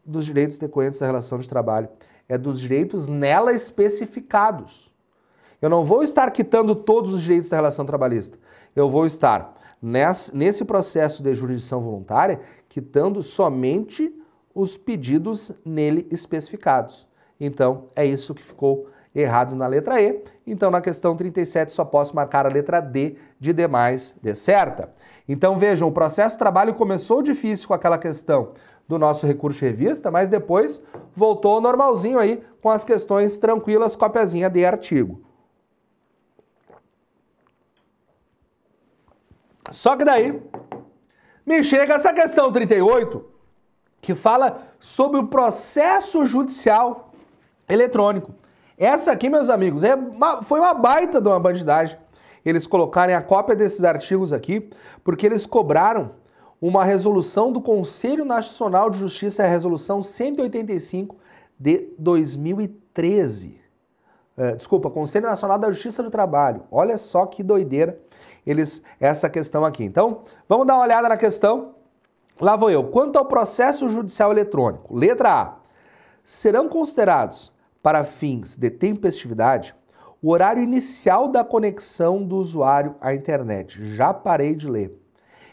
dos direitos decorrentes da relação de trabalho, é dos direitos nela especificados. Eu não vou estar quitando todos os direitos da relação trabalhista. Eu vou estar nesse processo de jurisdição voluntária quitando somente os pedidos nele especificados. Então, é isso que ficou errado na letra E. Então, na questão 37, só posso marcar a letra D de demais de certa. Então, vejam, o processo de trabalho começou difícil com aquela questão do nosso recurso de revista, mas depois voltou normalzinho aí com as questões tranquilas, copiazinha de artigo. Só que daí me chega essa questão 38, que fala sobre o processo judicial eletrônico. Essa aqui, meus amigos, é uma, foi uma baita de uma bandidagem. Eles colocarem a cópia desses artigos aqui, porque eles cobraram uma resolução do Conselho Nacional de Justiça, a resolução 185 de 2013. É, desculpa, Conselho Nacional da Justiça do Trabalho. Olha só que doideira eles essa questão aqui. Então, vamos dar uma olhada na questão. Lá vou eu. Quanto ao processo judicial eletrônico, letra A, serão considerados para fins de tempestividade o horário inicial da conexão do usuário à internet. Já parei de ler.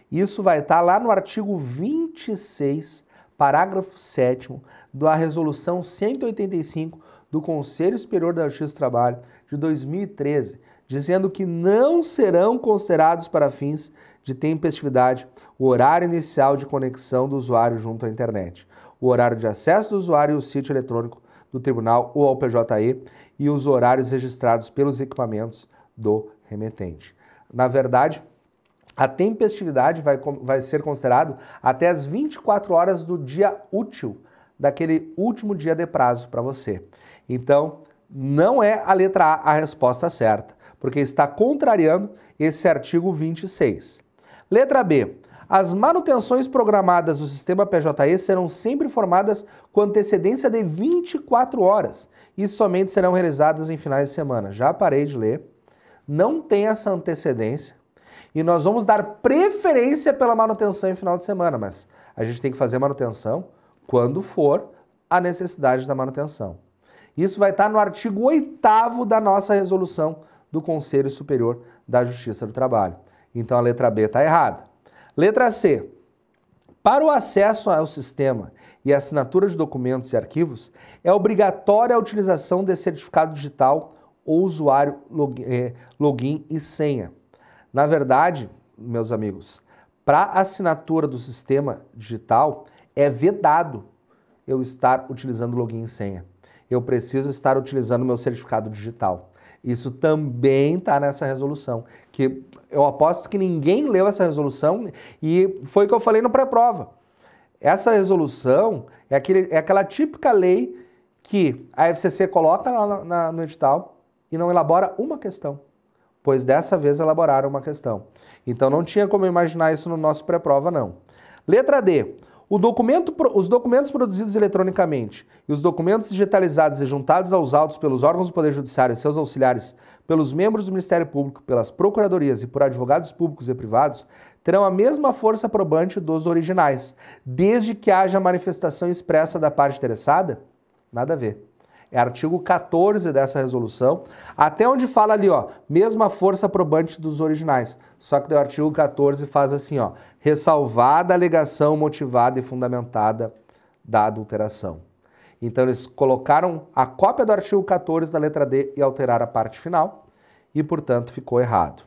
Isso vai estar tá lá no artigo 26, parágrafo 7 da Resolução 185 do Conselho Superior da Justiça do Trabalho de 2013, dizendo que não serão considerados para fins de tempestividade o horário inicial de conexão do usuário junto à internet, o horário de acesso do usuário e o sítio eletrônico do tribunal ou ao PJE e os horários registrados pelos equipamentos do remetente. Na verdade, a tempestividade vai, vai ser considerado até as 24 horas do dia útil, daquele último dia de prazo para você. Então, não é a letra A a resposta certa, porque está contrariando esse artigo 26. Letra B. As manutenções programadas do sistema PJE serão sempre informadas com antecedência de 24 horas e somente serão realizadas em finais de semana. Já parei de ler. Não tem essa antecedência e nós vamos dar preferência pela manutenção em final de semana, mas a gente tem que fazer manutenção quando for a necessidade da manutenção. Isso vai estar no artigo 8 da nossa resolução do Conselho Superior da Justiça do Trabalho. Então a letra B está errada. Letra C. Para o acesso ao sistema e assinatura de documentos e arquivos, é obrigatória a utilização de certificado digital ou usuário é, login e senha. Na verdade, meus amigos, para assinatura do sistema digital é vedado eu estar utilizando login e senha. Eu preciso estar utilizando meu certificado digital. Isso também está nessa resolução, que eu aposto que ninguém leu essa resolução e foi o que eu falei no pré-prova. Essa resolução é, aquele, é aquela típica lei que a FCC coloca na, na, no edital e não elabora uma questão, pois dessa vez elaboraram uma questão. Então não tinha como imaginar isso no nosso pré-prova, não. Letra D documento, os documentos produzidos eletronicamente e os documentos digitalizados e juntados aos autos pelos órgãos do Poder Judiciário e seus auxiliares, pelos membros do Ministério Público, pelas procuradorias e por advogados públicos e privados, terão a mesma força probante dos originais, desde que haja manifestação expressa da parte interessada? Nada a ver. É artigo 14 dessa resolução, até onde fala ali, ó, mesma força probante dos originais. Só que o artigo 14 faz assim, ó, ressalvada a alegação motivada e fundamentada da adulteração. Então eles colocaram a cópia do artigo 14 da letra D e alteraram a parte final, e portanto ficou errado.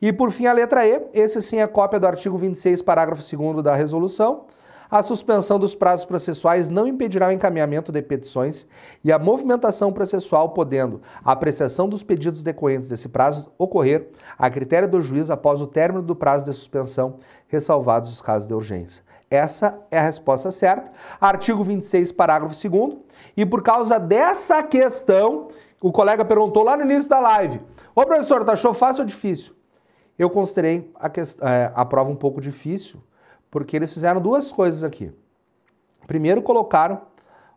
E por fim a letra E, esse sim é cópia do artigo 26, parágrafo 2 da resolução a suspensão dos prazos processuais não impedirá o encaminhamento de petições e a movimentação processual, podendo a apreciação dos pedidos decorrentes desse prazo ocorrer a critério do juiz após o término do prazo de suspensão, ressalvados os casos de urgência. Essa é a resposta certa. Artigo 26, parágrafo 2. E por causa dessa questão, o colega perguntou lá no início da live: Ô professor, tá achou fácil ou difícil? Eu considerei a, questão, é, eh, a prova um pouco difícil, porque eles fizeram duas coisas aqui. Primeiro, colocaram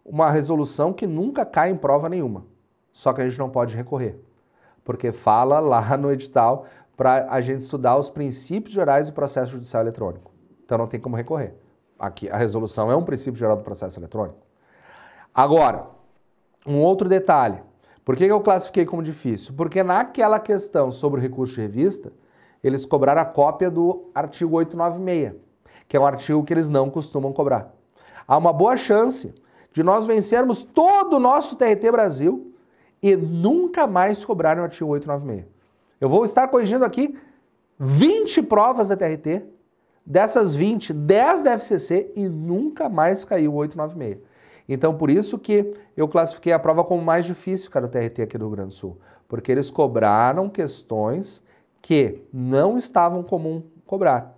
uma resolução que nunca cai em prova nenhuma, só que a gente não pode recorrer, porque fala lá no edital para a gente estudar os princípios gerais do processo judicial eletrônico. Então não tem como recorrer. Aqui a resolução é um princípio geral do processo eletrônico. Agora, um outro detalhe. Por que eu classifiquei como difícil? Porque naquela questão sobre o recurso de revista, eles cobraram a cópia do artigo 896 que é um artigo que eles não costumam cobrar. Há uma boa chance de nós vencermos todo o nosso TRT Brasil e nunca mais cobrarem o artigo 896. Eu vou estar corrigindo aqui 20 provas da TRT, dessas 20, 10 da FCC e nunca mais caiu o 896. Então, por isso que eu classifiquei a prova como mais difícil, cara, o TRT aqui do Rio Grande do Sul. Porque eles cobraram questões que não estavam comum cobrar.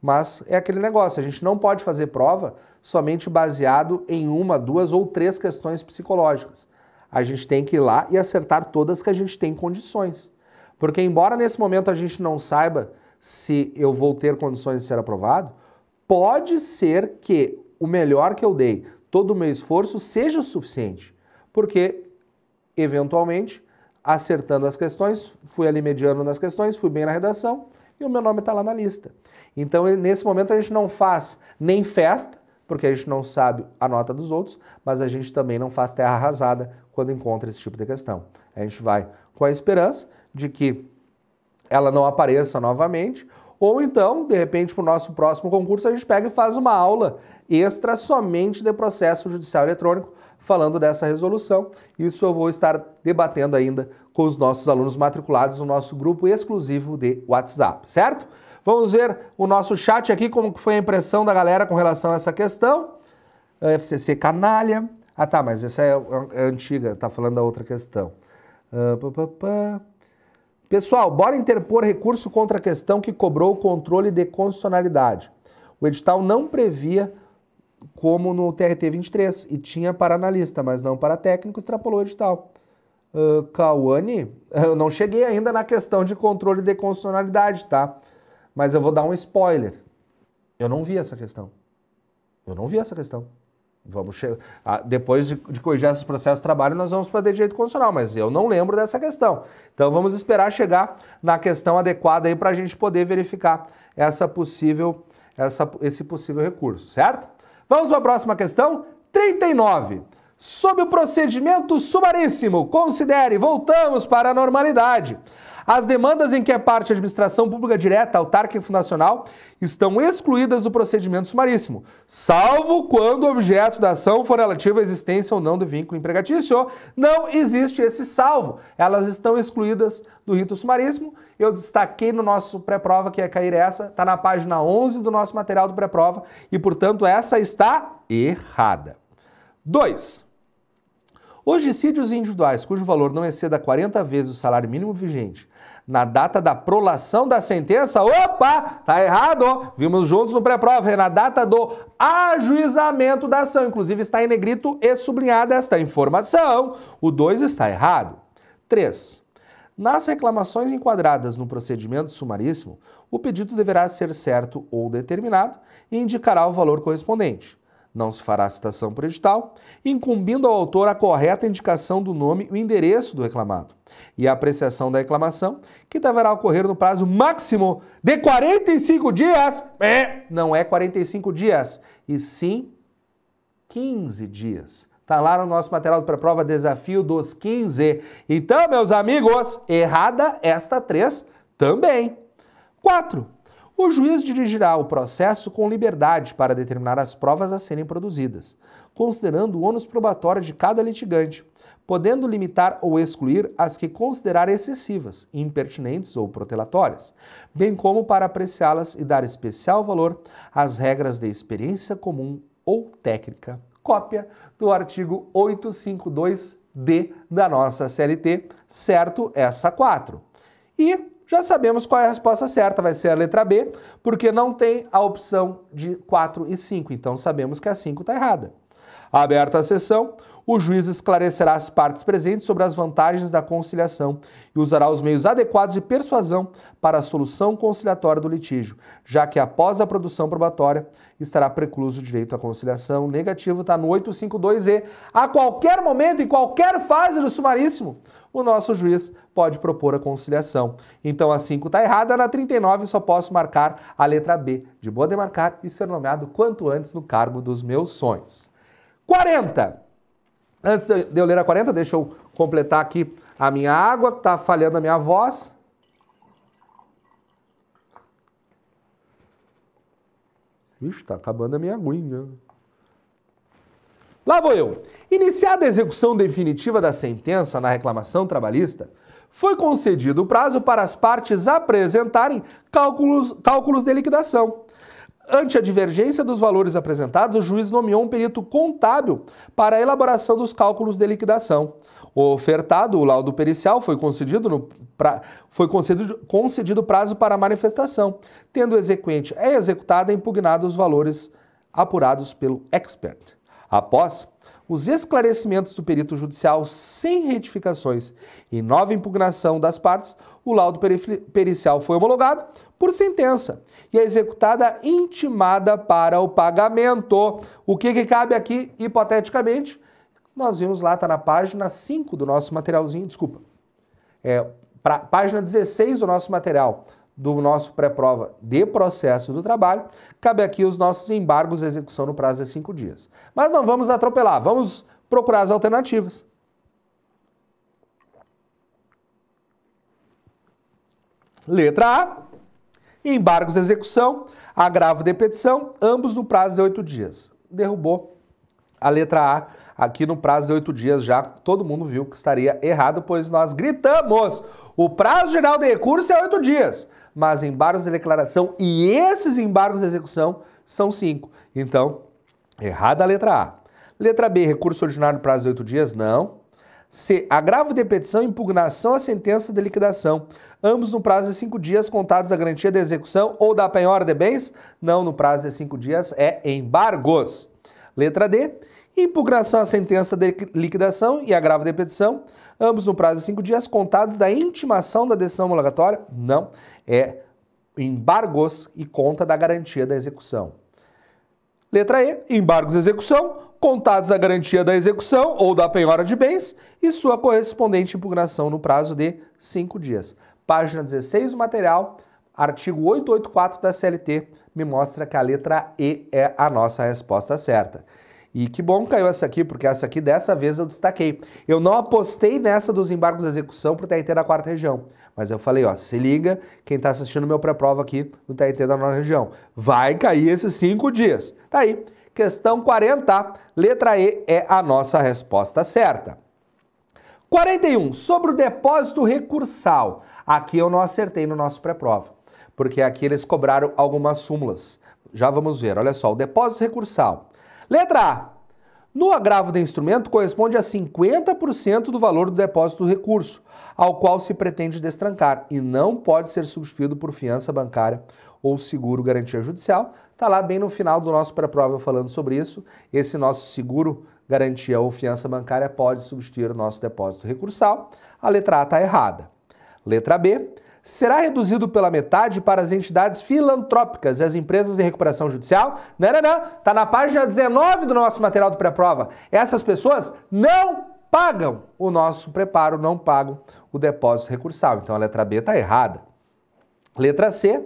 Mas é aquele negócio, a gente não pode fazer prova somente baseado em uma, duas ou três questões psicológicas. A gente tem que ir lá e acertar todas que a gente tem condições. Porque, embora nesse momento a gente não saiba se eu vou ter condições de ser aprovado, pode ser que o melhor que eu dei, todo o meu esforço, seja o suficiente. Porque, eventualmente, acertando as questões, fui ali mediano nas questões, fui bem na redação e o meu nome está lá na lista. Então, nesse momento, a gente não faz nem festa, porque a gente não sabe a nota dos outros, mas a gente também não faz terra arrasada quando encontra esse tipo de questão. A gente vai com a esperança de que ela não apareça novamente, ou então, de repente, para o nosso próximo concurso, a gente pega e faz uma aula extra somente de processo judicial eletrônico, falando dessa resolução. Isso eu vou estar debatendo ainda com os nossos alunos matriculados no nosso grupo exclusivo de WhatsApp, certo? Vamos ver o nosso chat aqui, como foi a impressão da galera com relação a essa questão. A é, FCC canalha. Ah, tá, mas essa é, é, antiga, tá falando da outra questão. Uh, pá, pá, pá. Pessoal, bora interpor recurso contra a questão que cobrou o controle de constitucionalidade. O edital não previa como no TRT 23 e tinha para analista, mas não para técnico, extrapolou o edital. Uh, Cauane, eu não cheguei ainda na questão de controle de constitucionalidade, tá? Mas eu vou dar um spoiler. Eu não vi essa questão. Eu não vi essa questão. Vamos che... ah, Depois de, de, corrigir esses processos de trabalho, nós vamos para direito constitucional, mas eu não lembro dessa questão. Então vamos esperar chegar na questão adequada aí para a gente poder verificar essa possível, essa, esse possível recurso, certo? Vamos para a próxima questão? 39. Sob o procedimento sumaríssimo, considere, voltamos para a normalidade. As demandas em que é parte a administração pública direta, autárquica e fundacional estão excluídas do procedimento sumaríssimo, salvo quando o objeto da ação for relativo à existência ou não do vínculo empregatício. Não existe esse salvo. Elas estão excluídas do rito sumaríssimo. Eu destaquei no nosso pré-prova que ia é cair essa, está na página 11 do nosso material do pré-prova e, portanto, essa está errada. 2. Os dissídios individuais cujo valor não exceda 40 vezes o salário mínimo vigente na data da prolação da sentença. Opa, tá errado. Vimos juntos no pré-prova, é na data do ajuizamento da ação. Inclusive está em negrito e sublinhada esta informação. O 2 está errado. 3. Nas reclamações enquadradas no procedimento sumaríssimo, o pedido deverá ser certo ou determinado e indicará o valor correspondente. Não se fará citação por edital, incumbindo ao autor a correta indicação do nome e o endereço do reclamado e a apreciação da reclamação, que deverá ocorrer no prazo máximo de 45 dias. É, não é 45 dias, e sim 15 dias. Está lá no nosso material para prova Desafio dos 15. Então, meus amigos, errada esta 3 também. 4. O juiz dirigirá o processo com liberdade para determinar as provas a serem produzidas, considerando o ônus probatório de cada litigante, podendo limitar ou excluir as que considerar excessivas, impertinentes ou protelatórias, bem como para apreciá-las e dar especial valor às regras de experiência comum ou técnica. Cópia do artigo 852D da nossa CLT, certo? Essa 4. E já sabemos qual é a resposta certa, vai ser a letra B, porque não tem a opção de 4 e 5, então sabemos que a 5 está errada. Aberta a sessão, o juiz esclarecerá as partes presentes sobre as vantagens da conciliação e usará os meios adequados de persuasão para a solução conciliatória do litígio, já que após a produção probatória estará precluso o direito à conciliação. negativo está no 852E. A qualquer momento, em qualquer fase do sumaríssimo, o nosso juiz pode propor a conciliação. Então a 5 está errada, na 39 só posso marcar a letra B de boa demarcar e ser nomeado quanto antes no cargo dos meus sonhos. 40. Antes de eu ler a 40, deixa eu completar aqui a minha água, que está falhando a minha voz. Ixi, está acabando a minha aguinha. Lá vou eu. Iniciada a execução definitiva da sentença na reclamação trabalhista, foi concedido o prazo para as partes apresentarem cálculos, cálculos de liquidação. Ante a divergência dos valores apresentados, o juiz nomeou um perito contábil para a elaboração dos cálculos de liquidação. O ofertado, o laudo pericial, foi concedido, no pra, foi concedido, concedido prazo para manifestação, tendo o exequente é executada impugnado os valores apurados pelo expert. Após os esclarecimentos do perito judicial sem retificações e nova impugnação das partes, o laudo pericial foi homologado por sentença e a é executada intimada para o pagamento. O que, que cabe aqui, hipoteticamente? Nós vimos lá, está na página 5 do nosso materialzinho, desculpa. É, pra, página 16 do nosso material, do nosso pré-prova de processo do trabalho cabe aqui os nossos embargos de execução no prazo de cinco dias. Mas não vamos atropelar, vamos procurar as alternativas. Letra A, embargos de execução, agravo de petição, ambos no prazo de oito dias. Derrubou a letra A aqui no prazo de oito dias já. Todo mundo viu que estaria errado, pois nós gritamos. O prazo geral de recurso é oito dias mas embargos de declaração e esses embargos de execução são cinco. Então, errada a letra A. Letra B, recurso ordinário no prazo de oito dias? Não. C, agravo de petição e impugnação à sentença de liquidação. Ambos no prazo de cinco dias, contados da garantia de execução ou da penhora de bens? Não, no prazo de cinco dias é embargos. Letra D, impugnação à sentença de liquidação e agravo de petição, ambos no prazo de cinco dias, contados da intimação da decisão homologatória? Não é embargos e conta da garantia da execução. Letra E, embargos de execução, contados da garantia da execução ou da penhora de bens e sua correspondente impugnação no prazo de cinco dias. Página 16 do material, artigo 884 da CLT, me mostra que a letra E é a nossa resposta certa. E que bom que caiu essa aqui, porque essa aqui dessa vez eu destaquei. Eu não apostei nessa dos embargos de execução para o TRT da quarta região. Mas eu falei, ó, se liga, quem está assistindo meu pré-prova aqui no TRT da nova região. Vai cair esses cinco dias. Tá aí. Questão 40, letra E é a nossa resposta certa. 41, sobre o depósito recursal. Aqui eu não acertei no nosso pré-prova, porque aqui eles cobraram algumas súmulas. Já vamos ver, olha só, o depósito recursal. Letra A. No agravo de instrumento corresponde a 50% do valor do depósito do recurso, ao qual se pretende destrancar e não pode ser substituído por fiança bancária ou seguro garantia judicial. Está lá bem no final do nosso pré-prova falando sobre isso. Esse nosso seguro garantia ou fiança bancária pode substituir o nosso depósito recursal. A letra A está errada. Letra B será reduzido pela metade para as entidades filantrópicas e as empresas em recuperação judicial. Não, não, não. Tá na página 19 do nosso material de pré-prova. Essas pessoas não pagam o nosso preparo, não pagam o depósito recursal. Então a letra B está errada. Letra C.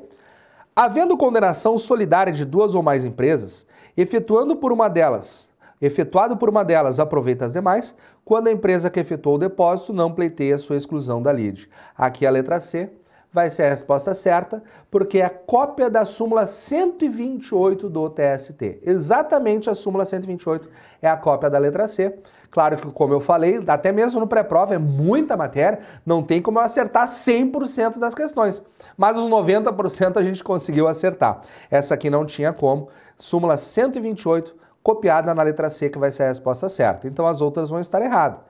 Havendo condenação solidária de duas ou mais empresas, efetuando por uma delas, efetuado por uma delas, aproveita as demais, quando a empresa que efetuou o depósito não pleiteia sua exclusão da lide. Aqui a letra C vai ser a resposta certa, porque é a cópia da súmula 128 do TST. Exatamente a súmula 128 é a cópia da letra C. Claro que, como eu falei, até mesmo no pré-prova é muita matéria, não tem como eu acertar 100% das questões. Mas os 90% a gente conseguiu acertar. Essa aqui não tinha como. Súmula 128, copiada na letra C, que vai ser a resposta certa. Então as outras vão estar erradas.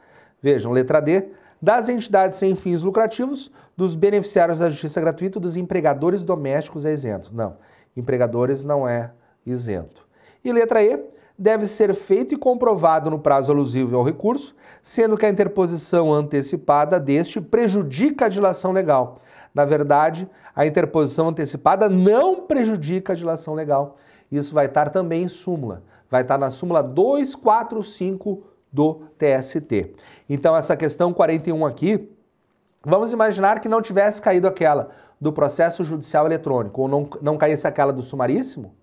Vejam, letra D, das entidades sem fins lucrativos, dos beneficiários da justiça gratuita, dos empregadores domésticos é isento. Não, empregadores não é isento. E letra E, deve ser feito e comprovado no prazo alusivo ao recurso, sendo que a interposição antecipada deste prejudica a dilação legal. Na verdade, a interposição antecipada não prejudica a dilação legal. Isso vai estar também em súmula. Vai estar na súmula 245 do TST. Então, essa questão 41 aqui, vamos imaginar que não tivesse caído aquela do processo judicial eletrônico, ou não, não caísse aquela do sumaríssimo.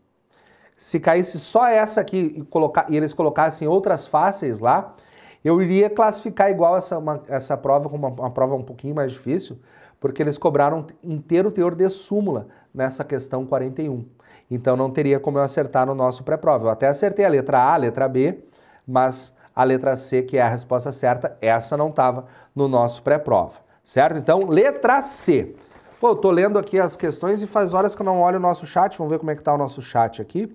Se caísse só essa aqui e, colocar, e eles colocassem outras fáceis lá, eu iria classificar igual essa, uma, essa prova como uma, uma prova um pouquinho mais difícil, porque eles cobraram inteiro teor de súmula nessa questão 41. Então não teria como eu acertar no nosso pré-prova. Eu até acertei a letra A, a letra B, mas a letra C, que é a resposta certa. Essa não estava no nosso pré-prova, certo? Então, letra C. Pô, eu tô lendo aqui as questões e faz horas que eu não olho o nosso chat. Vamos ver como é que tá o nosso chat aqui.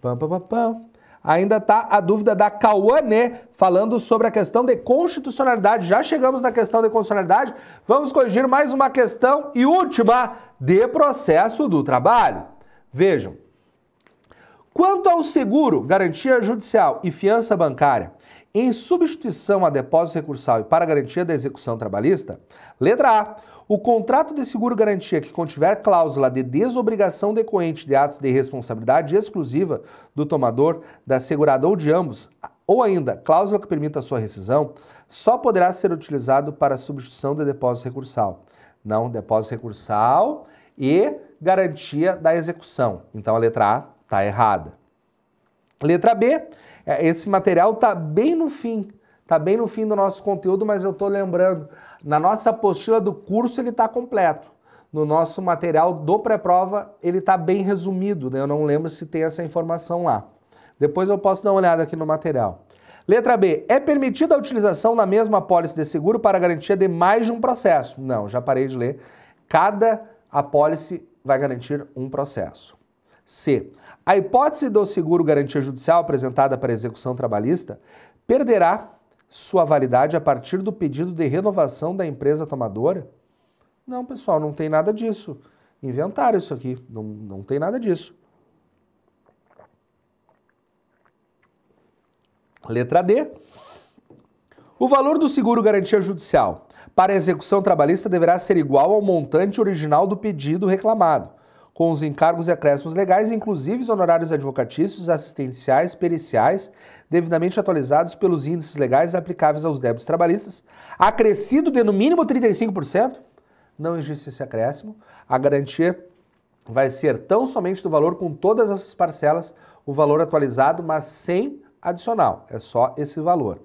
Pam, pam, pam, pam. Ainda tá a dúvida da Cauane falando sobre a questão de constitucionalidade. Já chegamos na questão de constitucionalidade. Vamos corrigir mais uma questão e última de processo do trabalho. Vejam, Quanto ao seguro, garantia judicial e fiança bancária, em substituição a depósito recursal e para garantia da execução trabalhista, letra A. O contrato de seguro garantia que contiver cláusula de desobrigação decorrente de atos de responsabilidade exclusiva do tomador, da segurada ou de ambos, ou ainda cláusula que permita a sua rescisão, só poderá ser utilizado para substituição de depósito recursal. Não, depósito recursal e garantia da execução. Então a letra A Está errada. Letra B, é, esse material está bem no fim, está bem no fim do nosso conteúdo, mas eu estou lembrando, na nossa apostila do curso ele está completo. No nosso material do pré-prova ele está bem resumido, né? eu não lembro se tem essa informação lá. Depois eu posso dar uma olhada aqui no material. Letra B. É permitida a utilização da mesma apólice de seguro para garantia de mais de um processo? Não, já parei de ler. Cada apólice vai garantir um processo. C. A hipótese do seguro garantia judicial apresentada para execução trabalhista perderá sua validade a partir do pedido de renovação da empresa tomadora? Não, pessoal, não tem nada disso. Inventaram isso aqui, não, não tem nada disso. Letra D. O valor do seguro garantia judicial para execução trabalhista deverá ser igual ao montante original do pedido reclamado com os encargos e acréscimos legais, inclusive os honorários advocatícios, assistenciais, periciais, devidamente atualizados pelos índices legais aplicáveis aos débitos trabalhistas, acrescido de no mínimo 35%, não existe esse acréscimo, a garantia vai ser tão somente do valor com todas essas parcelas, o valor atualizado, mas sem adicional, é só esse valor.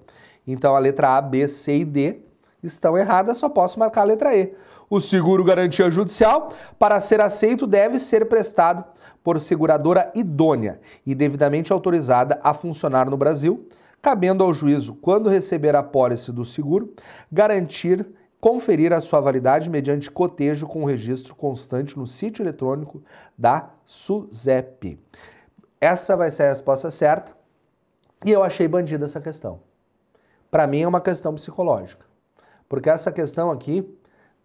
Então a letra A, B, C e D estão erradas, só posso marcar a letra E. O seguro garantia judicial, para ser aceito, deve ser prestado por seguradora idônea e devidamente autorizada a funcionar no Brasil, cabendo ao juízo, quando receber a pólice do seguro, garantir conferir a sua validade mediante cotejo com registro constante no sítio eletrônico da SUSEP. Essa vai ser a resposta certa e eu achei bandida essa questão. Para mim é uma questão psicológica, porque essa questão aqui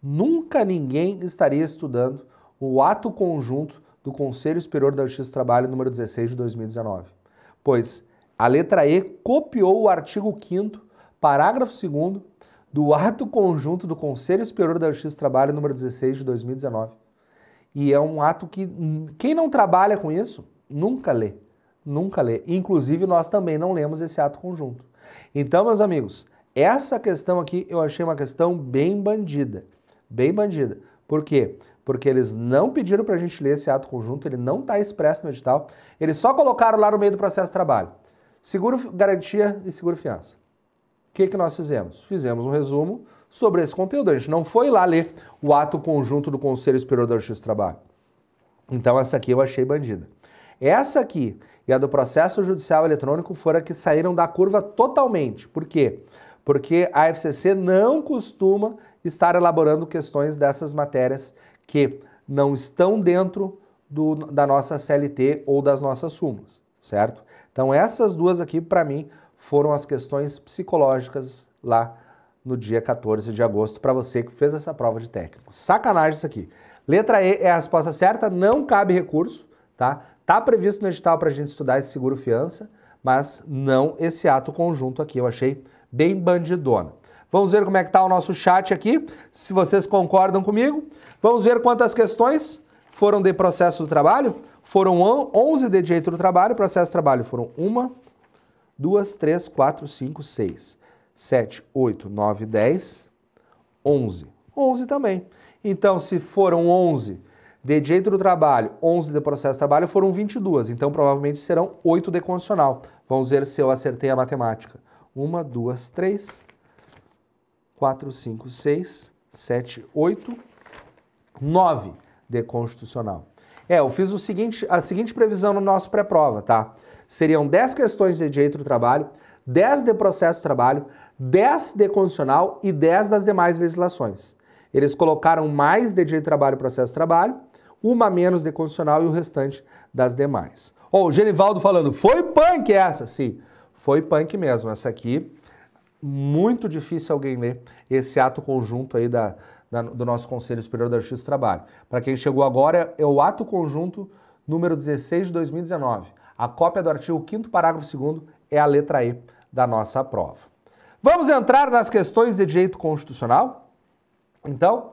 nunca ninguém estaria estudando o ato conjunto do Conselho Superior da Justiça do Trabalho número 16 de 2019, pois a letra E copiou o artigo 5 parágrafo 2 do ato conjunto do Conselho Superior da Justiça do Trabalho número 16 de 2019. E é um ato que quem não trabalha com isso nunca lê, nunca lê. Inclusive nós também não lemos esse ato conjunto. Então, meus amigos, essa questão aqui eu achei uma questão bem bandida bem bandida. Por quê? Porque eles não pediram para a gente ler esse ato conjunto, ele não está expresso no edital, eles só colocaram lá no meio do processo de trabalho. Seguro garantia e seguro fiança. O que, que nós fizemos? Fizemos um resumo sobre esse conteúdo. A gente não foi lá ler o ato conjunto do Conselho Superior da Justiça do Trabalho. Então essa aqui eu achei bandida. Essa aqui e a do processo judicial eletrônico foram a que saíram da curva totalmente. Por quê? Porque a FCC não costuma estar elaborando questões dessas matérias que não estão dentro do, da nossa CLT ou das nossas súmulas, certo? Então, essas duas aqui, para mim, foram as questões psicológicas lá no dia 14 de agosto, para você que fez essa prova de técnico. Sacanagem isso aqui. Letra E é a resposta certa, não cabe recurso, tá? Tá previsto no edital para a gente estudar esse seguro fiança, mas não esse ato conjunto aqui. Eu achei bem bandidona. Vamos ver como é que está o nosso chat aqui, se vocês concordam comigo. Vamos ver quantas questões foram de processo do trabalho. Foram 11 de direito do trabalho, processo do trabalho foram 1, 2, 3, 4, 5, 6, 7, 8, 9, 10, 11. 11 também. Então, se foram 11 de direito do trabalho, 11 de processo do trabalho, foram 22. Então, provavelmente serão 8 de constitucional. Vamos ver se eu acertei a matemática. 1, 2, 3, 4, 5, 6, 7, 8, 9 de constitucional. É, eu fiz o seguinte, a seguinte previsão no nosso pré-prova, tá? Seriam 10 questões de direito do trabalho, 10 de processo do trabalho, 10 de constitucional e 10 das demais legislações. Eles colocaram mais de direito do trabalho e processo do trabalho, uma menos de constitucional e o restante das demais. Ó, oh, o Genivaldo falando, foi punk essa? Sim, foi punk mesmo. Essa aqui muito difícil alguém ler esse ato conjunto aí da, da do nosso Conselho Superior da Justiça do Trabalho. Para quem chegou agora, é o ato conjunto número 16 de 2019. A cópia do artigo 5 parágrafo 2 é a letra E da nossa prova. Vamos entrar nas questões de direito constitucional? Então,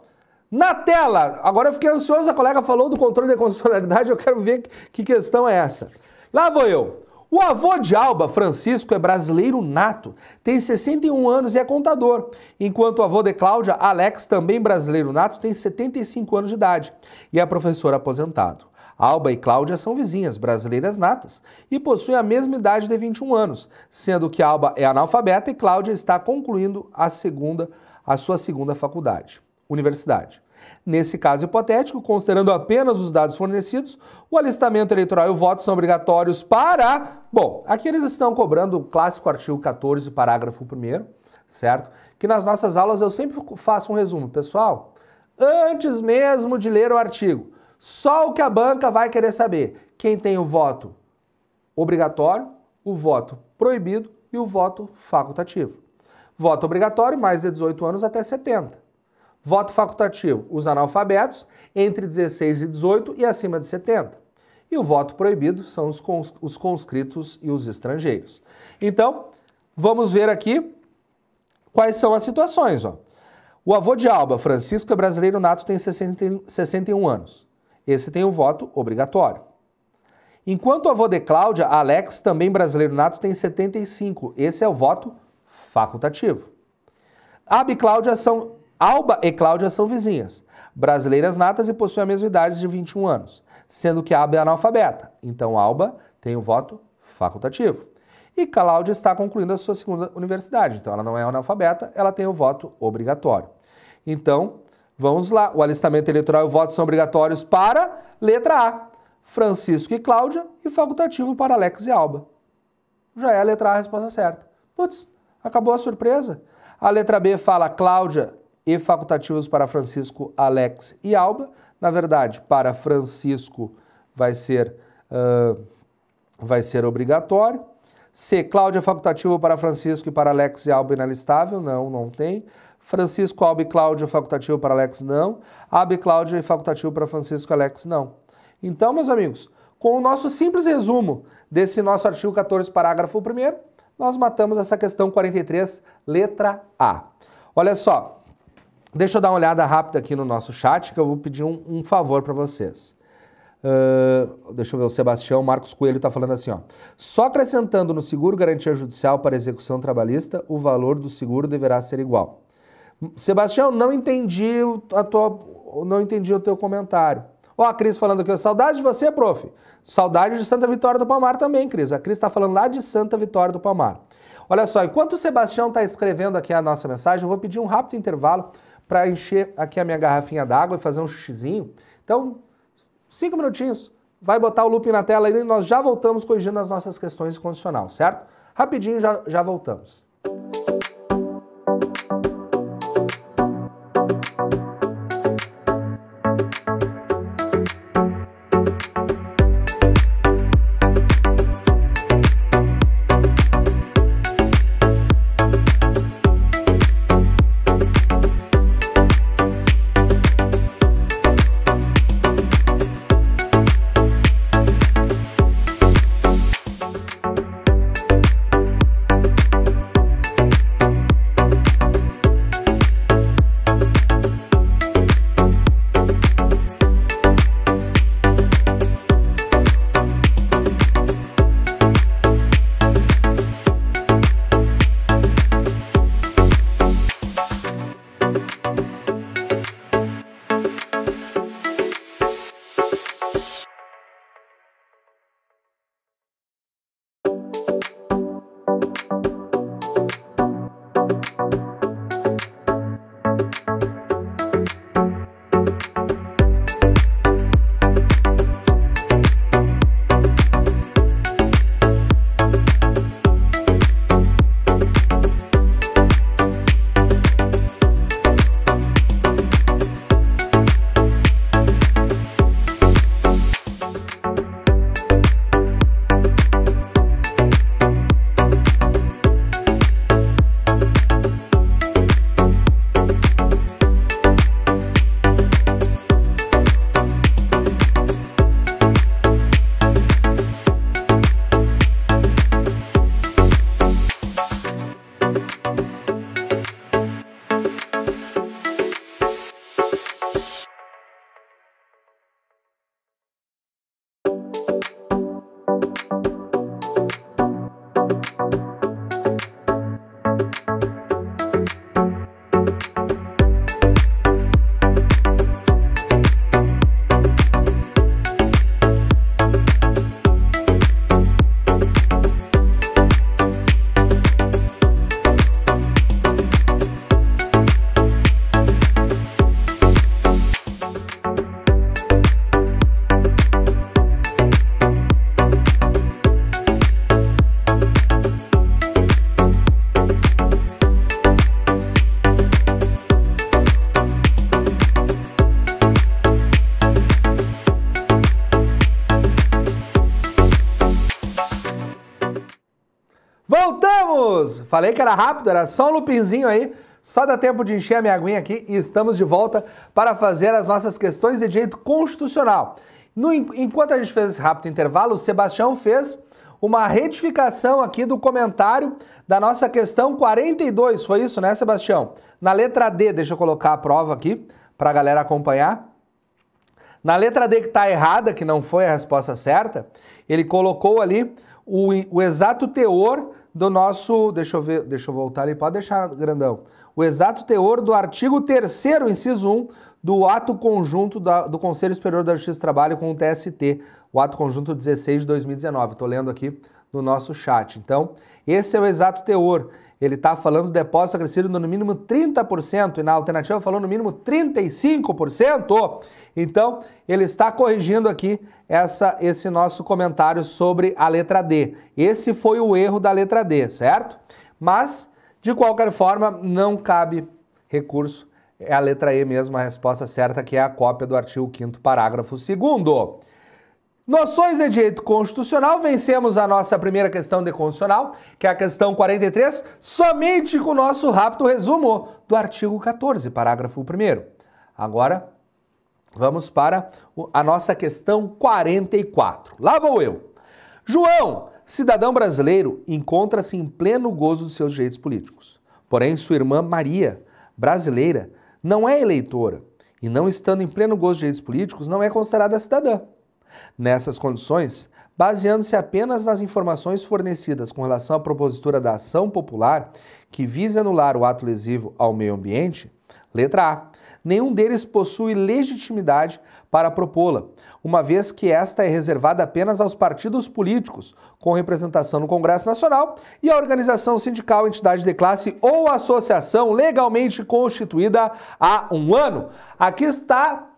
na tela, agora eu fiquei ansioso, a colega falou do controle da constitucionalidade, eu quero ver que questão é essa. Lá vou eu. O avô de Alba, Francisco, é brasileiro nato, tem 61 anos e é contador, enquanto o avô de Cláudia, Alex, também brasileiro nato, tem 75 anos de idade e é professor aposentado. Alba e Cláudia são vizinhas brasileiras natas e possuem a mesma idade de 21 anos, sendo que Alba é analfabeta e Cláudia está concluindo a segunda a sua segunda faculdade, universidade. Nesse caso hipotético, considerando apenas os dados fornecidos, o alistamento eleitoral e o voto são obrigatórios para. Bom, aqui eles estão cobrando o clássico artigo 14, parágrafo 1, certo? Que nas nossas aulas eu sempre faço um resumo. Pessoal, antes mesmo de ler o artigo, só o que a banca vai querer saber: quem tem o voto obrigatório, o voto proibido e o voto facultativo. Voto obrigatório mais de 18 anos até 70. Voto facultativo, os analfabetos, entre 16 e 18 e acima de 70. E o voto proibido são os, cons os conscritos e os estrangeiros. Então, vamos ver aqui quais são as situações. Ó. O avô de Alba, Francisco, é brasileiro nato, tem 60, 61 anos. Esse tem o voto obrigatório. Enquanto o avô de Cláudia, Alex, também brasileiro nato, tem 75. Esse é o voto facultativo. Abi e Cláudia são Alba e Cláudia são vizinhas, brasileiras natas e possuem a mesma idade de 21 anos, sendo que Alba é analfabeta. Então Alba tem o voto facultativo. E Cláudia está concluindo a sua segunda universidade, então ela não é analfabeta, ela tem o voto obrigatório. Então, vamos lá. O alistamento eleitoral e o voto são obrigatórios para letra A, Francisco e Cláudia, e facultativo para Alex e Alba. Já é a letra A a resposta certa. Putz, acabou a surpresa. A letra B fala Cláudia e facultativos para Francisco, Alex e Alba. Na verdade, para Francisco vai ser, uh, vai ser obrigatório. C. Cláudia, facultativo para Francisco e para Alex e Alba inalistável? Não, não tem. Francisco, Alba e Cláudia, facultativo para Alex? Não. Alba e Cláudia, facultativo para Francisco e Alex? Não. Então, meus amigos, com o nosso simples resumo desse nosso artigo 14, parágrafo 1, nós matamos essa questão 43, letra A. Olha só, Deixa eu dar uma olhada rápida aqui no nosso chat, que eu vou pedir um, um favor para vocês. Uh, deixa eu ver, o Sebastião Marcos Coelho está falando assim, ó. Só acrescentando no seguro garantia judicial para execução trabalhista, o valor do seguro deverá ser igual. Sebastião, não entendi a tua, não entendi o teu comentário. Ó, a Cris falando aqui, saudade de você, prof. Saudade de Santa Vitória do Palmar também, Cris. A Cris está falando lá de Santa Vitória do Palmar. Olha só, enquanto o Sebastião está escrevendo aqui a nossa mensagem, eu vou pedir um rápido intervalo para encher aqui a minha garrafinha d'água e fazer um xixizinho. Então, cinco minutinhos, vai botar o loop na tela e nós já voltamos corrigindo as nossas questões condicional, certo? Rapidinho já, já voltamos. Falei que era rápido, era só um lupinzinho aí. Só dá tempo de encher a minha aguinha aqui e estamos de volta para fazer as nossas questões de direito constitucional. No, enquanto a gente fez esse rápido intervalo, o Sebastião fez uma retificação aqui do comentário da nossa questão 42. Foi isso, né, Sebastião? Na letra D, deixa eu colocar a prova aqui para a galera acompanhar. Na letra D que está errada, que não foi a resposta certa, ele colocou ali o, o exato teor do nosso. Deixa eu ver, deixa eu voltar ali, pode deixar grandão. O exato teor do artigo 3, inciso 1, do ato conjunto da, do Conselho Superior da Justiça do Trabalho com o TST, o ato conjunto 16 de 2019. Estou lendo aqui no nosso chat. Então, esse é o exato teor. Ele está falando do depósito acrescido no mínimo 30% e na alternativa falou no mínimo 35%. Então, ele está corrigindo aqui essa, esse nosso comentário sobre a letra D. Esse foi o erro da letra D, certo? Mas, de qualquer forma, não cabe recurso. É a letra E mesmo a resposta certa, que é a cópia do artigo 5 parágrafo 2 Noções de direito constitucional, vencemos a nossa primeira questão de constitucional, que é a questão 43, somente com o nosso rápido resumo do artigo 14, parágrafo 1. Agora, Vamos para a nossa questão 44. Lá vou eu. João, cidadão brasileiro, encontra-se em pleno gozo dos seus direitos políticos. Porém, sua irmã Maria, brasileira, não é eleitora e, não estando em pleno gozo dos direitos políticos, não é considerada cidadã. Nessas condições, baseando-se apenas nas informações fornecidas com relação à propositura da ação popular que visa anular o ato lesivo ao meio ambiente, letra A nenhum deles possui legitimidade para propô-la, uma vez que esta é reservada apenas aos partidos políticos com representação no Congresso Nacional e à organização sindical, entidade de classe ou associação legalmente constituída há um ano. Aqui está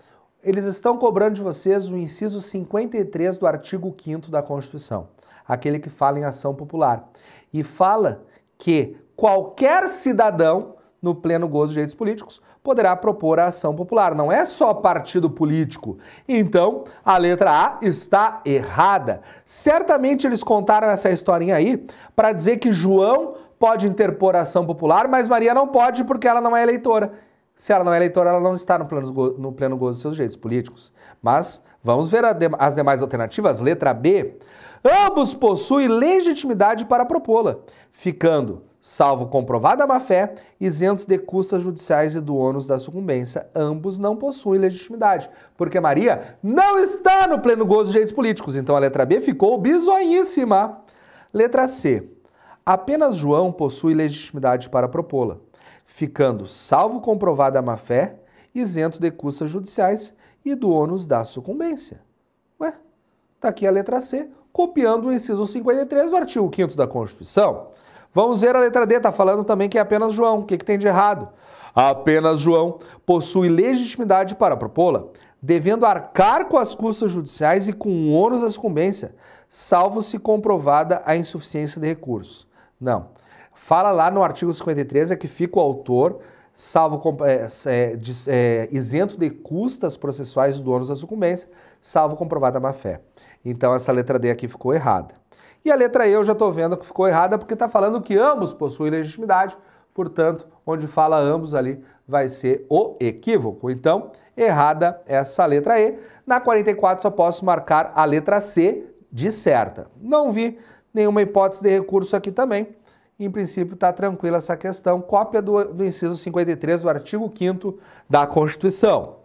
eles estão cobrando de vocês o inciso 53 do artigo 5 da Constituição, aquele que fala em ação popular. E fala que qualquer cidadão, no pleno gozo de direitos políticos, poderá propor a ação popular. Não é só partido político. Então, a letra A está errada. Certamente eles contaram essa historinha aí para dizer que João pode interpor a ação popular, mas Maria não pode porque ela não é eleitora. Se ela não é eleitora, ela não está no pleno, no pleno gozo dos seus direitos políticos. Mas vamos ver de as demais alternativas. Letra B. Ambos possuem legitimidade para propô-la, ficando salvo comprovada má-fé, isentos de custas judiciais e do ônus da sucumbência, ambos não possuem legitimidade, porque Maria não está no pleno gozo de direitos políticos. Então a letra B ficou bizonhíssima. Letra C. Apenas João possui legitimidade para propô-la, ficando salvo comprovada má-fé, isento de custas judiciais e do ônus da sucumbência. Ué, tá aqui a letra C, copiando o inciso 53 do artigo 5 da Constituição. Vamos ver a letra D, está falando também que é apenas João. O que, que tem de errado? Apenas João possui legitimidade para propô-la, devendo arcar com as custas judiciais e com o ônus da sucumbência, salvo se comprovada a insuficiência de recursos. Não. Fala lá no artigo 53 é que fica o autor salvo é, é, é, isento de custas processuais do ônus da sucumbência, salvo comprovada má fé. Então essa letra D aqui ficou errada. E a letra E eu já estou vendo que ficou errada porque está falando que ambos possuem legitimidade, portanto, onde fala ambos ali vai ser o equívoco. Então, errada essa letra E. Na 44 só posso marcar a letra C de certa. Não vi nenhuma hipótese de recurso aqui também. Em princípio, está tranquila essa questão. Cópia do, do inciso 53 do artigo 5 da Constituição.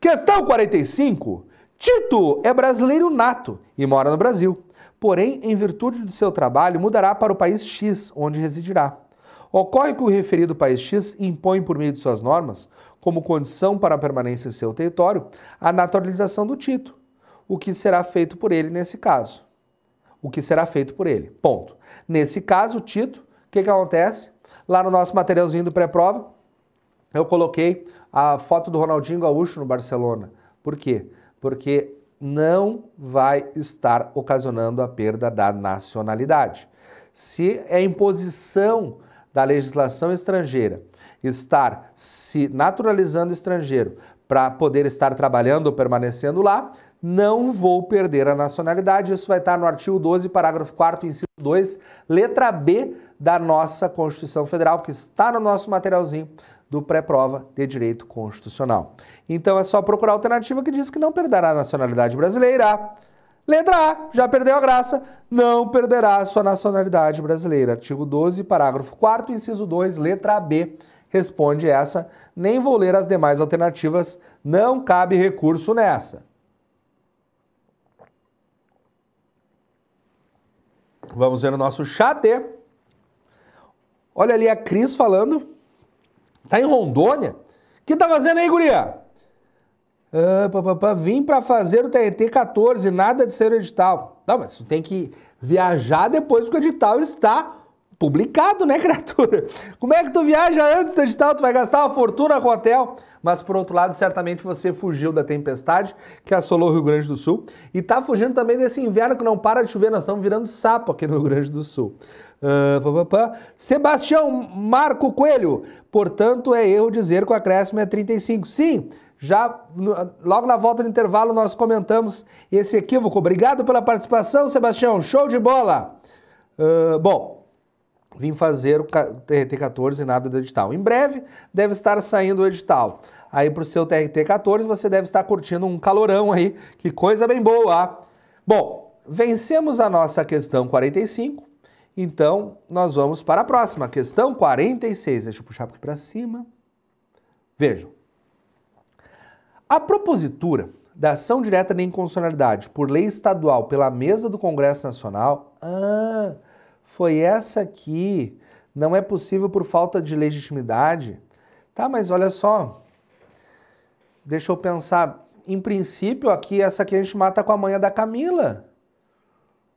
Questão 45. Tito é brasileiro nato e mora no Brasil porém, em virtude do seu trabalho, mudará para o país X, onde residirá. Ocorre que o referido país X impõe, por meio de suas normas, como condição para a permanência em seu território, a naturalização do título, o que será feito por ele nesse caso. O que será feito por ele. Ponto. Nesse caso, o título, o que, que acontece? Lá no nosso materialzinho do pré-prova, eu coloquei a foto do Ronaldinho Gaúcho no Barcelona. Por quê? Porque não vai estar ocasionando a perda da nacionalidade. Se é imposição da legislação estrangeira estar se naturalizando estrangeiro para poder estar trabalhando ou permanecendo lá, não vou perder a nacionalidade. Isso vai estar no artigo 12, parágrafo 4, inciso 2, letra B da nossa Constituição Federal, que está no nosso materialzinho do pré-prova de direito constitucional. Então é só procurar a alternativa que diz que não perderá a nacionalidade brasileira. Letra A, já perdeu a graça, não perderá a sua nacionalidade brasileira. Artigo 12, parágrafo 4, inciso 2, letra B. Responde essa, nem vou ler as demais alternativas, não cabe recurso nessa. Vamos ver o nosso chat. Olha ali a Cris falando. Tá em Rondônia? O que tá fazendo aí, guria? Ah, pá, pá, pá. Vim para fazer o TRT 14, nada de ser o edital. Não, mas tu tem que viajar depois que o edital está publicado, né, criatura? Como é que tu viaja antes do edital? Tu vai gastar uma fortuna com hotel. Mas por outro lado, certamente você fugiu da tempestade que assolou o Rio Grande do Sul e tá fugindo também desse inverno que não para de chover, nós estamos virando sapo aqui no Rio Grande do Sul. Uh, pá, pá, pá. Sebastião Marco Coelho. Portanto, é erro dizer que o acréscimo é 35. Sim, já logo na volta do intervalo nós comentamos esse equívoco. Obrigado pela participação, Sebastião. Show de bola. Uh, bom, vim fazer o TRT 14 e nada do edital. Em breve deve estar saindo o edital. Aí para o seu TRT 14 você deve estar curtindo um calorão aí. Que coisa bem boa. Ah. Bom, vencemos a nossa questão 45 então, nós vamos para a próxima, questão 46. Deixa eu puxar aqui para cima. Vejam. A propositura da ação direta de inconstitucionalidade por lei estadual pela mesa do Congresso Nacional. Ah, foi essa aqui. Não é possível por falta de legitimidade. Tá, mas olha só. Deixa eu pensar. Em princípio, aqui, essa aqui a gente mata com a manha da Camila.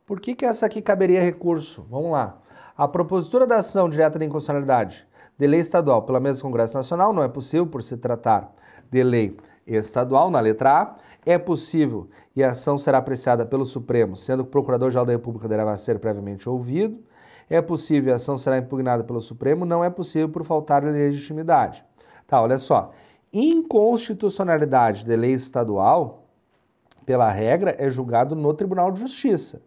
Por que, que essa aqui caberia recurso? Vamos lá. A propositura da ação direta da inconstitucionalidade de lei estadual pela mesa do Congresso Nacional não é possível por se tratar de lei estadual, na letra A, é possível e a ação será apreciada pelo Supremo, sendo que o Procurador-Geral da República deverá ser previamente ouvido, é possível e a ação será impugnada pelo Supremo, não é possível por faltar legitimidade. Tá, olha só, inconstitucionalidade de lei estadual, pela regra, é julgado no Tribunal de Justiça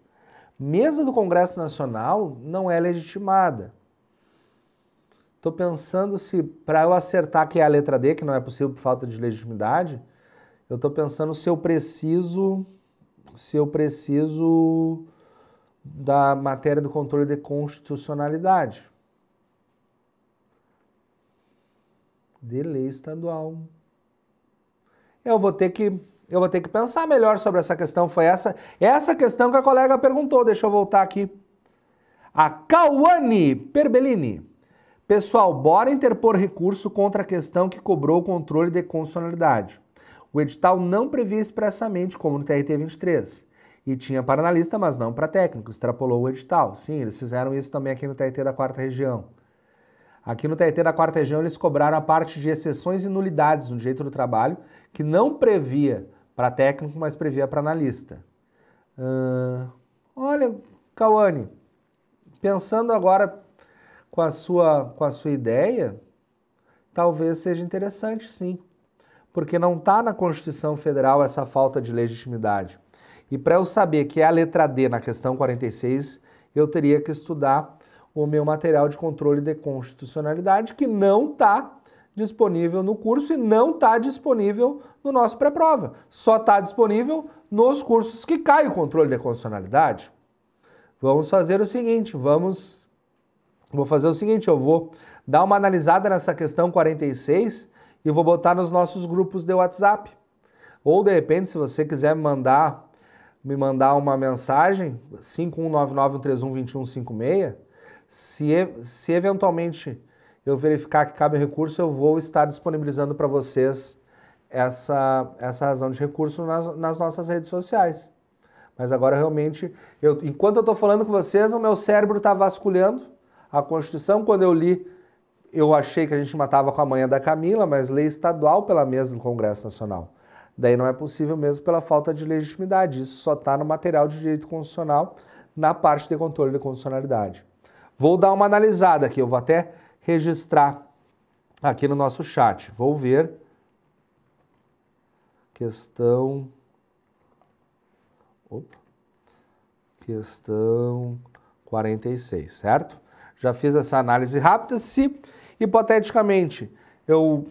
mesa do Congresso Nacional não é legitimada. Estou pensando se, para eu acertar que é a letra D, que não é possível por falta de legitimidade, eu estou pensando se eu preciso, se eu preciso da matéria do controle de constitucionalidade. De lei estadual. Eu vou ter que eu vou ter que pensar melhor sobre essa questão. Foi essa, é essa questão que a colega perguntou. Deixa eu voltar aqui. A Cauane Perbellini. Pessoal, bora interpor recurso contra a questão que cobrou o controle de constitucionalidade. O edital não previa expressamente, como no TRT 23. E tinha para analista, mas não para técnico. Extrapolou o edital. Sim, eles fizeram isso também aqui no TRT da quarta região. Aqui no TRT da quarta região, eles cobraram a parte de exceções e nulidades no direito do trabalho, que não previa para técnico, mas previa para analista. Uh, olha, Cauane, pensando agora com a sua, com a sua ideia, talvez seja interessante sim, porque não está na Constituição Federal essa falta de legitimidade. E para eu saber que é a letra D na questão 46, eu teria que estudar o meu material de controle de constitucionalidade, que não está disponível no curso e não está disponível no nosso pré-prova. Só está disponível nos cursos que cai o controle da condicionalidade. Vamos fazer o seguinte, vamos... Vou fazer o seguinte, eu vou dar uma analisada nessa questão 46 e vou botar nos nossos grupos de WhatsApp. Ou, de repente, se você quiser me mandar, me mandar uma mensagem, 51991312156, se, se eventualmente eu verificar que cabe recurso, eu vou estar disponibilizando para vocês essa, essa razão de recurso nas, nas nossas redes sociais. Mas agora realmente, eu, enquanto eu estou falando com vocês, o meu cérebro está vasculhando a Constituição. Quando eu li, eu achei que a gente matava com a manha da Camila, mas lei estadual pela mesa do Congresso Nacional. Daí não é possível mesmo pela falta de legitimidade. Isso só está no material de direito constitucional, na parte de controle de constitucionalidade. Vou dar uma analisada aqui, eu vou até registrar aqui no nosso chat. Vou ver Questão. Opa. Questão 46, certo? Já fiz essa análise rápida. Se, hipoteticamente, eu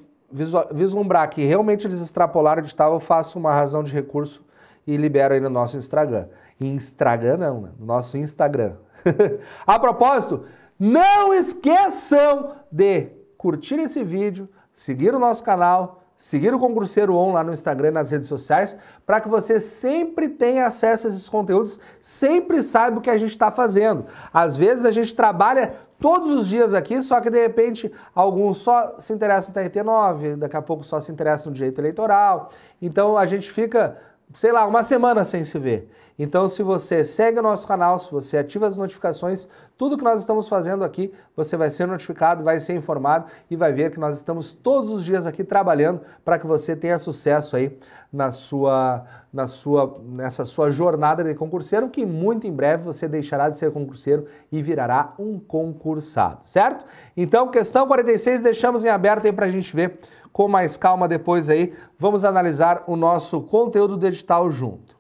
vislumbrar que realmente eles extrapolaram de tal, eu faço uma razão de recurso e libero aí no nosso Instagram. Instagram não, né? No nosso Instagram. A propósito, não esqueçam de curtir esse vídeo, seguir o nosso canal seguir o Concurseiro On lá no Instagram e nas redes sociais, para que você sempre tenha acesso a esses conteúdos, sempre saiba o que a gente está fazendo. Às vezes a gente trabalha todos os dias aqui, só que de repente alguns só se interessam no TRT9, daqui a pouco só se interessam no direito eleitoral. Então a gente fica, sei lá, uma semana sem se ver. Então, se você segue o nosso canal, se você ativa as notificações, tudo que nós estamos fazendo aqui, você vai ser notificado, vai ser informado e vai ver que nós estamos todos os dias aqui trabalhando para que você tenha sucesso aí na sua, na sua, nessa sua jornada de concurseiro, que muito em breve você deixará de ser concurseiro e virará um concursado, certo? Então, questão 46 deixamos em aberto aí para a gente ver com mais calma depois aí. Vamos analisar o nosso conteúdo digital junto.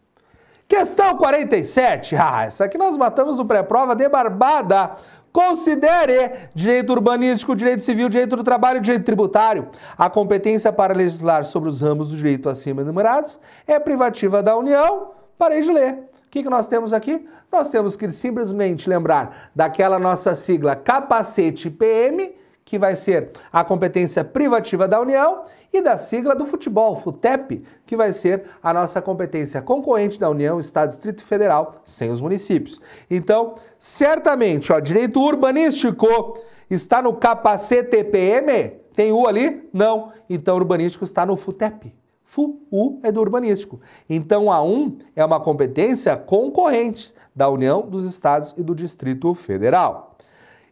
Questão 47. Ah, essa aqui nós matamos no pré-prova de barbada. Considere direito urbanístico, direito civil, direito do trabalho, direito tributário. A competência para legislar sobre os ramos do direito acima enumerados é privativa da União. Parei de ler. O que, que nós temos aqui? Nós temos que simplesmente lembrar daquela nossa sigla capacete PM que vai ser a competência privativa da União, e da sigla do futebol, FUTEP, que vai ser a nossa competência concorrente da União, Estado, Distrito Federal, sem os municípios. Então, certamente, ó, direito urbanístico está no PM? Tem U ali? Não. Então, urbanístico está no FUTEP. FU, U é do urbanístico. Então, a 1 é uma competência concorrente da União, dos Estados e do Distrito Federal.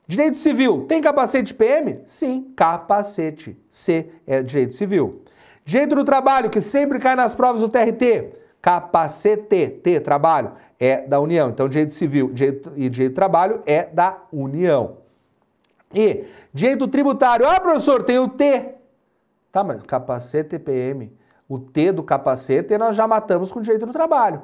Direito civil, tem capacete PM? Sim, capacete. C é direito civil. Direito do trabalho, que sempre cai nas provas do TRT. Capacete, T, trabalho, é da União. Então, direito civil direito, e direito do trabalho é da União. E direito tributário, ah, professor, tem o T. Tá, mas capacete PM. O T do capacete nós já matamos com direito do trabalho.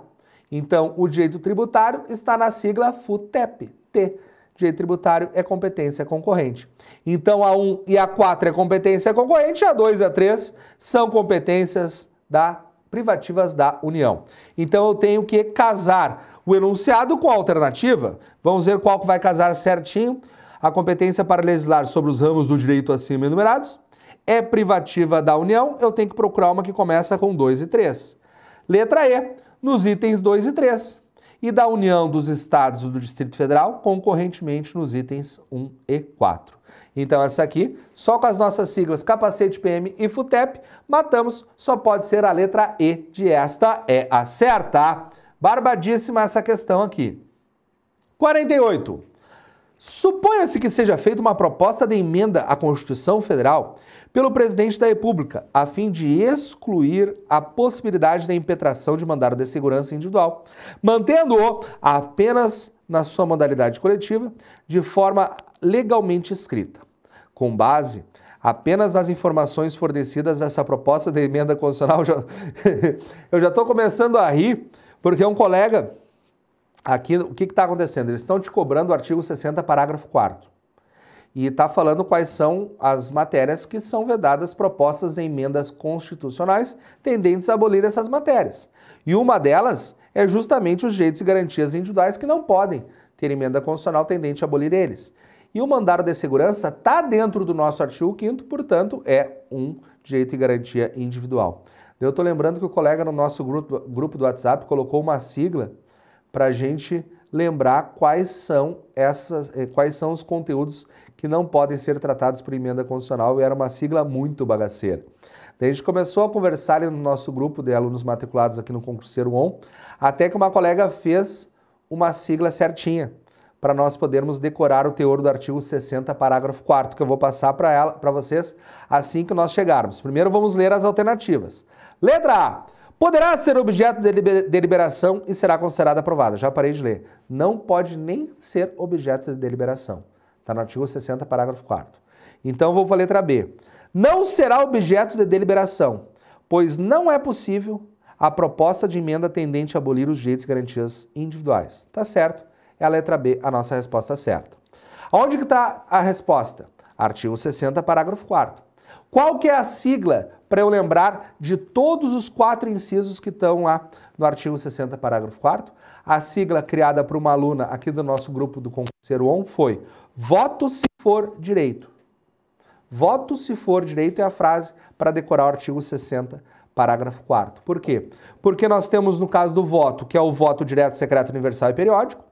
Então, o direito tributário está na sigla FUTEP, T. Direito tributário é competência concorrente. Então a 1 e a 4 é competência concorrente, a 2 e a 3 são competências da privativas da União. Então eu tenho que casar o enunciado com a alternativa. Vamos ver qual que vai casar certinho. A competência para legislar sobre os ramos do direito acima enumerados é privativa da União, eu tenho que procurar uma que começa com 2 e 3. Letra E, nos itens 2 e 3 e da União dos Estados do Distrito Federal, concorrentemente nos itens 1 e 4. Então, essa aqui, só com as nossas siglas capacete PM e FUTEP, matamos, só pode ser a letra E de esta é a certa. Barbadíssima essa questão aqui. 48. Suponha-se que seja feita uma proposta de emenda à Constituição Federal pelo presidente da República, a fim de excluir a possibilidade da impetração de mandado de segurança individual, mantendo-o apenas na sua modalidade coletiva, de forma legalmente escrita, com base apenas nas informações fornecidas nessa proposta de emenda constitucional. Eu já estou começando a rir, porque um colega aqui, o que está acontecendo? Eles estão te cobrando o artigo 60, parágrafo 4 e está falando quais são as matérias que são vedadas propostas em emendas constitucionais tendentes a abolir essas matérias. E uma delas é justamente os direitos e garantias individuais que não podem ter emenda constitucional tendente a abolir eles. E o mandado de segurança está dentro do nosso artigo 5 portanto, é um direito e garantia individual. Eu estou lembrando que o colega no nosso grupo, grupo do WhatsApp colocou uma sigla para a gente lembrar quais são, essas, eh, quais são os conteúdos que não podem ser tratados por emenda constitucional e era uma sigla muito bagaceira. Daí a gente começou a conversar ali no nosso grupo de alunos matriculados aqui no Concurseiro ON, até que uma colega fez uma sigla certinha para nós podermos decorar o teor do artigo 60, parágrafo 4, que eu vou passar para ela, para vocês assim que nós chegarmos. Primeiro vamos ler as alternativas. Letra A. Poderá ser objeto de deliberação e será considerada aprovada. Já parei de ler. Não pode nem ser objeto de deliberação. Está no artigo 60, parágrafo 4. Então vou para a letra B. Não será objeto de deliberação, pois não é possível a proposta de emenda tendente a abolir os direitos e garantias individuais. Tá certo? É a letra B, a nossa resposta certa. Onde que está a resposta? Artigo 60, parágrafo 4. Qual que é a sigla para eu lembrar de todos os quatro incisos que estão lá no artigo 60, parágrafo 4? A sigla criada por uma aluna aqui do nosso grupo do concurseiro ON foi Voto se for direito. Voto se for direito é a frase para decorar o artigo 60, parágrafo 4. Por quê? Porque nós temos no caso do voto, que é o voto direto, secreto, universal e periódico.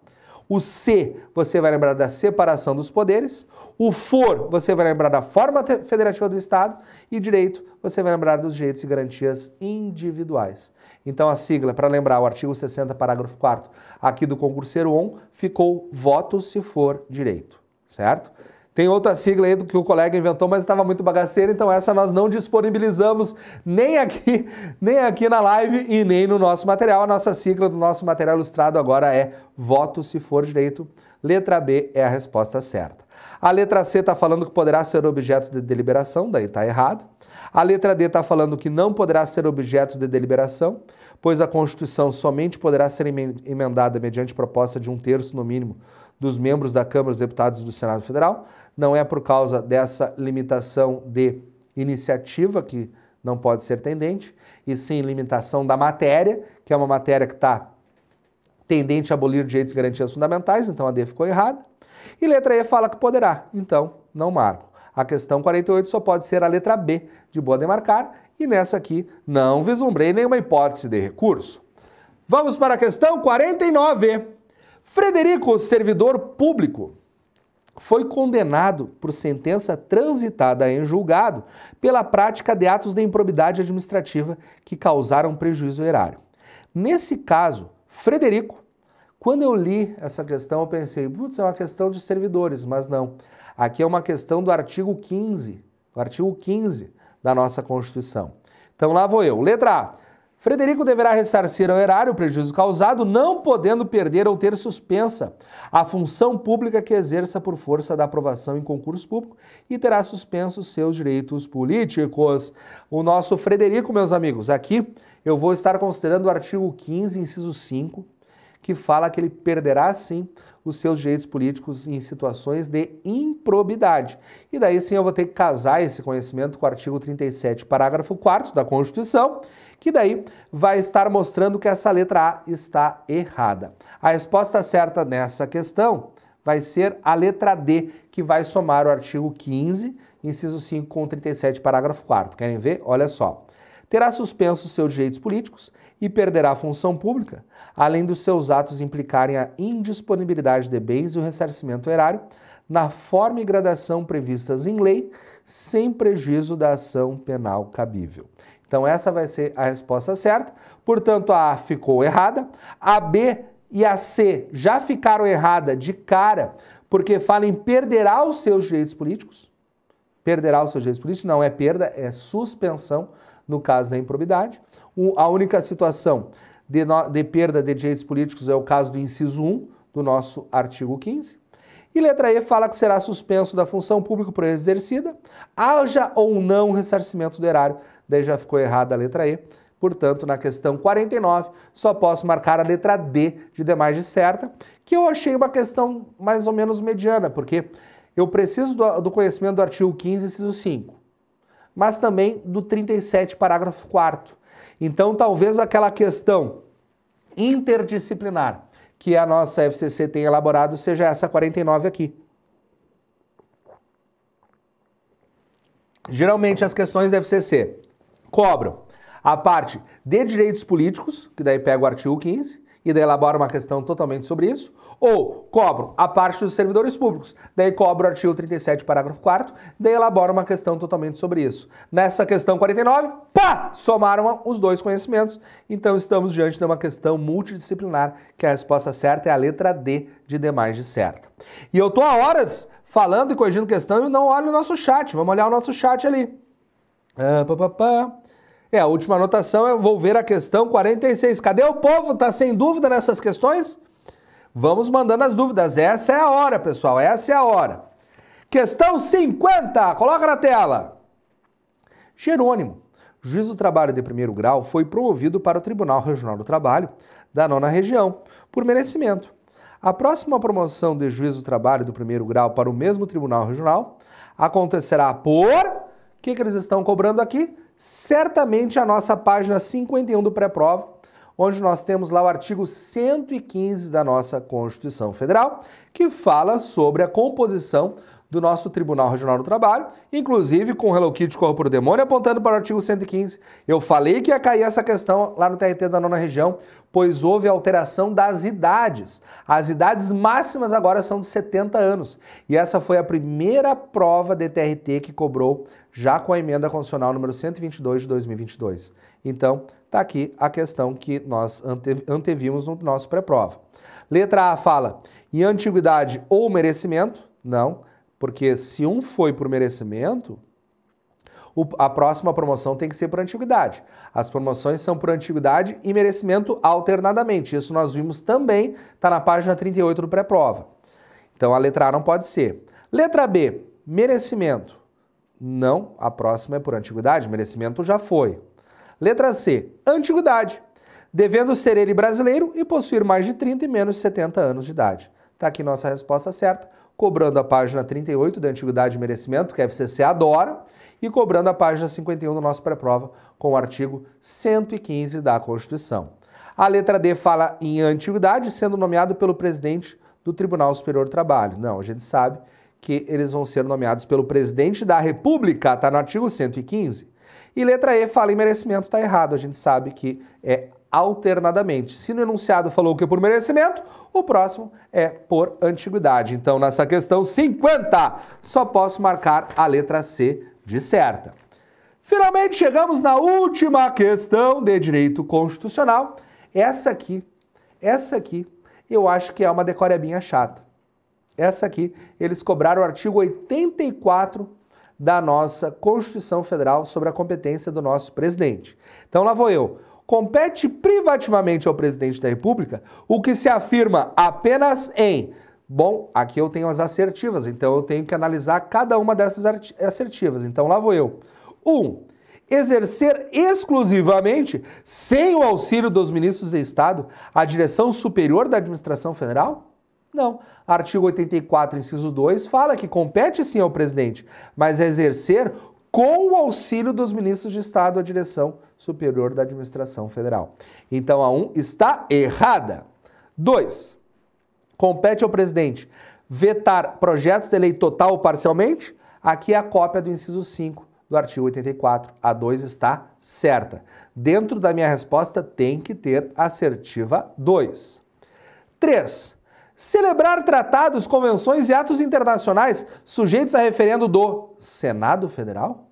O C, você vai lembrar da separação dos poderes. O for, você vai lembrar da forma federativa do Estado. E direito, você vai lembrar dos direitos e garantias individuais. Então, a sigla, para lembrar o artigo 60, parágrafo 4 aqui do concurseiro ON, ficou voto se for direito certo? Tem outra sigla aí que o colega inventou, mas estava muito bagaceira, então essa nós não disponibilizamos nem aqui, nem aqui na live e nem no nosso material. A nossa sigla do nosso material ilustrado agora é voto se for direito. Letra B é a resposta certa. A letra C está falando que poderá ser objeto de deliberação, daí está errado. A letra D está falando que não poderá ser objeto de deliberação, pois a Constituição somente poderá ser emendada mediante proposta de um terço no mínimo dos membros da Câmara dos Deputados e do Senado Federal. Não é por causa dessa limitação de iniciativa que não pode ser tendente, e sim limitação da matéria, que é uma matéria que está tendente a abolir direitos e garantias fundamentais, então a D ficou errada. E letra E fala que poderá, então não marco. A questão 48 só pode ser a letra B de boa demarcar, e nessa aqui não vislumbrei nenhuma hipótese de recurso. Vamos para a questão 49. Frederico, servidor público, foi condenado por sentença transitada em julgado pela prática de atos de improbidade administrativa que causaram prejuízo ao erário. Nesse caso, Frederico, quando eu li essa questão, eu pensei, putz, é uma questão de servidores, mas não. Aqui é uma questão do artigo 15, do artigo 15 da nossa Constituição. Então lá vou eu. Letra A. Frederico deverá ressarcir ao erário o prejuízo causado, não podendo perder ou ter suspensa a função pública que exerça por força da aprovação em concurso público e terá suspenso seus direitos políticos. O nosso Frederico, meus amigos, aqui eu vou estar considerando o artigo 15, inciso 5, que fala que ele perderá sim os seus direitos políticos em situações de improbidade. E daí sim eu vou ter que casar esse conhecimento com o artigo 37, parágrafo 4 da Constituição que daí vai estar mostrando que essa letra A está errada. A resposta certa nessa questão vai ser a letra D, que vai somar o artigo 15, inciso 5, com 37, parágrafo 4. Querem ver? Olha só. Terá suspenso seus direitos políticos e perderá a função pública, além dos seus atos implicarem a indisponibilidade de bens e o ressarcimento erário, na forma e gradação previstas em lei, sem prejuízo da ação penal cabível. Então essa vai ser a resposta certa. Portanto, a A ficou errada. A B e a C já ficaram errada de cara, porque falam em perderá os seus direitos políticos. Perderá os seus direitos políticos não é perda, é suspensão no caso da improbidade. O, a única situação de, no, de perda de direitos políticos é o caso do inciso 1 do nosso artigo 15. E letra E fala que será suspenso da função pública por exercida, haja ou não ressarcimento do erário daí já ficou errada a letra E. Portanto, na questão 49, só posso marcar a letra D de demais de certa, que eu achei uma questão mais ou menos mediana, porque eu preciso do, do conhecimento do artigo 15, inciso 5, mas também do 37, parágrafo 4 Então, talvez aquela questão interdisciplinar que a nossa FCC tem elaborado seja essa 49 aqui. Geralmente, as questões da FCC cobram a parte de direitos políticos, que daí pega o artigo 15 e daí elabora uma questão totalmente sobre isso, ou cobram a parte dos servidores públicos, daí cobra o artigo 37, parágrafo 4 daí elabora uma questão totalmente sobre isso. Nessa questão 49, pá, somaram os dois conhecimentos, então estamos diante de uma questão multidisciplinar, que a resposta certa é a letra D de demais de certa. E eu tô há horas falando e corrigindo questão e não olho o nosso chat, vamos olhar o nosso chat ali. Ah, pá, pá, pá. É, a última anotação é vou ver a questão 46. Cadê o povo? Tá sem dúvida nessas questões? Vamos mandando as dúvidas. Essa é a hora, pessoal. Essa é a hora. Questão 50. Coloca na tela. Jerônimo, juiz do trabalho de primeiro grau, foi promovido para o Tribunal Regional do Trabalho da nona região por merecimento. A próxima promoção de juiz do trabalho do primeiro grau para o mesmo Tribunal Regional acontecerá por o que, que eles estão cobrando aqui? certamente a nossa página 51 do pré-prova, onde nós temos lá o artigo 115 da nossa Constituição Federal, que fala sobre a composição do nosso Tribunal Regional do Trabalho, inclusive com o Hello Kitty Corro para o Demônio, apontando para o artigo 115. Eu falei que ia cair essa questão lá no TRT da nona região, pois houve alteração das idades. As idades máximas agora são de 70 anos. E essa foi a primeira prova de TRT que cobrou já com a emenda constitucional número 122 de 2022. Então, está aqui a questão que nós antevimos no nosso pré-prova. Letra A fala em antiguidade ou merecimento? Não, porque se um foi por merecimento, o, a próxima promoção tem que ser por antiguidade. As promoções são por antiguidade e merecimento alternadamente. Isso nós vimos também, está na página 38 do pré-prova. Então a letra A não pode ser. Letra B, merecimento. Não, a próxima é por antiguidade, merecimento já foi. Letra C, antiguidade. Devendo ser ele brasileiro e possuir mais de 30 e menos de 70 anos de idade. Está aqui nossa resposta certa, cobrando a página 38 da Antiguidade e Merecimento, que a FCC adora, e cobrando a página 51 do nosso pré-prova com o artigo 115 da Constituição. A letra D fala em antiguidade, sendo nomeado pelo presidente do Tribunal Superior do Trabalho. Não, a gente sabe que eles vão ser nomeados pelo presidente da República, está no artigo 115. E letra E fala em merecimento, está errado, a gente sabe que é alternadamente. Se no enunciado falou que é por merecimento, o próximo é por antiguidade. Então, nessa questão 50, só posso marcar a letra C de certa. Finalmente, chegamos na última questão de direito constitucional. Essa aqui, essa aqui, eu acho que é uma decorebinha chata. Essa aqui, eles cobraram o artigo 84 da nossa Constituição Federal sobre a competência do nosso presidente. Então lá vou eu. Compete privativamente ao presidente da República o que se afirma apenas em. Bom, aqui eu tenho as assertivas, então eu tenho que analisar cada uma dessas assertivas. Então lá vou eu. 1. Um, exercer exclusivamente, sem o auxílio dos ministros de Estado, a direção superior da administração federal? Não. Artigo 84, inciso 2, fala que compete sim ao presidente, mas é exercer com o auxílio dos ministros de Estado a direção superior da administração federal. Então a 1 um está errada. 2. Compete ao presidente vetar projetos de lei total ou parcialmente? Aqui é a cópia do inciso 5 do artigo 84. A 2 está certa. Dentro da minha resposta tem que ter assertiva 2. 3 celebrar tratados, convenções e atos internacionais sujeitos a referendo do Senado Federal?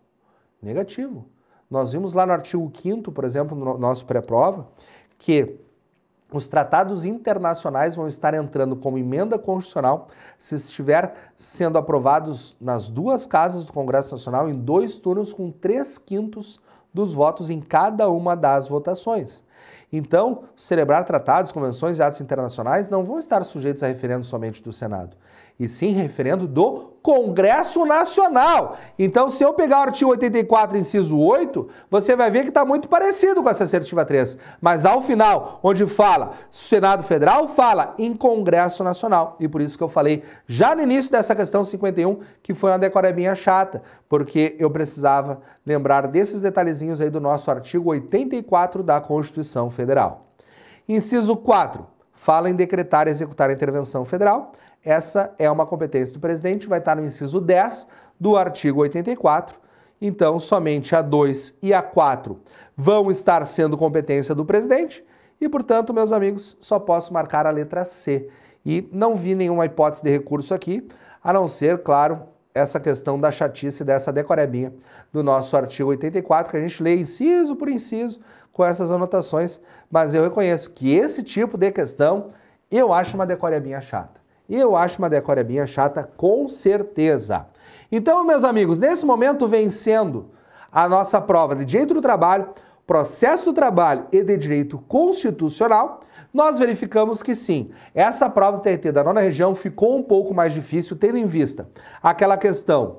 Negativo. Nós vimos lá no artigo 5 por exemplo, no nosso pré-prova, que os tratados internacionais vão estar entrando como emenda constitucional se estiver sendo aprovados nas duas casas do Congresso Nacional em dois turnos com três quintos dos votos em cada uma das votações. Então, celebrar tratados, convenções e atos internacionais não vão estar sujeitos a referendo somente do Senado e sim referendo do Congresso Nacional. Então, se eu pegar o artigo 84, inciso 8, você vai ver que está muito parecido com essa assertiva 3. Mas ao final, onde fala Senado Federal, fala em Congresso Nacional. E por isso que eu falei já no início dessa questão 51, que foi uma decorebinha chata, porque eu precisava lembrar desses detalhezinhos aí do nosso artigo 84 da Constituição Federal. Inciso 4. Fala em decretar e executar a intervenção federal essa é uma competência do presidente, vai estar no inciso 10 do artigo 84. Então, somente a 2 e a 4 vão estar sendo competência do presidente e, portanto, meus amigos, só posso marcar a letra C. E não vi nenhuma hipótese de recurso aqui, a não ser, claro, essa questão da chatice dessa decorebinha do nosso artigo 84, que a gente lê inciso por inciso com essas anotações, mas eu reconheço que esse tipo de questão eu acho uma decorebinha chata. E eu acho uma decorebinha chata, com certeza. Então, meus amigos, nesse momento vencendo a nossa prova de direito do trabalho, processo do trabalho e de direito constitucional, nós verificamos que sim, essa prova do TRT da nona região ficou um pouco mais difícil, tendo em vista aquela questão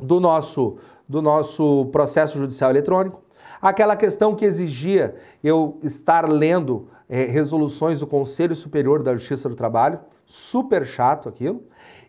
do nosso, do nosso processo judicial eletrônico, aquela questão que exigia eu estar lendo é, resoluções do Conselho Superior da Justiça do Trabalho, super chato aquilo,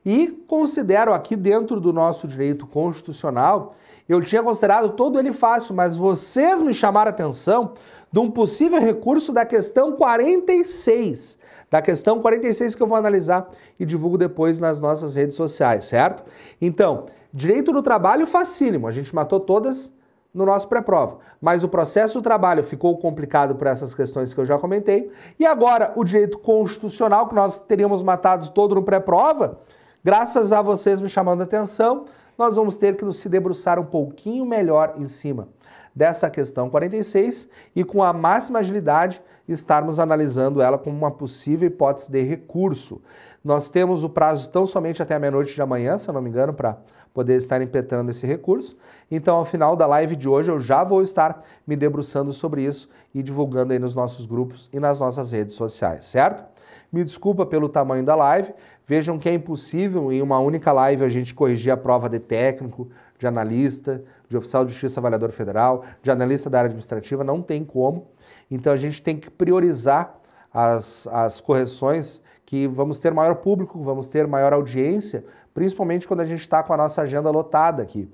e considero aqui dentro do nosso direito constitucional, eu tinha considerado todo ele fácil, mas vocês me chamaram a atenção de um possível recurso da questão 46, da questão 46 que eu vou analisar e divulgo depois nas nossas redes sociais, certo? Então, direito do trabalho facílimo, a gente matou todas no nosso pré-prova. Mas o processo do trabalho ficou complicado por essas questões que eu já comentei. E agora, o direito constitucional, que nós teríamos matado todo no pré-prova, graças a vocês me chamando a atenção, nós vamos ter que nos se debruçar um pouquinho melhor em cima dessa questão 46 e com a máxima agilidade estarmos analisando ela como uma possível hipótese de recurso. Nós temos o prazo tão somente até a meia-noite de amanhã, se eu não me engano, para poder estar impetrando esse recurso. Então, ao final da live de hoje, eu já vou estar me debruçando sobre isso e divulgando aí nos nossos grupos e nas nossas redes sociais, certo? Me desculpa pelo tamanho da live. Vejam que é impossível em uma única live a gente corrigir a prova de técnico, de analista, de oficial de justiça avaliador federal, de analista da área administrativa, não tem como. Então a gente tem que priorizar as, as correções que vamos ter maior público, vamos ter maior audiência principalmente quando a gente está com a nossa agenda lotada aqui.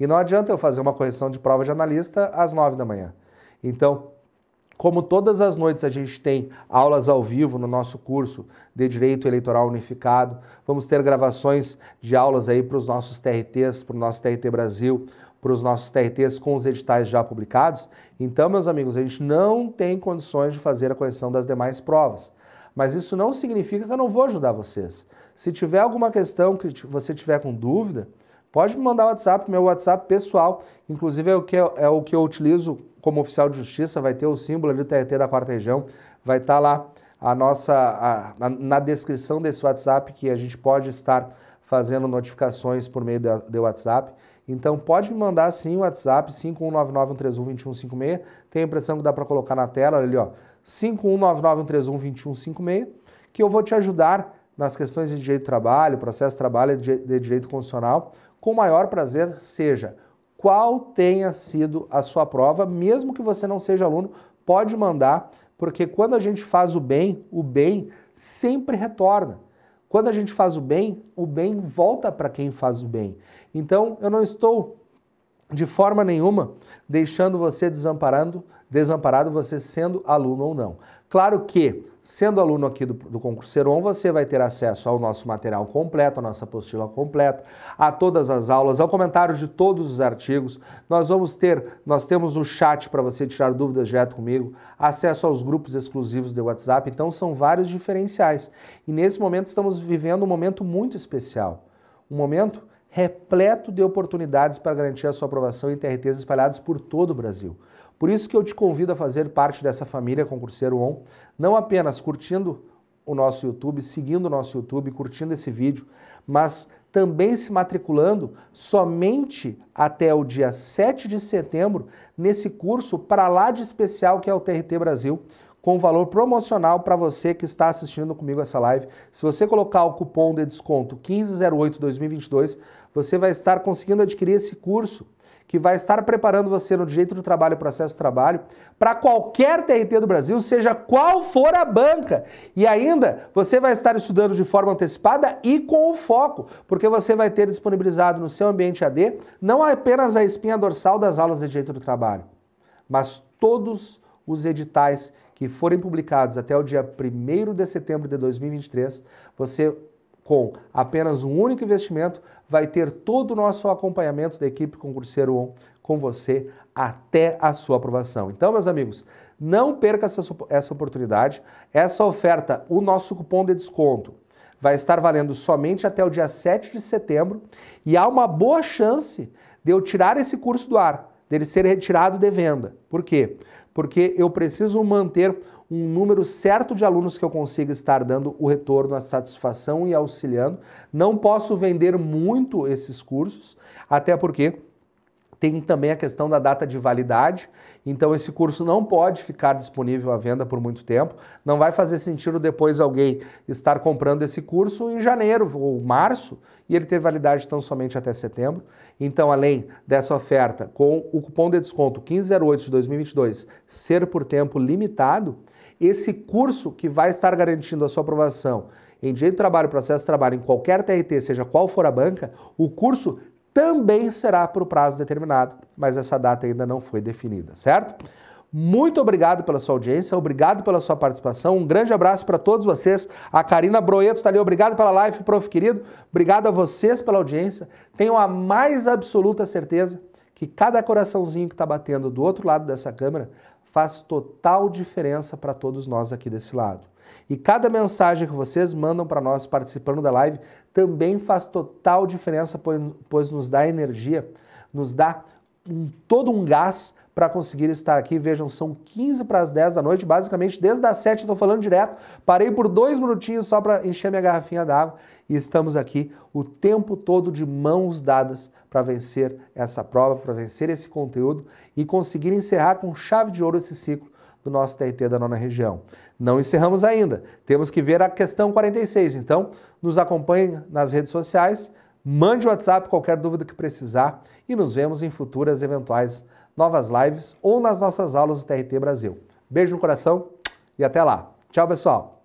E não adianta eu fazer uma correção de prova de analista às 9 da manhã. Então, como todas as noites a gente tem aulas ao vivo no nosso curso de Direito Eleitoral Unificado, vamos ter gravações de aulas aí para os nossos TRTs, para o nosso TRT Brasil, para os nossos TRTs com os editais já publicados. Então, meus amigos, a gente não tem condições de fazer a correção das demais provas. Mas isso não significa que eu não vou ajudar vocês. Se tiver alguma questão que você tiver com dúvida, pode me mandar o WhatsApp, meu WhatsApp pessoal. Inclusive é o que, é o que eu utilizo como oficial de justiça, vai ter o símbolo ali do TRT da quarta região, vai estar tá lá a nossa a, na descrição desse WhatsApp que a gente pode estar fazendo notificações por meio do WhatsApp. Então pode me mandar sim o WhatsApp 51991312156. Tem a impressão que dá para colocar na tela ali, ó. 51991312156, que eu vou te ajudar nas questões de direito do trabalho, processo de trabalho e de direito constitucional, com maior prazer, seja qual tenha sido a sua prova, mesmo que você não seja aluno, pode mandar, porque quando a gente faz o bem, o bem sempre retorna. Quando a gente faz o bem, o bem volta para quem faz o bem. Então, eu não estou de forma nenhuma deixando você desamparando desamparado você sendo aluno ou não. Claro que Sendo aluno aqui do, do Concurseiro On, você vai ter acesso ao nosso material completo, à nossa apostila completa, a todas as aulas, ao comentário de todos os artigos. Nós vamos ter, nós temos o chat para você tirar dúvidas direto comigo, acesso aos grupos exclusivos do WhatsApp, então são vários diferenciais. E nesse momento estamos vivendo um momento muito especial, um momento repleto de oportunidades para garantir a sua aprovação em TRTs espalhados por todo o Brasil. Por isso que eu te convido a fazer parte dessa família Concurseiro On não apenas curtindo o nosso YouTube, seguindo o nosso YouTube, curtindo esse vídeo, mas também se matriculando somente até o dia 7 de setembro nesse curso para lá de especial que é o TRT Brasil, com valor promocional para você que está assistindo comigo essa live. Se você colocar o cupom de desconto 1508 2022, você vai estar conseguindo adquirir esse curso que vai estar preparando você no direito do trabalho e processo do trabalho para qualquer TRT do Brasil, seja qual for a banca. E ainda você vai estar estudando de forma antecipada e com o foco, porque você vai ter disponibilizado no seu ambiente AD não apenas a espinha dorsal das aulas de direito do trabalho, mas todos os editais que forem publicados até o dia 1 de setembro de 2023, você com apenas um único investimento, vai ter todo o nosso acompanhamento da equipe concurseiro On com você até a sua aprovação. Então, meus amigos, não perca essa, essa oportunidade. Essa oferta, o nosso cupom de desconto, vai estar valendo somente até o dia 7 de setembro e há uma boa chance de eu tirar esse curso do ar, dele ser retirado de venda. Por quê? Porque eu preciso manter um número certo de alunos que eu consiga estar dando o retorno, a satisfação e auxiliando. Não posso vender muito esses cursos, até porque tem também a questão da data de validade, então esse curso não pode ficar disponível à venda por muito tempo. Não vai fazer sentido depois alguém estar comprando esse curso em janeiro ou março e ele ter validade tão somente até setembro. Então, além dessa oferta com o cupom de desconto 1508 de 2022 ser por tempo limitado, esse curso que vai estar garantindo a sua aprovação em direito do trabalho, processo de trabalho, em qualquer TRT, seja qual for a banca, o curso também será por prazo determinado, mas essa data ainda não foi definida, certo? Muito obrigado pela sua audiência, obrigado pela sua participação. Um grande abraço para todos vocês. A Karina Broeto está ali, obrigado pela live, prof. querido. Obrigado a vocês pela audiência. Tenho a mais absoluta certeza que cada coraçãozinho que está batendo do outro lado dessa câmera faz total diferença para todos nós aqui desse lado. E cada mensagem que vocês mandam para nós participando da live também faz total diferença, pois nos dá energia, nos dá um, todo um gás para conseguir estar aqui. Vejam, são 15 para as 10 da noite, basicamente desde as 7 estou falando direto. Parei por dois minutinhos só para encher minha garrafinha d'água e estamos aqui o tempo todo de mãos dadas para vencer essa prova, para vencer esse conteúdo e conseguir encerrar com chave de ouro esse ciclo do nosso TRT da nona região. Não encerramos ainda, temos que ver a questão 46. Então, nos acompanhe nas redes sociais, mande o WhatsApp qualquer dúvida que precisar e nos vemos em futuras eventuais novas lives ou nas nossas aulas do TRT Brasil. Beijo no coração e até lá. Tchau, pessoal!